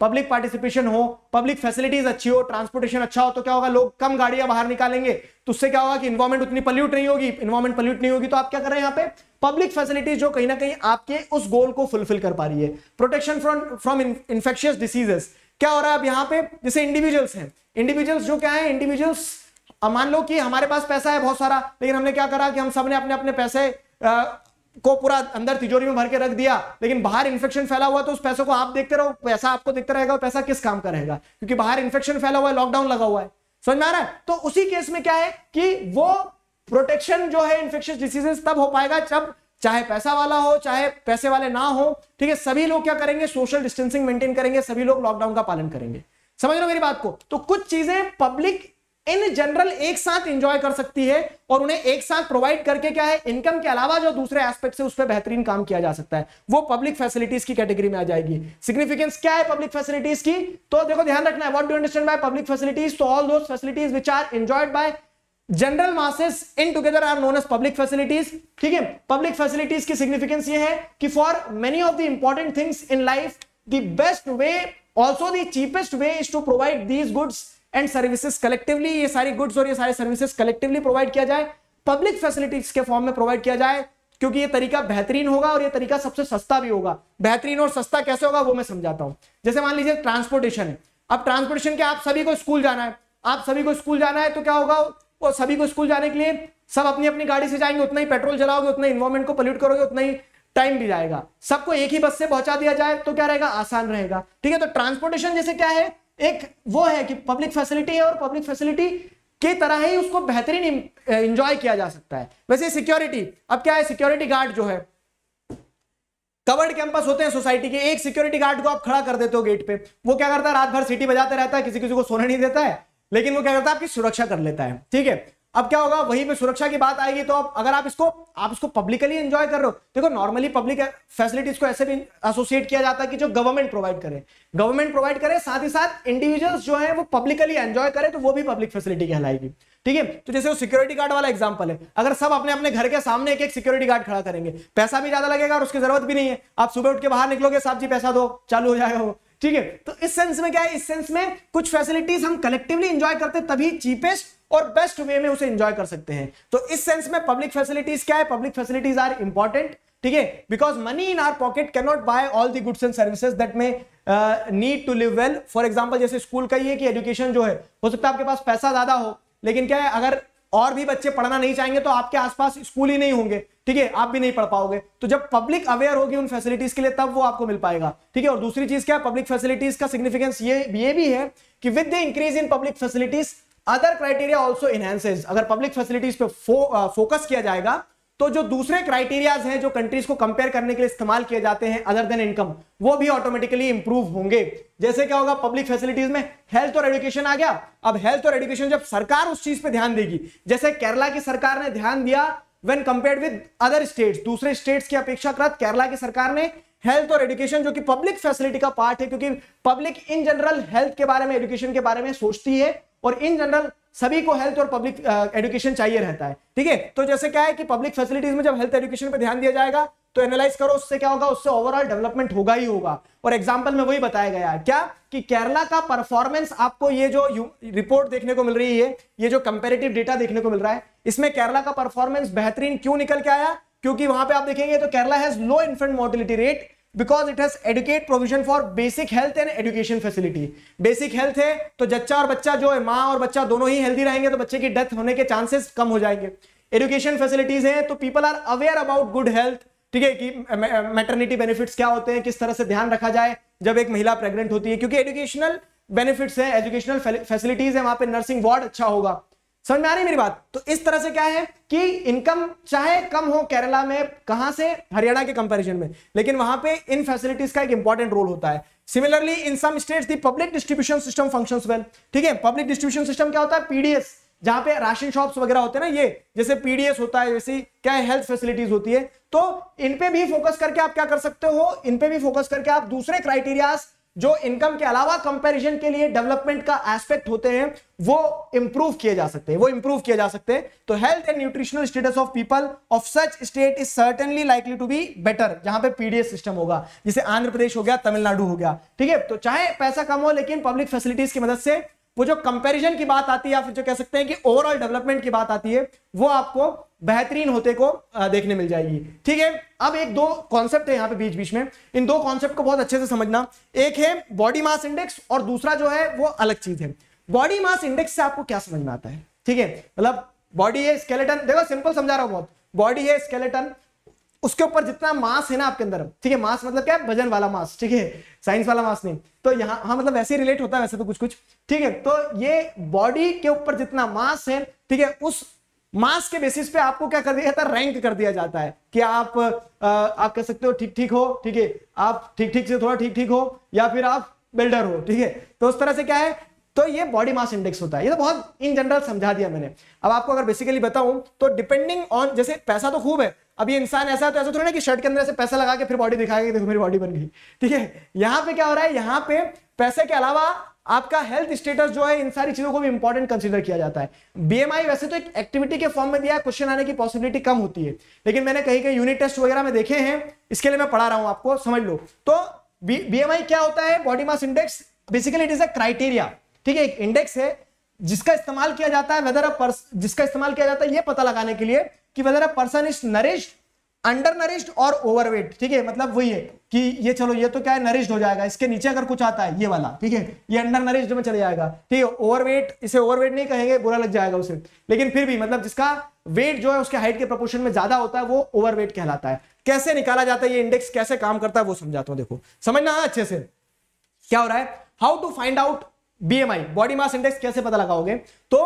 public public facilities हो पब्लिक फैसिलिटीज अच्छी हो ट्रांसपोर्टेशन अच्छा हो तो क्या होगा लोग कम गाड़ियां बाहर निकालेंगे तो उससे क्या होगा कि इन्वायरमेंट उतनी पल्यूट नहीं होगी इन्वायरमेंट पल्यूट नहीं होगी तो आप क्या करें यहाँ पे पब्लिक फैसिलिटीज जो कहीं ना कहीं आपके उस गोल को फुलफिल कर पा रही है protection from from infectious diseases क्या हो रहा है अब यहाँ पे जैसे इंडिविजुअल्स हैं इंडिविजुअल्स जो क्या है इंडिविजुअल्स मान लो कि हमारे पास पैसा है बहुत सारा लेकिन हमने क्या करा कि हम सबने अपने अपने पैसे uh, को पूरा अंदर तिजोरी में भर के रख दिया लेकिन बाहर इन्फेक्शन फैला हुआ तो उस पैसों को आप देखते रहो पैसा आपको दिखता रहेगा पैसा किस काम का रहेगा क्योंकि बाहर इन्फेक्शन फैला हुआ है लॉकडाउन लगा हुआ है समझ में आ रहा है तो उसी केस में क्या है कि वो प्रोटेक्शन जो है इन्फेक्शन डिसीजेस तब हो पाएगा जब चाहे पैसा वाला हो चाहे पैसे वाले ना हो ठीक है सभी लोग क्या करेंगे सोशल डिस्टेंसिंग मेंटेन करेंगे सभी लोग लॉकडाउन का पालन करेंगे समझ रहे मेरी बात को तो कुछ चीजें पब्लिक इन जनरल एक साथ एंजॉय कर सकती है और उन्हें एक साथ प्रोवाइड करके क्या है इनकम के अलावा जो दूसरे एस्पेक्ट से उस पर बेहतरीन काम किया जा सकता है वो पब्लिक फैसिलिटीज की कैटेगरी में आ जाएगी सिग्निफिकेंस क्या है पब्लिक फैसिलिटीज की तो देखो ध्यान रखना है what do understand by public facilities तो all those facilities which are enjoyed by general masses in together are known as public facilities ठीक है पब्लिक फैसिलिटीज की सिग्निफिकेंस ये है कि for many of the important things in life the best way also the cheapest way is to provide these goods and services collectively ये सारी goods और ये सारे सर्विसेज कलेक्टिवली प्रोवाइड किया जाए पब्लिक फैसिलिटीज के फॉर्म में प्रोवाइड किया जाए क्योंकि ये तरीका बेहतरीन होगा और ये तरीका सबसे सस्ता भी होगा बेहतरीन और सस्ता कैसे होगा वो मैं समझाता हूँ जैसे मान लीजिए ट्रांसपोर्टेशन है अब ट्रांसपोर्टेशन के आप सभी को स्कूल जाना है आप सभी को स्कूल जाना है तो क्या होगा और सभी को स्कूल जाने के लिए सब अपनी अपनी गाड़ी से जाएंगे उतना ही पेट्रोल जलाओगे उतना ही इन्वायरमेंट को पोल्यूट करोगे उतना ही टाइम भी जाएगा सबको एक ही बस से पहुंचा दिया जाए तो क्या रहेगा आसान रहेगा ठीक है तो ट्रांसपोर्टेशन जैसे क्या है एक वो है कि पब्लिक फैसिलिटी है और पब्लिक फैसिलिटी की तरह ही उसको बेहतरीन इंजॉय eh, किया जा सकता है वैसे सिक्योरिटी अब क्या है सिक्योरिटी गार्ड जो है कवर्ड कैंपस होते हैं सोसाइटी के एक सिक्योरिटी गार्ड को आप खड़ा कर देते हो गेट पे वो क्या करता है रात भर सिटी बजाते रहता है किसी किसी को सोने नहीं देता है लेकिन वो क्या करता है आपकी सुरक्षा कर लेता है ठीक है अब क्या होगा वही पे सुरक्षा की बात आएगी तो अब अगर आप इसको आप इसको पब्लिकली एंजॉय कर रहे हो देखो नॉर्मली पब्लिक फैसिलिटीज को ऐसे भी एसोसिएट किया जाता है कि जो गवर्नमेंट प्रोवाइड करे गवर्नमेंट प्रोवाइड करे साथ ही साथ इंडिविजुअल्स जो है वो पब्लिकली एंजॉय करे तो वो भी पब्लिक फैसिलिटी कहलाएगी ठीक है तो जैसे वो सिक्योरिटी गार्ड वाला एग्जाम्पल है अगर सब अपने अपने घर के सामने एक एक सिक्योरिटी गार्ड खड़ा करेंगे पैसा भी ज्यादा लगेगा और उसकी जरूरत भी नहीं है आप सुबह उठ के बाहर निकलोगे साहब जी पैसा दो चालू हो जाएगा वो ठीक है तो इस सेंस में क्या है इस सेंस में कुछ फैसिलिटीज हम कलेक्टिवली एंजॉय करते तभी चीपेस्ट और बेस्ट वे में उसे इंजॉय कर सकते हैं तो इस सेंस में पब्लिक फैसिलिटीज क्या है पब्लिक फैसिलिटीज आर इंपॉर्टेंट ठीक है because money in our pocket can not buy all the goods and services that may need to live well for example जैसे स्कूल का ही है कि एजुकेशन जो है हो सकता है आपके पास पैसा ज्यादा हो लेकिन क्या है अगर और भी बच्चे पढ़ना नहीं चाहेंगे तो आपके आसपास स्कूल ही नहीं होंगे ठीक है आप भी नहीं पढ़ पाओगे तो जब पब्लिक अवेयर होगी उन फैसिलिटीज के लिए तब वो आपको मिल पाएगा ठीक है और दूसरी चीज क्या है पब्लिक फैसिलिटीज का सिग्निफिकेंस ये ये भी है कि with the increase in public facilities other criteria also enhances अगर पब्लिक फैसिलिटीज पे फो, आ, फोकस किया जाएगा तो जो दूसरे क्राइटेरियाज हैं जो कंट्रीज को कंपेयर करने के लिए इस्तेमाल किए जाते हैं अदर देन इनकम वो भी ऑटोमेटिकली इंप्रूव होंगे जैसे क्या होगा पब्लिक फैसिलिटीज में हेल्थ और एजुकेशन आ गया अब हेल्थ और एजुकेशन जब सरकार उस चीज पे ध्यान देगी जैसे केरला की सरकार ने ध्यान दिया when compare with other state दूसरे स्टेट्स की अपेक्षाकृत केरला की सरकार ने हेल्थ और एजुकेशन जो कि पब्लिक फैसिलिटी का पार्ट है क्योंकि पब्लिक इन जनरल हेल्थ के बारे में एजुकेशन के बारे में सोचती है और इन जनरल सभी को हेल्थ और पब्लिक एजुकेशन uh, चाहिए रहता है ठीक है तो जैसे क्या है कि पब्लिक फैसिलिटीज में जब हेल्थ एजुकेशन पर ध्यान दिया जाएगा तो एनालाइज करो उससे क्या होगा उससे ओवरऑल डेवलपमेंट होगा ही होगा और एग्जाम्पल में वही बताया गया है क्या कि केरला का परफॉर्मेंस आपको ये जो रिपोर्ट देखने को मिल रही है ये जो कंपेरेटिव डेटा देखने को मिल रहा है इसमें केरला का परफॉर्मेंस बेहतरीन क्यों निकल के आया क्योंकि वहां पे आप देखेंगे तो Kerala has low infant mortality rate because it has adequate provision for basic health and education facility basic health है तो जच्चा और बच्चा जो है माँ और बच्चा दोनों ही हेल्थी रहेंगे तो बच्चे की डेथ होने के चांसेस कम हो जाएंगे एजुकेशन फैसिलिटीज हैं तो people are aware about good health ठीक है कि मेटर्निटी बेनिफिट्स क्या होते हैं किस तरह से ध्यान रखा जाए जब एक महिला प्रेग्नेंट होती है क्योंकि एजुकेशनल बेनिफिट्स हैं एजुकेशनल फैसिलिटीज है वहां पे नर्सिंग वार्ड अच्छा होगा समझ में आ रही मेरी बात तो इस तरह से क्या है कि इनकम चाहे कम हो केरला में कहां से हरियाणा के कंपैरिजन में लेकिन वहां पे इन फैसिलिटीज का एक इंपॉर्टेंट रोल होता है similarly in some states the public distribution system functions well ठीक है पब्लिक डिस्ट्रीब्यूशन सिस्टम क्या होता है पीडीएस जहां पे राशन शॉप्स वगैरह होते हैं ना ये जैसे पीडीएस होता है वैसे क्या है हेल्थ फैसिलिटीज होती है तो इन पे भी फोकस करके आप क्या कर सकते हो इन पे भी फोकस करके आप दूसरे क्राइटेरियाज जो इनकम के अलावा कंपैरिजन के लिए डेवलपमेंट का एस्पेक्ट होते हैं वो इंप्रूव किए जा सकते हैं वो इंप्रूव किए जा सकते हैं तो health and nutritional status of people of such state is certainly likely to be better जहां पे पीडीएस सिस्टम होगा जैसे आंध्र प्रदेश हो गया तमिलनाडु हो गया ठीक है तो चाहे पैसा कम हो लेकिन पब्लिक फैसिलिटीज की मदद से वो जो कंपैरिजन की बात आती है या फिर जो कह सकते हैं कि ओवरऑल डेवलपमेंट की बात आती है वो आपको बेहतरीन होते को देखने मिल जाएगी ठीक है अब एक दो कॉन्सेप्ट है यहाँ पे बीच बीच में इन दो कॉन्सेप्ट को बहुत अच्छे से समझना एक है बॉडी मास इंडेक्स और दूसरा जो है वो अलग चीज है बॉडी मास इंडेक्स से आपको क्या समझ में आता है ठीक है मतलब बॉडी है स्केलेटन देखो सिंपल समझा रहा हूं बहुत बॉडी है स्केलेटन उसके ऊपर जितना मास है ना आपके अंदर ठीक है मास मतलब क्या है वजन वाला मास ठीक है साइंस वाला मास नहीं तो यहाँ हाँ मतलब वैसे रिलेट होता है वैसे तो कुछ कुछ ठीक है तो ये बॉडी के ऊपर जितना मास है ठीक है उस मास के बेसिस पे आपको क्या कर दिया जाता है रैंक कर दिया जाता है कि आप आ, आप कह सकते हो ठीक ठीक हो ठीक है आप ठीक ठीक से थोड़ा ठीक ठीक हो या फिर आप बिल्डर हो ठीक है तो उस तरह से क्या है तो ये बॉडी मास इंडेक्स होता है ये तो बहुत इन जनरल समझा दिया मैंने अब आपको अगर बेसिकली बताऊं तो डिपेंडिंग ऑन जैसे पैसा तो खूब है अब ये इंसान ऐसा है तो ऐसा थोड़ा ना कि शर्ट के अंदर ऐसे पैसा लगा के फिर बॉडी गया देखो मेरी बॉडी बन गई ठीक है यहाँ पे क्या हो रहा है यहाँ पे पैसे के अलावा आपका हेल्थ स्टेटस जो है इन सारी चीजों को भी इंपॉर्टेंट कंसिडर किया जाता है बीएमआई वैसे तो एक एक्टिविटी के फॉर्म में दिया है क्वेश्चन आने की पॉसिबिलिटी कम होती है लेकिन मैंने कहीं कहीं यूनिट टेस्ट वगैरह में देखे हैं इसके लिए मैं पढ़ा रहा हूं आपको समझ लो तो बीएमआई क्या होता है body mass index basically it is a criteria ठीक है एक इंडेक्स है जिसका इस्तेमाल किया जाता है वेदर अ पर्सन जिसका इस्तेमाल किया जाता है यह पता लगाने के लिए कि whether a person is nourished under nourished और ओवरवेट ठीक है मतलब वही है कि ये चलो ये तो क्या है नरिश्ड हो जाएगा इसके नीचे अगर कुछ आता है ये वाला ठीक है ये अंडर नरिश्ड में चले जाएगा ठीक है ओवरवेट इसे ओवरवेट नहीं कहेंगे बुरा लग जाएगा उसे लेकिन फिर भी मतलब जिसका वेट जो है उसके हाइट के प्रपोर्शन में ज्यादा होता है वो ओवरवेट कहलाता है कैसे निकाला जाता है ये इंडेक्स कैसे काम करता है वो समझाता हूं देखो समझना अच्छे से क्या हो रहा है how to find out BMI body mass index कैसे पता लगाओगे तो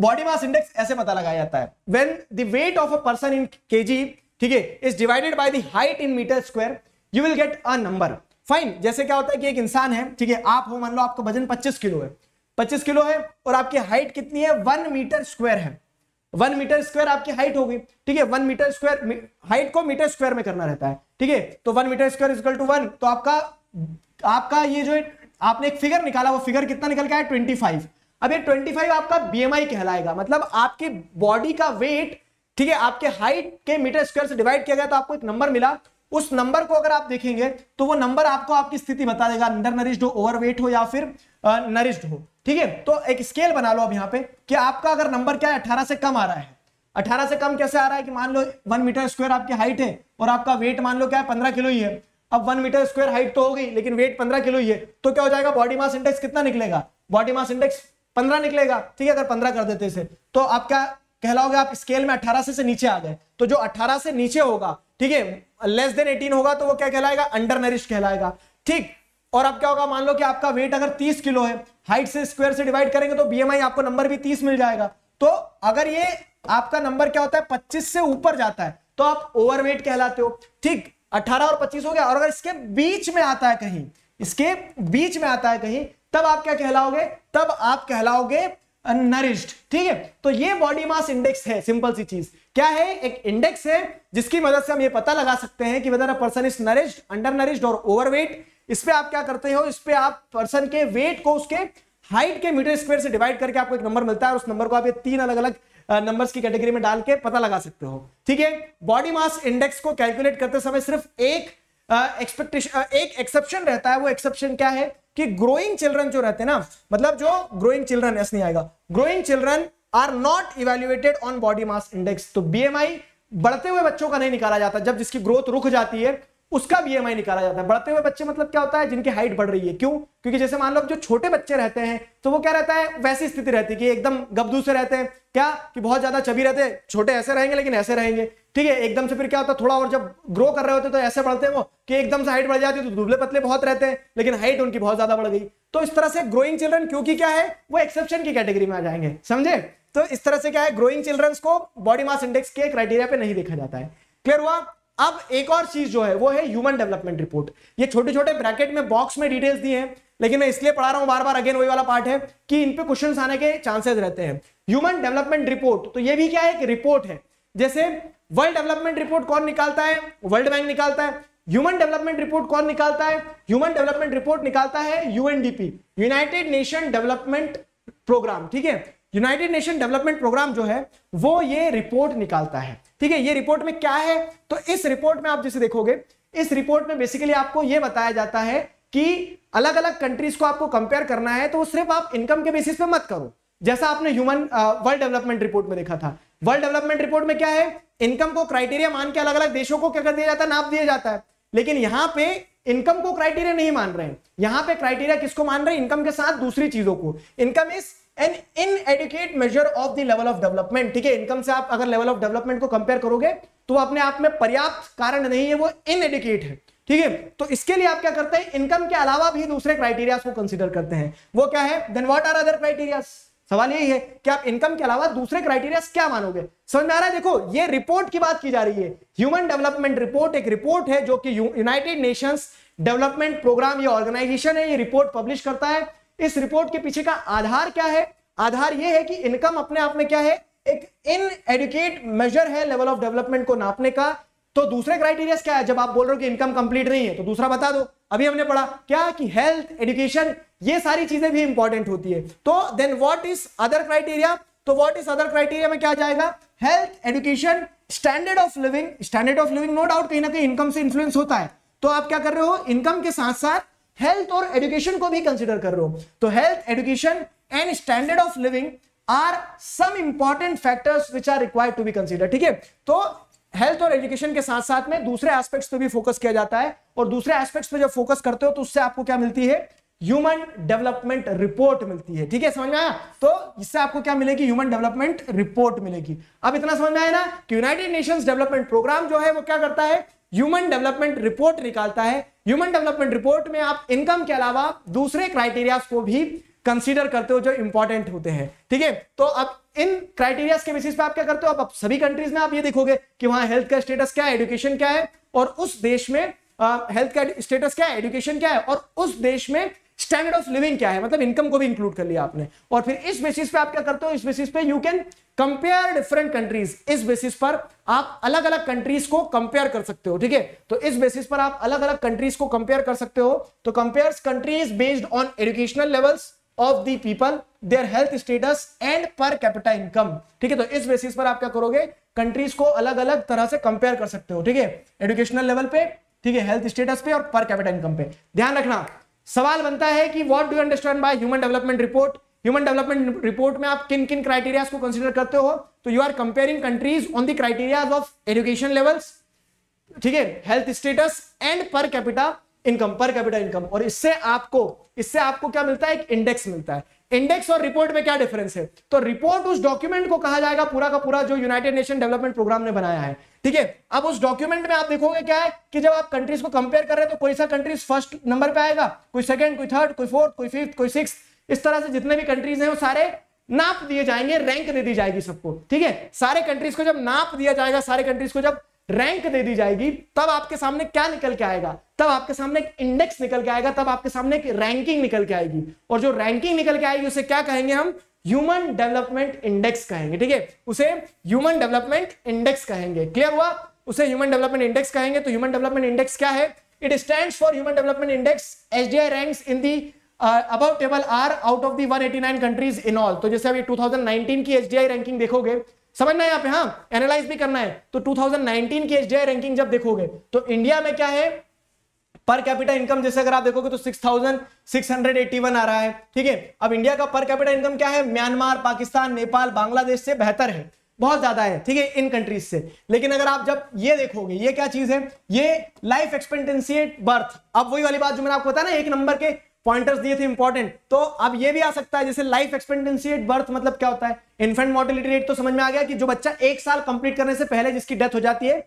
बॉडी मास इंडेक्स ऐसे पता लगाया जाता है when the weight of a person in KG ठीक है is divided by the height in metre square you will get a number fine जैसे क्या होता है कि एक इंसान है ठीक है आप हो मान लो आपका वजन 25 किलो है 25 किलो है और आपकी हाइट कितनी है वन मीटर स्क्वायर है वन मीटर स्क्वायर आपकी हाइट होगी ठीक है वन मीटर स्क्वायर हाइट को मीटर स्क्वायर में करना रहता है ठीक है तो one metre square is equal to one तो आपका आपका ये जो है आपने एक फिगर निकाला वो फिगर कितना निकल के आया ट्वेंटी फाइव अब ये ट्वेंटी फाइव आपका बीएमआई कहलाएगा मतलब आपके बॉडी का वेट ठीक है आपके हाइट के मीटर स्क्वायर से डिवाइड किया गया तो आपको एक नंबर मिला उस नंबर को अगर आप देखेंगे तो वो नंबर आपको आपकी स्थिति बता देगा अंडर नरिश्ड हो ओवरवेट हो या फिर नरिश्ड हो ठीक है तो एक स्केल बना लो अब यहाँ पे कि आपका अगर नंबर क्या है अठारह से कम आ रहा है अठारह से कम कैसे आ रहा है कि मान लो वन मीटर स्क्वायर आपकी हाइट है और आपका वेट मान लो क्या है पंद्रह किलो ही है अब वन मीटर स्क्वायर हाइट तो हो गई लेकिन वेट पंद्रह किलो ही है तो क्या हो जाएगा बॉडी मास इंडेक्स कितना निकलेगा बॉडी मास इंडेक्स पंद्रह निकलेगा ठीक है अगर पंद्रह कर देते इसे तो आप क्या कहलाओगे आप स्केल में अठारह से, से नीचे आ गए तो जो अठारह से नीचे होगा ठीक है लेस देन एटीन होगा तो वो क्या कहलाएगा अंडर नरिश कहलाएगा ठीक और अब क्या होगा मान लो कि आपका वेट अगर तीस किलो है हाइट से स्क्वायर से डिवाइड करेंगे तो बीएमआई आपको नंबर भी तीस मिल जाएगा तो अगर ये आपका नंबर क्या होता है पच्चीस से ऊपर जाता है तो आप ओवरवेट कहलाते हो ठीक अठारह और पच्चीस हो गया और अगर इसके बीच में आता है कहीं इसके बीच में आता है कहीं तब आप क्या कहलाओगे तब आप कहलाओगे नरिस्ट ठीक है तो ये बॉडी मास इंडेक्स है सिंपल सी चीज क्या है एक इंडेक्स है जिसकी मदद से हम ये पता लगा सकते हैं कि whether a person is nourished under nourished और ओवरवेट इस पे आप क्या करते हो इस पे आप पर्सन के वेट को उसके हाइट के मीटर स्क्वायर से डिवाइड करके आपको एक नंबर मिलता है और उस नंबर को आप ये तीन अलग अलग नंबर्स की कैटेगरी में डाल के पता लगा सकते हो ठीक है बॉडी मास इंडेक्स को कैलकुलेट करते समय सिर्फ एक एक्सपेक्टेशन एक एक्सेप्शन रहता है वो एक्सेप्शन क्या है कि ग्रोइंग चिल्ड्रन जो रहते हैं ना मतलब जो ग्रोइंग चिल्ड्रन ऐसा नहीं आएगा growing children are not evaluated on body mass index तो बीएमआई बढ़ते हुए बच्चों का नहीं निकाला जाता जब जिसकी ग्रोथ रुक जाती है उसका बी निकाला जाता है बढ़ते हुए बच्चे मतलब क्या होता है जिनकी हाइट बढ़ रही है क्यों क्योंकि जैसे मान लो जो छोटे बच्चे रहते हैं तो वो क्या रहता है वैसी स्थिति रहती है कि एकदम गब्दू से रहते हैं क्या कि बहुत ज्यादा चबी रहते हैं छोटे ऐसे रहेंगे लेकिन ऐसे रहेंगे ठीक है एकदम से फिर क्या होता है थोड़ा और जब ग्रो कर रहे होते तो ऐसे बढ़ते हैं वो कि एकदम से हाइट बढ़ जाती है तो दुबले पतले बहुत रहते हैं लेकिन हाइट उनकी बहुत ज्यादा बढ़ गई तो इस तरह से ग्रोइंग चिल्ड्रन क्योंकि क्या है वो एक्सेप्शन की कैटेगरी में आ जाएंगे समझे तो इस तरह से क्या है ग्रोइंग चिल्ड्रंस को बॉडी मास इंडेक्स के क्राइटेरिया पे नहीं देखा जाता है क्लियर हुआ अब एक और चीज जो है वो है ह्यूमन डेवलपमेंट रिपोर्ट ये छोटे छोटे ब्रैकेट में बॉक्स में डिटेल्स दिए हैं लेकिन मैं इसलिए पढ़ा रहा हूं बार बार अगेन वही वाला पार्ट है कि इन पे क्वेश्चन आने के चांसेस रहते हैं ह्यूमन डेवलपमेंट रिपोर्ट तो ये भी क्या है एक रिपोर्ट है जैसे वर्ल्ड डेवलपमेंट रिपोर्ट कौन निकालता है वर्ल्ड बैंक निकालता है ह्यूमन डेवलपमेंट रिपोर्ट कौन निकालता है ह्यूमन डेवलपमेंट रिपोर्ट निकालता है UNDP United Nation Development Programme ठीक है यूनाइटेड नेशन डेवलपमेंट प्रोग्राम जो है वो ये रिपोर्ट निकालता है ठीक है ये रिपोर्ट में क्या है तो इस रिपोर्ट में आप जैसे देखोगे इस रिपोर्ट में बेसिकली आपको ये बताया जाता है कि अलग अलग कंट्रीज को आपको कंपेयर करना है तो सिर्फ आप इनकम के बेसिस पे मत करो जैसा आपने ह्यूमन वर्ल्ड डेवलपमेंट रिपोर्ट में देखा था वर्ल्ड डेवलपमेंट रिपोर्ट में क्या है इनकम को क्राइटेरिया मान के अलग अलग देशों को क्या कर दिया जाता है नाप दिया जाता है लेकिन यहाँ पे इनकम को क्राइटेरिया नहीं मान रहे हैं यहाँ पे क्राइटेरिया किसको मान रहे हैं इनकम के साथ दूसरी चीजों को income is an inadequate measure of the level of development ठीक है इनकम से आप अगर लेवल ऑफ डेवलपमेंट को कंपेयर करोगे तो अपने आप में पर्याप्त कारण नहीं है वो इन एडिकेट है ठीक है तो इसके लिए आप क्या करते हैं इनकम के अलावा भी दूसरे क्राइटेरिया को कंसिडर करते हैं वो क्या है then what are other criteria सवाल यही है कि आप इनकम के अलावा दूसरे क्राइटेरिया क्या मानोगे समझ में आ रहा है देखो ये रिपोर्ट की बात की जा रही है ह्यूमन डेवलपमेंट रिपोर्ट एक रिपोर्ट है जो कि यूनाइटेड नेशंस डेवलपमेंट प्रोग्राम ये ऑर्गेनाइजेशन है ये रिपोर्ट पब्लिश करता है इस रिपोर्ट के पीछे का आधार क्या है आधार यह है कि इनकम अपने आप में क्या है एक इन एडुकेट मेजर है लेवल ऑफ डेवलपमेंट को नापने का तो दूसरे क्राइटेरिया क्या है जब आप बोल रहे हो कि इनकम कंप्लीट नहीं है तो दूसरा बता दो अभी हमने पढ़ा क्या कि हेल्थ एडुकेशन ये सारी चीजें भी इंपॉर्टेंट होती है तो then what is other criteria तो व्हाट इज अदर क्राइटेरिया में क्या जाएगा health education standard of living standard of living no doubt कहीं ना कहीं इनकम से इन्फ्लुएंस होता है तो आप क्या कर रहे हो इनकम के साथ साथ हेल्थ और एजुकेशन को भी कंसिडर कर रहे हो तो health education and standard of living are some important factors which are required to be consider ठीक है तो हेल्थ और एजुकेशन के साथ साथ में दूसरे एस्पेक्ट्स पे भी फोकस किया जाता है और दूसरे एस्पेक्ट्स पे जब फोकस करते हो तो उससे आपको क्या मिलती है ह्यूमन डेवलपमेंट रिपोर्ट मिलती है ठीक है समझ में आया तो इससे आपको क्या मिलेगी ह्यूमन डेवलपमेंट रिपोर्ट मिलेगी अब इतना समझ में आया ना कि यूनाइटेड नेशंस डेवलपमेंट प्रोग्राम जो है वो क्या करता है ह्यूमन डेवलपमेंट रिपोर्ट निकालता है ह्यूमन डेवलपमेंट रिपोर्ट में आप इनकम के अलावा दूसरे क्राइटेरिया को भी कंसीडर करते हो जो इंपॉर्टेंट होते हैं ठीक है तो अब इन क्राइटेरिया के बेसिस पे आप क्या करते हो आप सभी कंट्रीज में आप ये देखोगे कि वहां हेल्थ का स्टेटस क्या है एडुकेशन क्या है और उस देश में हेल्थ का स्टेटस क्या है एजुकेशन क्या है और उस देश में स्टैंडर्ड ऑफ लिविंग क्या है मतलब इनकम को भी इंक्लूड कर लिया आपने और फिर इस बेसिस पे आप क्या करते हो इस बेसिस पे you can compare different countries इस बेसिस पर आप अलग अलग कंट्रीज को कंपेयर कर सकते हो ठीक है तो इस बेसिस पर आप अलग अलग कंट्रीज को कंपेयर कर सकते हो तो compare countries based on educational levels of the people their health status and per capital income ठीक है तो इस बेसिस पर आप क्या करोगे कंट्रीज को अलग अलग तरह से कंपेयर कर सकते हो ठीक है एजुकेशनल लेवल पे ठीक है हेल्थ स्टेटस पे और पर कैपिटल इनकम पे ध्यान रखना सवाल बनता है कि what do understand by human development report human development report में आप किन किन क्राइटेरिया को कंसिडर करते हो तो you are comparing countries on the criterias of education levels ठीक है health status and per capita income per capita income और इससे आपको इससे आपको क्या मिलता है एक इंडेक्स मिलता है इंडेक्स और रिपोर्ट में क्या डिफरेंस है तो रिपोर्ट उस डॉक्यूमेंट को कहा जाएगा पूरा का पूरा जो यूनाइटेड नेशन डेवलपमेंट प्रोग्राम ने बनाया है ठीक है अब उस डॉक्यूमेंट में आप देखोगे क्या है कि जब आप कंट्रीज को कंपेयर कर रहे हैं तो कोई सा कंट्रीज फर्स्ट नंबर पे आएगा कोई सेकंड कोई थर्ड कोई फोर्थ कोई फिफ्थ कोई सिक्स इस तरह से जितने भी कंट्रीज हैं वो सारे नाप दिए जाएंगे रैंक दे दी जाएगी सबको ठीक है सारे कंट्रीज को जब नाप दिया जाएगा सारे कंट्रीज को जब रैंक दे दी जाएगी तब आपके सामने क्या निकल के आएगा तब आपके सामने एक इंडेक्स निकल के आएगा तब आपके सामने एक रैंकिंग निकल के आएगी और जो रैंकिंग निकल के आएगी उसे क्या कहेंगे हम ह्यूमन डेवलपमेंट इंडेक्स कहेंगे ठीक है उसे ह्यूमन डेवलपमेंट इंडेक्स कहेंगे क्लियर हुआ उसे ह्यूमन डेवलपमेंट इंडेक्स कहेंगे तो ह्यूमन डेवलपमेंट इंडेक्स क्या है it stand for human development index H D I ranks in the अब table are out of the 189 countries in all तो जैसे अभी 2019 की एच रैंकिंग देखोगे समझना है यहाँ पे हाँ एनालाइज भी करना है तो 2019 की एच रैंकिंग जब देखोगे तो इंडिया में क्या है पर कैपिटल इनकम जैसे अगर आप देखोगे तो 6,681 आ रहा है ठीक है अब इंडिया का पर कैपिटल इनकम क्या है म्यांमार पाकिस्तान नेपाल बांग्लादेश से बेहतर है बहुत ज्यादा है ठीक है इन कंट्रीज से लेकिन अगर आप जब ये देखोगे ये क्या चीज है ये लाइफ एक्सपेक्टेंसी एट बर्थ अब वही वाली बात जो मैंने आपको बताया ना एक नंबर के पॉइंटर्स दिए थे इंपॉर्टेंट तो अब ये भी आ सकता है जैसे लाइफ एक्सपेक्टेंसी एट बर्थ मतलब क्या होता है इन्फेंट मोर्टिलिटी रेट तो समझ में आ गया कि जो बच्चा एक साल कंप्लीट करने से पहले जिसकी डेथ हो जाती है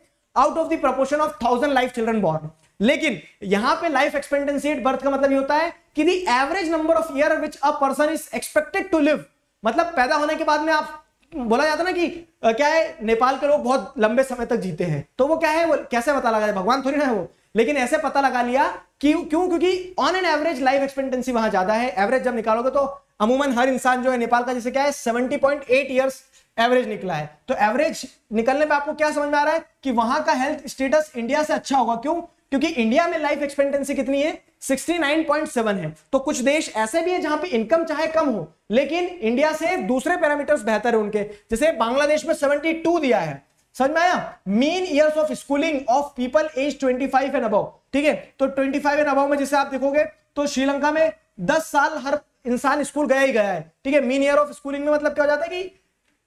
out of the proportion of thousand life children born लेकिन यहां पे लाइफ एक्सपेक्टेंसी एट बर्थ का मतलब ये होता है कि the average number of year which a person is expected to live मतलब पैदा होने के बाद में आप बोला जाता ना कि क्या है नेपाल के लोग बहुत लंबे समय तक जीते हैं तो वो क्या है वो कैसे पता लगा भगवान थोड़ी ना है वो लेकिन ऐसे पता लगा लिया कि क्यों क्योंकि on an average life expectancy वहां ज्यादा है एवरेज जब निकालोगे तो अमूमन हर इंसान जो है नेपाल का जैसे क्या है seventy point eight years average निकला है तो एवरेज निकलने पे आपको क्या समझ में आ रहा है कि वहां का हेल्थ स्टेटस इंडिया से अच्छा होगा क्यों क्योंकि इंडिया में लाइफ एक्सपेक्टेंसी कितनी है 69.7 है तो कुछ देश ऐसे भी है जहां पे इनकम चाहे कम हो लेकिन इंडिया से दूसरे पैरामीटर्स बेहतर है उनके जैसे बांग्लादेश में 72 दिया है समझ में आया mean years of schooling of people age 25 and above ठीक है तो 25 एंड अबव में जैसे आप देखोगे तो श्रीलंका में दस साल हर इंसान स्कूल गया ही गया है ठीक है मीन ईयर ऑफ स्कूलिंग में मतलब क्या हो जाता है कि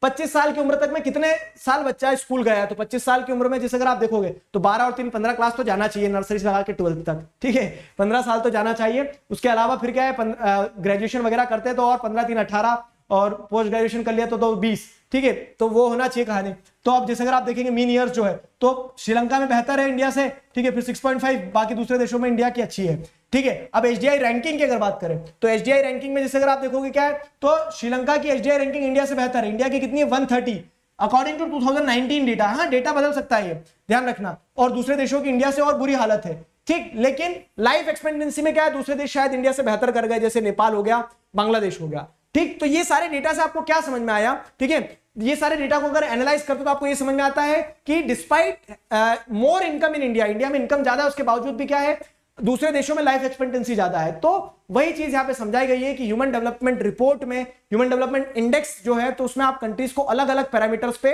पच्चीस साल की उम्र तक में कितने साल बच्चा स्कूल गया है तो पच्चीस साल की उम्र में जैसे अगर आप देखोगे तो बारह और तीन पंद्रह क्लास तो जाना चाहिए नर्सरी से लगा के ट्वेल्थ तक ठीक है पंद्रह साल तो जाना चाहिए उसके अलावा फिर क्या है ग्रेजुएशन वगैरह करते हैं तो और पंद्रह तीन अठारह और पोस्ट ग्रेजुएशन कर लिया तो दो बीस ठीक है तो वो होना चाहिए कहानी तो अब जैसे अगर आप देखेंगे मीन ईयर जो है तो श्रीलंका में बेहतर है इंडिया से ठीक है फिर सिक्स बाकी दूसरे देशों में इंडिया की अच्छी है ठीक है अब एच रैंकिंग की अगर बात करें तो एच रैंकिंग में जैसे अगर आप देखोगे क्या है तो श्रीलंका की एच रैंकिंग इंडिया से बेहतर है इंडिया की कितनी है वन अकॉर्डिंग टू 2019 डेटा हाँ डेटा बदल सकता है ये ध्यान रखना और दूसरे देशों की इंडिया से और बुरी हालत है ठीक लेकिन लाइफ एक्सपेक्टेंसी में क्या है दूसरे देश शायद इंडिया से बेहतर कर गए जैसे नेपाल हो गया बांग्लादेश हो गया ठीक तो ये सारे डेटा से आपको क्या समझ में आया ठीक है ये सारे डेटा को अगर एनालाइज करते तो आपको ये समझ में आता है कि despite more income in India India में इनकम ज्यादा है उसके बावजूद भी क्या है दूसरे देशों में लाइफ एक्सपेक्टेंसी ज्यादा है तो वही चीज यहाँ पे समझाई गई है कि ह्यूमन डेवलपमेंट रिपोर्ट में ह्यूमन डेवलपमेंट इंडेक्स जो है तो उसमें आप कंट्रीज को अलग अलग पैरामीटर्स पे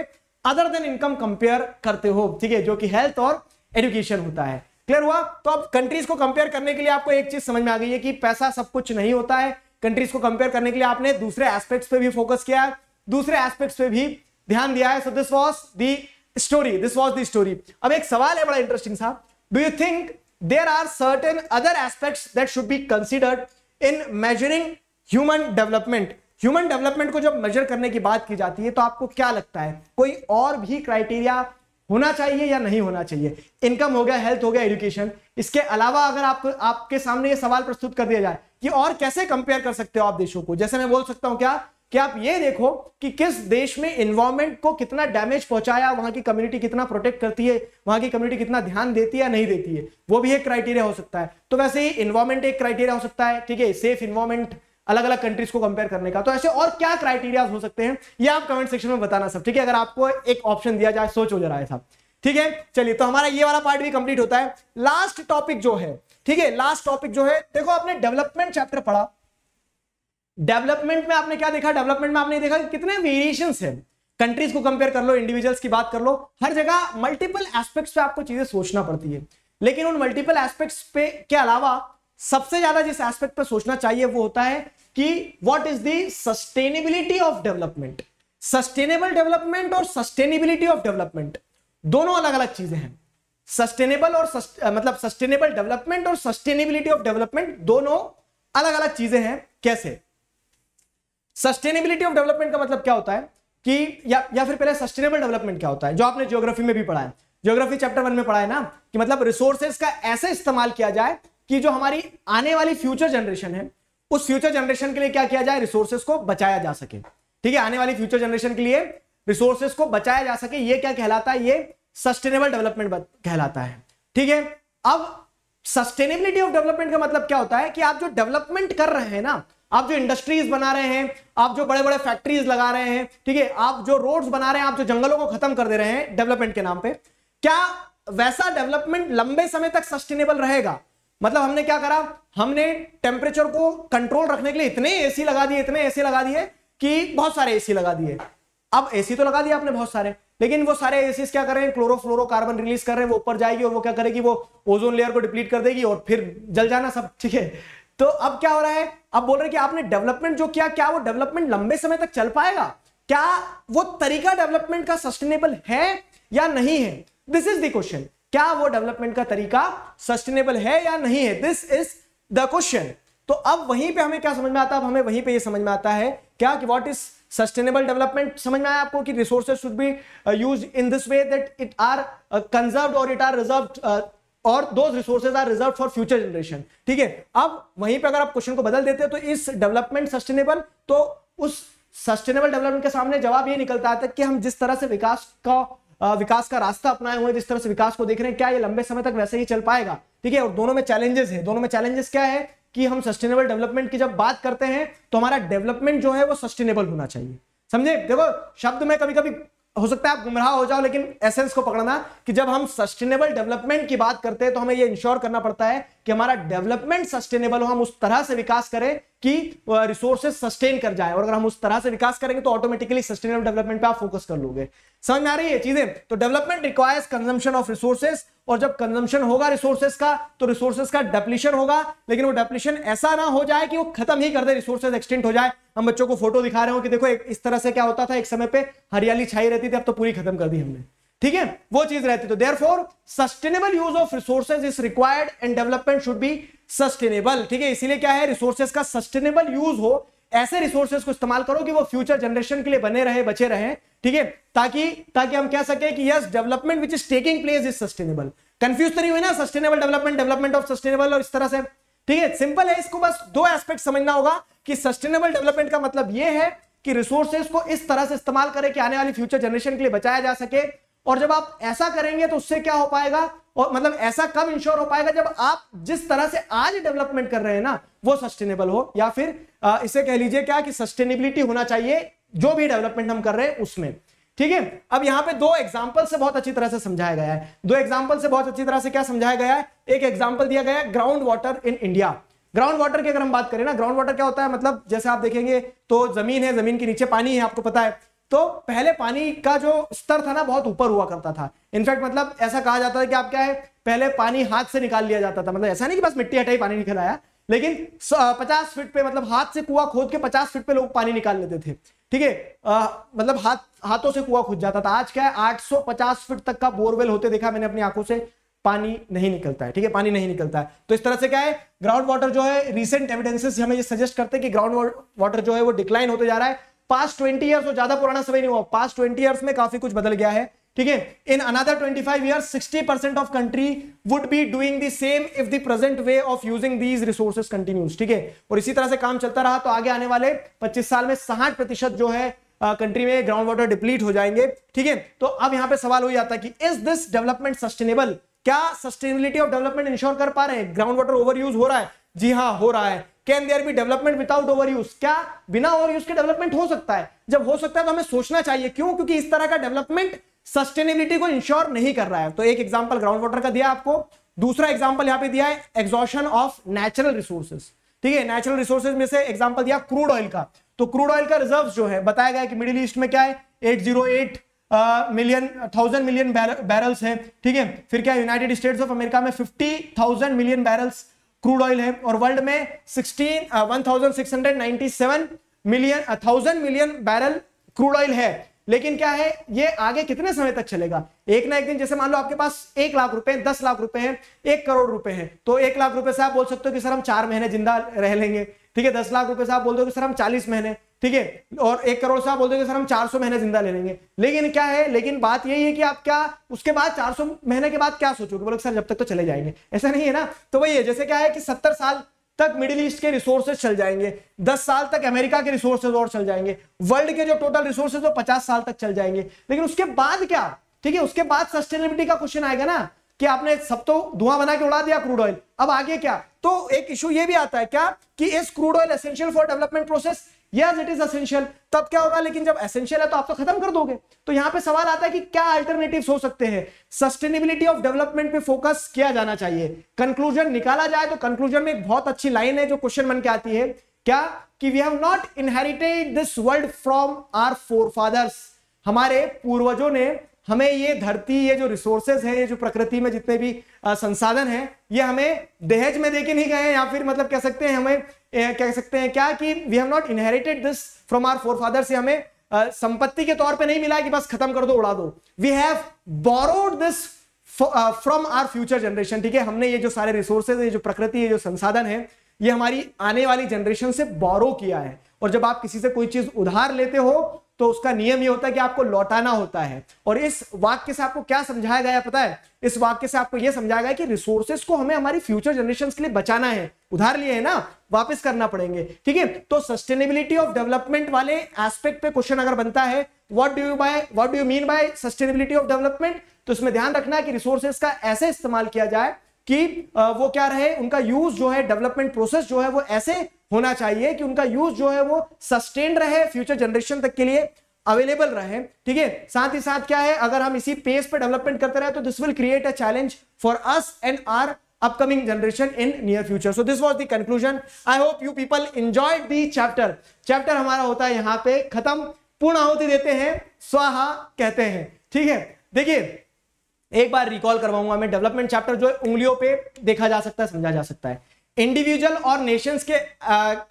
अदर देन इनकम कंपेयर करते हो ठीक है जो कि हेल्थ और एजुकेशन होता है क्लियर हुआ तो अब कंट्रीज को कंपेयर करने के लिए आपको एक चीज समझ में आ गई है कि पैसा सब कुछ नहीं होता है कंट्रीज को कंपेयर करने के लिए आपने दूसरे एस्पेक्ट्स पे भी फोकस किया है दूसरे एस्पेक्ट्स पे भी ध्यान दिया है so this was the story this was the story अब एक सवाल है बड़ा इंटरेस्टिंग साहब do you think there are certain other aspects that should be considered in measuring human development human development को जब मेजर करने की बात की जाती है तो आपको क्या लगता है कोई और भी क्राइटेरिया होना चाहिए या नहीं होना चाहिए इनकम हो गया हेल्थ हो गया एजुकेशन इसके अलावा अगर आप आपके सामने ये सवाल प्रस्तुत कर दिया जाए कि और कैसे कंपेयर कर सकते हो आप देशों को जैसे मैं बोल सकता हूं क्या कि आप ये देखो कि किस देश में इन्वायरमेंट को कितना डैमेज पहुंचाया वहां की कम्युनिटी कितना प्रोटेक्ट करती है वहां की कम्युनिटी कितना ध्यान देती है या नहीं देती है वो भी एक क्राइटेरिया हो सकता है तो वैसे ही इन्वायरमेंट एक क्राइटेरिया हो सकता है ठीक है सेफ इन्वायरमेंट अलग अलग कंट्रीज को कंपेयर करने का तो ऐसे और क्या क्राइटेरिया हो सकते हैं ये आप कमेंट सेक्शन में बताना सब ठीक है अगर आपको एक ऑप्शन दिया जाए सोच हो जा रहा है साहब ठीक है चलिए तो हमारा ये वाला पार्ट भी कंप्लीट होता है लास्ट टॉपिक जो है ठीक है लास्ट टॉपिक जो है देखो आपने डेवलपमेंट चैप्टर पढ़ा डेवलपमेंट में आपने क्या देखा डेवलपमेंट में आपने देखा कितने वेरिएशन है कंट्रीज को कंपेयर कर लो इंडिविजुअल्स की बात कर लो हर जगह मल्टीपल एस्पेक्ट्स पे आपको चीजें सोचना पड़ती है लेकिन उन मल्टीपल एस्पेक्ट्स पे के अलावा सबसे ज्यादा जिस एस्पेक्ट पे सोचना चाहिए वो होता है कि what is the sustainability of development sustainable development और सस्टेनेबिलिटी ऑफ डेवलपमेंट दोनों अलग अलग चीजें हैं सस्टेनेबल और सस्ट, मतलब सस्टेनेबल डेवलपमेंट और सस्टेनेबिलिटी ऑफ डेवलपमेंट दोनों अलग अलग चीजें हैं कैसे सस्टेनेबिलिटी ऑफ डेवलपमेंट का मतलब क्या होता है कि या या फिर पहले सस्टेनेबल डेवलपमेंट क्या होता है जो आपने ज्योग्राफी में भी पढ़ा है जियोग्राफी चैप्टर वन में पढ़ा है ना कि मतलब रिसोर्सेज का ऐसे इस्तेमाल किया जाए कि जो हमारी आने वाली फ्यूचर जनरेशन है उस फ्यूचर जनरेशन के लिए क्या किया जाए रिसोर्सेज को बचाया जा सके ठीक है आने वाली फ्यूचर जनरेशन के लिए रिसोर्सेज को बचाया जा सके ये क्या कहलाता है ये सस्टेनेबल डेवलपमेंट कहलाता है ठीक है अब सस्टेनेबिलिटी ऑफ डेवलपमेंट का मतलब क्या होता है कि आप जो डेवलपमेंट कर रहे हैं ना आप जो इंडस्ट्रीज बना रहे हैं आप जो बड़े बड़े फैक्ट्रीज लगा रहे हैं ठीक है आप जो रोड्स बना रहे हैं आप जो जंगलों को खत्म कर दे रहे हैं डेवलपमेंट के नाम पे क्या वैसा डेवलपमेंट लंबे समय तक सस्टेनेबल रहेगा मतलब हमने क्या करा हमने टेम्परेचर को कंट्रोल रखने के लिए इतने ए लगा दिए इतने ए लगा दिए कि बहुत सारे एसी लगा दिए अब एसी तो लगा दिया आपने बहुत सारे लेकिन वो सारे एसी क्या कर रहे हैं कार्बन रिलीज कर रहे हैं वो ऊपर जाएगी और वो क्या करेगी वो ओजोन लेयर को डिप्लीट कर देगी और फिर जल जाना सब ठीक है तो अब क्या हो रहा है अब बोल रहे कि आपने डेवलपमेंट जो किया क्या वो डेवलपमेंट लंबे समय तक चल पाएगा क्या वो तरीका डेवलपमेंट का सस्टेनेबल है या नहीं है दिस इज द क्वेश्चन क्या वो डेवलपमेंट का तरीका सस्टेनेबल है या नहीं है दिस इज द क्वेश्चन तो अब वहीं पे हमें क्या समझ में आता है अब हमें वहीं पे ये समझ में आता है क्या कि व्हाट इज सस्टेनेबल डेवलपमेंट समझ में आया आपको कि resources should be use in this way that it are conserved और इट आर रिजर्व्ड और those resources are reserve for future generation ठीक है अब वहीं पे अगर आप क्वेश्चन को बदल देते हैं तो इस डेवलपमेंट सस्टेनेबल तो उस सस्टेनेबल डेवलपमेंट के सामने जवाब ये निकलता है कि हम जिस तरह से विकास का विकास का रास्ता अपनाए हुए जिस तरह से विकास को देख रहे हैं क्या ये लंबे समय तक वैसे ही चल पाएगा ठीक है और दोनों में चैलेंजेस है दोनों में चैलेंजेस क्या है कि हम सस्टेनेबल डेवलपमेंट की जब बात करते हैं तो हमारा डेवलपमेंट जो है वो सस्टेनेबल होना चाहिए समझे देखो शब्द में कभी कभी हो सकता है आप गुमराह हो जाओ लेकिन एसेंस को पकड़ना कि जब हम सस्टेनेबल डेवलपमेंट की बात करते हैं तो हमें ये इंश्योर करना पड़ता है कि हमारा डेवलपमेंट सस्टेनेबल हो हम उस तरह से विकास करें कि रिसोर्सेस सस्टेन कर जाए और अगर हम उस तरह से विकास करेंगे तो ऑटोमेटिकली सस्टेनेबल डेवलपमेंट पे आप फोकस कर लोगे समझ में आ रही है चीजें तो development requires consumption of resources और जब कंजम्पशन होगा रिसोर्सेस का तो रिसोर्सेस का डेप्लीशन होगा लेकिन वो डेप्लीशन ऐसा ना हो जाए कि वो खत्म ही कर दे रिसोर्सेज एक्सटेंट हो जाए हम बच्चों को फोटो दिखा रहे हो कि देखो एक, इस तरह से क्या होता था एक समय पर हरियाली छाई रहती थी अब तो पूरी खत्म कर दी हमने ठीक है वो चीज रहती तो therefore sustainable use of resources is required and development should be sustainable ठीक है इसीलिए क्या है रिसोर्सेज का सस्टेनेबल यूज हो ऐसे रिसोर्सेज को इस्तेमाल करो कि वो फ्यूचर जनरेशन के लिए बने रहे बचे रहे ठीक है ताकि ताकि हम कह सके कि yes development which is taking place is sustainable confuse तो नहीं हुई ना sustainable development development of sustainable और इस तरह से ठीक है सिंपल है इसको बस दो एस्पेक्ट समझना होगा कि सस्टेनेबल डेवलपमेंट का मतलब यह है कि रिसोर्सेज को इस तरह से इस्तेमाल करें कि आने वाली फ्यूचर जनरेशन के लिए बचाया जा सके और जब आप ऐसा करेंगे तो उससे क्या हो पाएगा और मतलब ऐसा कब इंश्योर हो पाएगा जब आप जिस तरह से आज डेवलपमेंट कर रहे हैं ना वो सस्टेनेबल हो या फिर आ, इसे कह लीजिए क्या कि सस्टेनेबिलिटी होना चाहिए जो भी डेवलपमेंट हम कर रहे हैं उसमें ठीक है अब यहां पे दो एग्जाम्पल से बहुत अच्छी तरह से समझाया गया है दो एग्जाम्पल से बहुत अच्छी तरह से क्या समझाया गया है एक एग्जाम्पल दिया गया है ground water in India ground water की अगर हम बात करें ना ग्राउंड वाटर क्या होता है मतलब जैसे आप देखेंगे तो जमीन है जमीन के नीचे पानी है आपको पता है तो पहले पानी का जो स्तर था ना बहुत ऊपर हुआ करता था इनफैक्ट मतलब ऐसा कहा जाता था कि आप क्या है पहले पानी हाथ से निकाल लिया जाता था मतलब ऐसा नहीं कि बस मिट्टी हटाई पानी निकल आया लेकिन पचास फीट पे मतलब हाथ से कुआ खोद के पचास फीट पे लोग पानी निकाल लेते थे ठीक है मतलब हाथ हाथों से कुआ खोद जाता था आज क्या है 850 फीट तक का बोरवेल होते देखा मैंने अपनी आंखों से पानी नहीं निकलता है ठीक है पानी नहीं निकलता है तो इस तरह से क्या है ग्राउंड वाटर जो है रिसेंट एविडेंसेस हमें ये सजेस्ट करते हैं कि ग्राउंड वाटर जो है वो डिक्लाइन होते जा रहा है पास्ट ट्वेंटी ईयर्स ज्यादा पुराना समय नहीं हुआ पास्ट ट्वेंटी ईयर्स में काफी कुछ बदल गया है ठीक है in another 25 five year sixty percent of country would be doing the same if the present way of using these resources continues ठीक है और इसी तरह से काम चलता रहा तो आगे आने वाले 25 साल में साठ प्रतिशत जो है कंट्री में ग्राउंड वाटर डिप्लीट हो जाएंगे ठीक है तो अब यहां पे सवाल हो जाता है कि इज दिस डेवलपमेंट सस्टेनेबल क्या सस्टेनेबिलिटी ऑफ डेवलपमेंट इंश्योर कर पा रहे हैं ग्राउंड वाटर ओवर यूज हो रहा है जी हाँ हो रहा है can there be development without over use क्या बिना ओवर यूज के डेवलपमेंट हो सकता है जब हो सकता है तो हमें सोचना चाहिए क्यों क्योंकि इस तरह का डेवलपमेंट सस्टेनेबिलिटी को इंश्योर नहीं कर रहा है तो एक एग्जाम्पल ग्राउंड वाटर का दिया आपको दूसरा एग्जाम्पल यहाँ पे दिया है एग्जॉशन ऑफ नेचुरल रिसोर्सेज ठीक है नेचुरल रिसोर्सेज में से एग्जाम्पल दिया क्रूड ऑयल का तो क्रूड ऑयल का रिजर्व जो है बताया गया कि मिडिल ईस्ट में क्या है eight million thousand million barrels है ठीक है फिर क्या यूनाइटेड स्टेट्स ऑफ अमेरिका में fifty thousand million barrels crude oil है और वर्ल्ड में sixteen one thousand six hundred ninety seven million thousand million barrel crude oil है लेकिन क्या है ये आगे कितने समय तक चलेगा एक ना एक दिन जैसे मान लो आपके पास एक लाख रुपए दस लाख रुपए हैं एक करोड़ रुपए हैं तो एक लाख रुपए से आप बोल सकते हो कि सर हम चार महीने जिंदा रह लेंगे ठीक है दस लाख रुपए से आप बोल दो कि सर हम चालीस महीने ठीक है और एक करोड़ से आप बोलते सर हम 400 महीने जिंदा ले लेंगे लेकिन क्या है लेकिन बात यही है कि आप क्या उसके बाद 400 महीने के बाद क्या सोचोगे बोलोगे सर जब तक तो चले जाएंगे ऐसा नहीं है ना तो वही है जैसे क्या है कि सत्तर साल तक मिडिल ईस्ट के रिसोर्सेज चल जाएंगे दस साल तक अमेरिका के रिसोर्सेज और चल जाएंगे वर्ल्ड के जो टोटल रिसोर्सेज वो पचास साल तक चल जाएंगे लेकिन उसके बाद क्या ठीक है उसके बाद सस्टेनेबिलिटी का क्वेश्चन आएगा ना कि आपने सब तो धुआं बना के उड़ा दिया क्रूड ऑयल अब आगे क्या तो एक इशू ये भी आता है क्या कि इस crude oil essential for development process yes it is essential तब क्या होगा लेकिन जब एसेंशियल है तो आप तो खत्म कर दोगे तो यहां पे सवाल आता है कि क्या अल्टरनेटिव्स हो सकते हैं सस्टेनेबिलिटी ऑफ डेवलपमेंट पे फोकस किया जाना चाहिए कंक्लूजन निकाला जाए तो कंक्लूजन में एक बहुत अच्छी लाइन है जो क्वेश्चन बन के आती है क्या कि we have not inherited this world from our forefathers हमारे पूर्वजों ने हमें ये धरती ये जो रिसोर्सेज है ये जो प्रकृति में जितने भी संसाधन है ये हमें दहेज में देके नहीं गए या फिर मतलब कह सकते हैं हमें कह सकते हैं क्या कि we have not inherited this from our forefather से हमें संपत्ति के तौर पे नहीं मिला कि बस खत्म कर दो उड़ा दो we have borrowed this from our future generation ठीक है हमने ये जो सारे रिसोर्सेज ये जो प्रकृति ये जो संसाधन है ये हमारी आने वाली जनरेशन से बोरो किया है और जब आप किसी से कोई चीज उधार लेते हो तो उसका नियम ये होता है कि आपको लौटाना होता है और इस वाक्य से आपको क्या समझाया गया पता है इस वाक्य से आपको यह समझाया गया कि रिसोर्सेस को हमें हमारी फ्यूचर जनरेशन के लिए बचाना है उधार लिए है ना वापस करना पड़ेंगे ठीक है तो सस्टेनेबिलिटी ऑफ डेवलपमेंट वाले एस्पेक्ट पे क्वेश्चन अगर बनता है what do you by what do you mean by sustainability of development तो इसमें ध्यान रखना है कि रिसोर्सेस का ऐसे इस्तेमाल किया जाए कि वो क्या रहे उनका यूज जो है डेवलपमेंट प्रोसेस जो है वो ऐसे होना चाहिए कि उनका यूज जो है वो सस्टेन रहे फ्यूचर जनरेशन तक के लिए अवेलेबल रहे ठीक है साथ ही साथ क्या है अगर हम इसी पेस पे डेवलपमेंट करते रहे तो this will create a challenge for us and our upcoming generation in near future so this was the conclusion I hope you people enjoy the chapter chapter हमारा होता है यहाँ पे खत्म पूर्ण आहुति देते हैं स्वाहा कहते हैं ठीक है देखिए एक बार रिकॉल करवाऊंगा मैं डेवलपमेंट चैप्टर जो है उंगलियों पे देखा जा सकता है समझा जा सकता है इंडिविजुअल और नेशंस के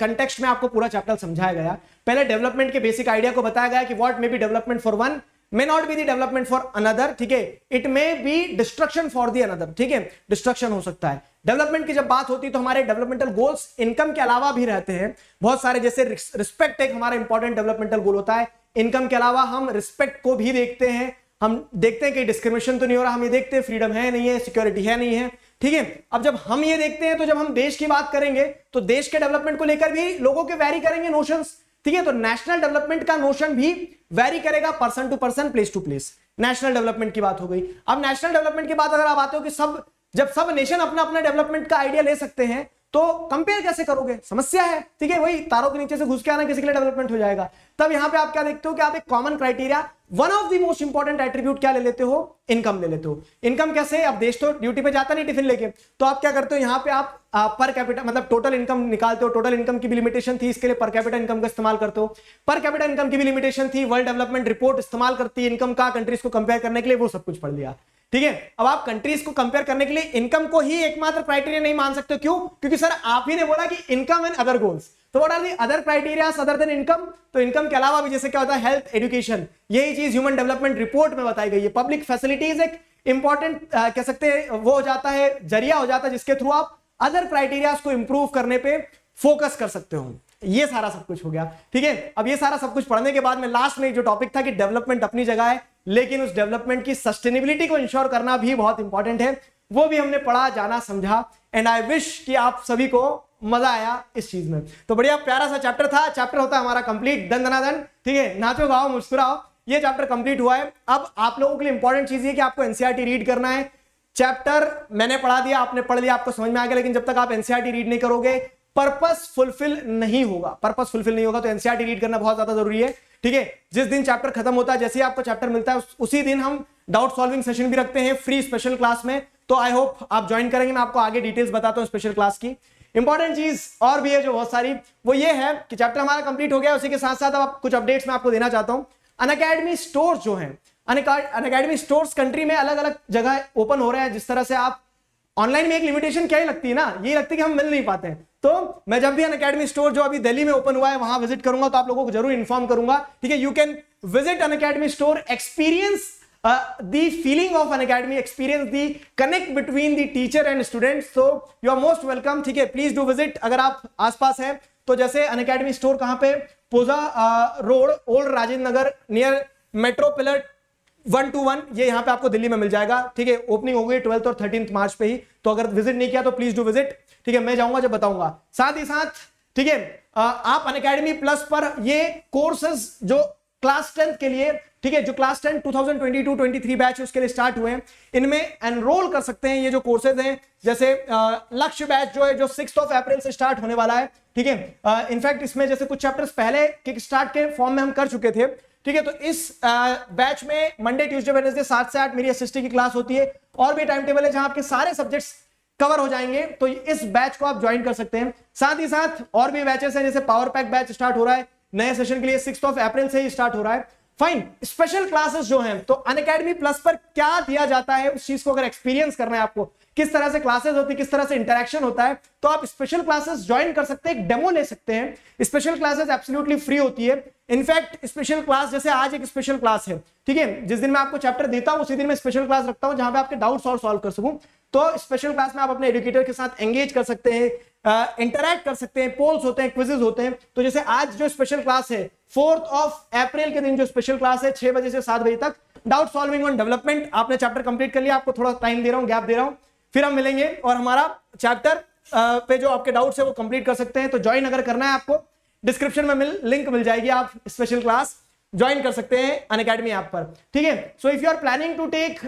कंटेक्स्ट uh, में आपको पूरा चैप्टर समझाया गया पहले डेवलपमेंट के बेसिक आइडिया को बताया गया कि what may be development for one may not be the development for another ठीक है it may be destruction for the another ठीक है डिस्ट्रक्शन हो सकता है डेवलपमेंट की जब बात होती है तो हमारे डेवलपमेंटल गोल्स इनकम के अलावा भी रहते हैं बहुत सारे जैसे रिस्पेक्ट एक हमारा इंपॉर्टेंट डेवलपमेंटल गोल होता है इनकम के अलावा हम रिस्पेक्ट को भी देखते हैं हम देखते हैं कि डिस्क्रिमिनेशन तो नहीं हो रहा हम ये देखते हैं फ्रीडम है नहीं है सिक्योरिटी है नहीं है ठीक है अब जब हम ये देखते हैं तो जब हम देश की बात करेंगे तो देश के डेवलपमेंट को लेकर भी लोगों के वैरी करेंगे नोशन ठीक है तो नेशनल डेवलपमेंट का नोशन भी वैरी करेगा person to person place to place national development की बात हो गई अब नेशनल डेवलपमेंट की बात अगर आप आते हो कि सब जब सब नेशन अपना अपना डेवलपमेंट का आइडिया ले सकते हैं तो कंपेयर कैसे करोगे समस्या है ठीक है वही तारों के नीचे से घुस के आना किसी के लिए डेवलपमेंट हो जाएगा तब यहां पे आप क्या देखते हो कि आप एक common criteria one of the most important attribute क्या ले लेते हो इनकम ले लेते हो इनकम कैसे अब देश तो ड्यूटी पे जाता नहीं टिफिन लेके तो आप क्या करते हो यहाँ पे आप पर कैपिटल मतलब टोटल इनकम निकालते हो टोटल इनकम की भी लिमिटेशन थी इसके लिए पर कैपिटल इनकम का इस्तेमाल करते हो पर कैपिटल इनकम की भी लिमिटेशन थी वर्ल्ड डेवलपमेंट रिपोर्ट इस्तेमाल करती है इनकम का कंट्रीज को कंपेयर करने के लिए वो सब कुछ पढ़ लिया ठीक है अब आप कंट्रीज को कंपेयर करने के लिए इनकम को ही एकमात्र क्राइटेरिया नहीं मान सकते क्यों क्योंकि सर आप ही ने बोला कि इनकम एंड अदर गोल्स तो what are the other criteria other than income तो इनकम के अलावा भी जैसे क्या होता है हेल्थ एजुकेशन यही चीज ह्यूमन डेवलपमेंट रिपोर्ट में बताई गई है पब्लिक फैसिलिटीज एक इंपॉर्टेंट कह सकते हैं वो हो जाता है जरिया हो जाता है जिसके थ्रू आप अदर क्राइटेरिया को इंप्रूव करने पर फोकस कर सकते हो ये सारा सब कुछ हो गया ठीक है अब ये सारा सब कुछ पढ़ने के बाद में लास्ट में जो टॉपिक था कि डेवलपमेंट अपनी जगह है लेकिन उस डेवलपमेंट की सस्टेनेबिलिटी को इंश्योर करना भी बहुत इंपॉर्टेंट है वो भी हमने पढ़ा जाना समझा एंड आई विश कि आप सभी को मजा आया इस चीज में तो बढ़िया प्यारा सा चैप्टर था चैप्टर होता है हमारा कंप्लीट दन दना दन ठीक है नाचो गाओ मुस्कुराओ ये चैप्टर कंप्लीट हुआ है अब आप लोगों के लिए इंपॉर्टेंट चीज ये कि आपको एनसीआरटी रीड e करना है चैप्टर मैंने पढ़ा दिया आपने पढ़ लिया आपको समझ में आ गया लेकिन जब तक आप एनसीआरटी रीड e नहीं करोगे पर्पस फुलफिल नहीं होगा पर्पस फुलफिल नहीं होगा तो एनसीआरटी रीड e करना बहुत ज्यादा जरूरी है ठीक है जिस दिन चैप्टर खत्म होता है जैसे ही आपको चैप्टर मिलता है उसी दिन हम डाउट सॉल्विंग सेशन भी रखते हैं फ्री स्पेशल क्लास में तो आई होप आप ज्वाइन करेंगे मैं आपको आगे डिटेल्स बताता हूँ स्पेशल क्लास की इंपॉर्टेंट चीज और भी है जो बहुत सारी वो ये है कि चैप्टर हमारा कंप्लीट हो गया उसी के साथ साथ अब आप कुछ अपडेट्स मैं आपको देना चाहता हूं अनअकेडमी स्टोर जो है अनअकेडमी स्टोर्स कंट्री में अलग अलग जगह ओपन हो रहे हैं जिस तरह से आप ऑनलाइन में एक लिमिटेशन क्या ही लगती है ना ये लगती है कि हम मिल नहीं पाते हैं तो मैं जब भी अन अकेडमी स्टोर जो अभी दिल्ली में ओपन हुआ है वहां विजिट करूंगा तो आप लोगों को जरूर इन्फॉर्म करूंगा ठीक है you can visit Unacademy store experience uh, the feeling of an academy experience the connect between the teacher and student so you are most welcome ठीक है please do visit अगर आप आसपास हैं तो जैसे अन अकेडमी स्टोर कहाँ पे Pusa uh, road old Rajendra Nagar near metro pillar one to one ये यहाँ पे आपको दिल्ली में मिल जाएगा ठीक है ओपनिंग होगी ट्वेल्थ और थर्टीन मार्च पे ही तो अगर विजिट नहीं किया तो प्लीज डू विजिट ठीक है मैं जाऊंगा जब बताऊंगा साथ ही साथ ठीक है uh, आप अन अकेडमी प्लस पर ये कोर्सेज जो क्लास टेंथ के लिए ठीक है जो class ten two thousand twenty two twenty three batch उसके लिए स्टार्ट हुए हैं इनमें एनरोल कर सकते हैं ये जो कोर्सेज हैं जैसे लक्ष्य बैच जो है जो सिक्स ऑफ अप्रैल से स्टार्ट होने वाला है ठीक है इनफैक्ट इसमें जैसे कुछ चैप्टर्स पहले किक स्टार्ट के फॉर्म में हम कर चुके थे ठीक है तो इस बैच में मंडे ट्यूजडे वेडनेसडे सात से आठ मेरी एसिस्टी की क्लास होती है और भी टाइम टेबल है जहां आपके सारे सब्जेक्ट्स कवर हो जाएंगे तो इस बैच को आप ज्वाइन कर सकते हैं साथ ही साथ और भी बैचेस हैं जैसे पावर पैक बैच स्टार्ट हो रहा है नए सेशन के लिए सिक्स ऑफ अप्रैल से ही स्टार्ट हो रहा है फाइन स्पेशल क्लासेस जो हैं तो अन अकेडमी प्लस पर क्या दिया जाता है उस चीज को अगर एक्सपीरियंस करना है आपको किस तरह से क्लासेस होती है किस तरह से इंटरेक्शन होता है तो आप स्पेशल क्लासेस ज्वाइन कर सकते हैं एक डेमो ले सकते हैं स्पेशल क्लासेस एब्सोल्युटली फ्री होती है इनफैक्ट स्पेशल क्लास जैसे आज एक स्पेशल क्लास है ठीक है जिस दिन मैं आपको चैप्टर देता हूं उसी दिन मैं स्पेशल क्लास रखता हूं जहां पे आपके डाउट्स और सॉल्व कर सकूं तो स्पेशल क्लास में आप अपने एडुकेटर के साथ एंगेज कर सकते हैं इंटरेक्ट कर सकते हैं पोल्स होते हैं क्विजेज होते हैं तो जैसे आज जो स्पेशल क्लास है फोर्थ ऑफ अप्रैल के दिन जो स्पेशल क्लास है छह बजे से सात बजे तक डाउट सॉल्विंग ऑन डेवलपमेंट आपने चैप्टर कंप्लीट कर लिया आपको थोड़ा टाइम दे रहा हूँ गैप दे रहा हूँ फिर हम मिलेंगे और हमारा चैप्टर पे जो आपके डाउट्स है वो कंप्लीट कर सकते हैं तो ज्वाइन अगर करना है आपको डिस्क्रिप्शन में मिल लिंक मिल जाएगी आप स्पेशल क्लास ज्वाइन कर सकते हैं अन अकेडमी ऐप पर ठीक है so if you are planning to take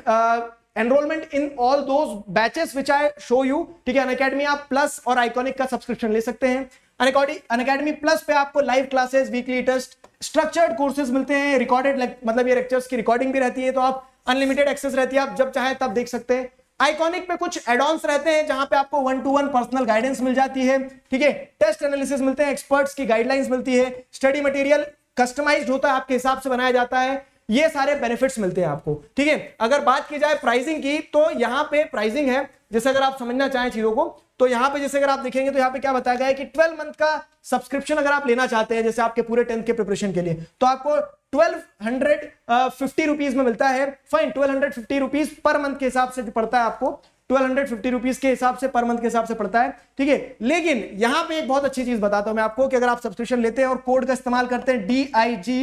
enrollment in all those batches which I show you ठीक है अनकेडमी आप प्लस और आइकॉनिक का सब्सक्रिप्शन ले सकते हैं अनकेडमी प्लस पे आपको live classes weekly test structured courses मिलते हैं रिकॉर्डेड मतलब ये लेक्चर्स की रिकॉर्डिंग भी रहती है तो आप अनलिमिटेड एक्सेस रहती है आप जब चाहे तब देख सकते हैं आइकॉनिक पे कुछ एडॉन्स रहते हैं जहां पे आपको one to one personal guidance मिल जाती है ठीक है टेस्ट एनालिसिस मिलते हैं एक्सपर्ट्स की गाइडलाइंस मिलती है स्टडी मटेरियल कस्टमाइज्ड होता है आपके हिसाब से बनाया जाता है ये सारे बेनिफिट्स मिलते हैं आपको ठीक है अगर बात की जाए प्राइसिंग की तो यहाँ पे प्राइसिंग है जैसे अगर आप समझना चाहें चीजों को तो यहाँ पे जैसे अगर आप देखेंगे तो यहाँ पे क्या बताया गया है कि 12 मंथ का सब्सक्रिप्शन अगर आप लेना चाहते हैं जैसे आपके पूरे टेंथ के प्रिपरेशन के लिए तो आपको ट्वेल्व हंड्रेड फिफ्टी रुपीज में मिलता है fine twelve hundred fifty rupees per month के हिसाब से पड़ता है आपको ट्वेल्व हंड्रेड फिफ्टी रुपीज के हिसाब से पर मंथ के हिसाब से पड़ता है ठीक है लेकिन यहाँ पे एक बहुत अच्छी चीज बताता हूं मैं आपको कि अगर आप सब्सक्रिप्शन लेते हैं और कोड का इस्तेमाल करते हैं D I G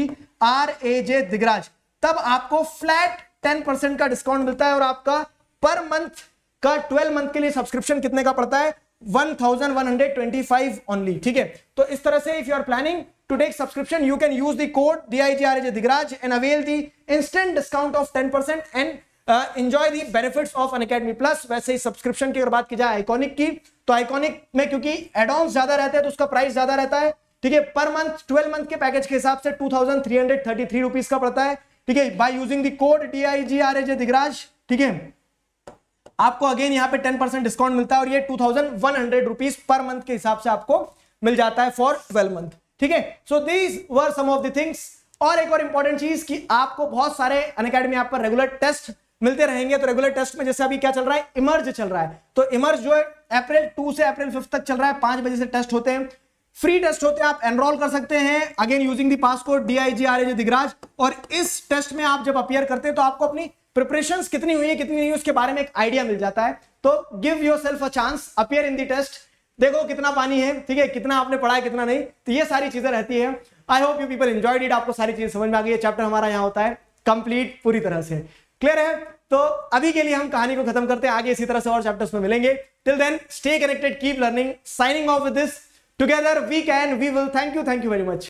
R A J Digraj तब आपको फ्लैट टेन परसेंट का डिस्काउंट मिलता है और आपका पर मंथ का ट्वेल्व मंथ के लिए सब्सक्रिप्शन कितने का पड़ता है 1125 only ठीक है तो इस तरह से if you are planning to take subscription you can use the code D I G R J Digraj and avail the instant discount of 10% and enjoy the benefits of academy plus वैसे ही सब्सक्रिप्शन की अगर बात की जाए आइकॉनिक की तो आइकॉनिक में क्योंकि एडॉन्स ज्यादा रहते हैं तो उसका प्राइस ज्यादा रहता है ठीक है पर मंथ 12 मंथ के पैकेज के हिसाब से 2333 रुपीज का पड़ता है ठीक है by using the code T I G R A J Digraj ठीक है आपको अगेन यहां पे टेन परसेंट डिस्काउंट मिलता है और ये two thousand one hundred rupees per month के हिसाब से आपको मिल जाता है फॉर ट्वेल्व मंथ ठीक है so these were some of the things और एक और इंपॉर्टेंट चीज कि आपको बहुत सारे अन अकेडमी आप पर रेगुलर टेस्ट मिलते रहेंगे तो रेगुलर टेस्ट में जैसे अभी क्या चल रहा है इमर्ज चल रहा है तो इमर्ज जो है अप्रैल टू से अप्रैल फिफ्थ तक चल रहा है पांच बजे से टेस्ट होते हैं फ्री टेस्ट होते हैं आप एनरोल कर सकते हैं again using the pass code D I G R A J Digraj और इस टेस्ट में आप जब अपियर करते हैं तो आपको अपनी प्रिपरेशन कितनी हुई है कितनी नहीं हुई उसके बारे में एक आइडिया मिल जाता है तो give yourself a chance appear in the test देखो कितना पानी है ठीक है कितना आपने पढ़ा है कितना नहीं तो ये सारी चीजें रहती है I hope you people enjoyed it आपको सारी चीजें समझ में आ गई चैप्टर हमारा यहाँ होता है कंप्लीट पूरी तरह से क्लियर है तो अभी के लिए हम कहानी को खत्म करते हैं आगे इसी तरह से और चैप्टर्स में मिलेंगे till then stay connected keep learning signing off with this Together we can, we will. Thank you, thank you very much.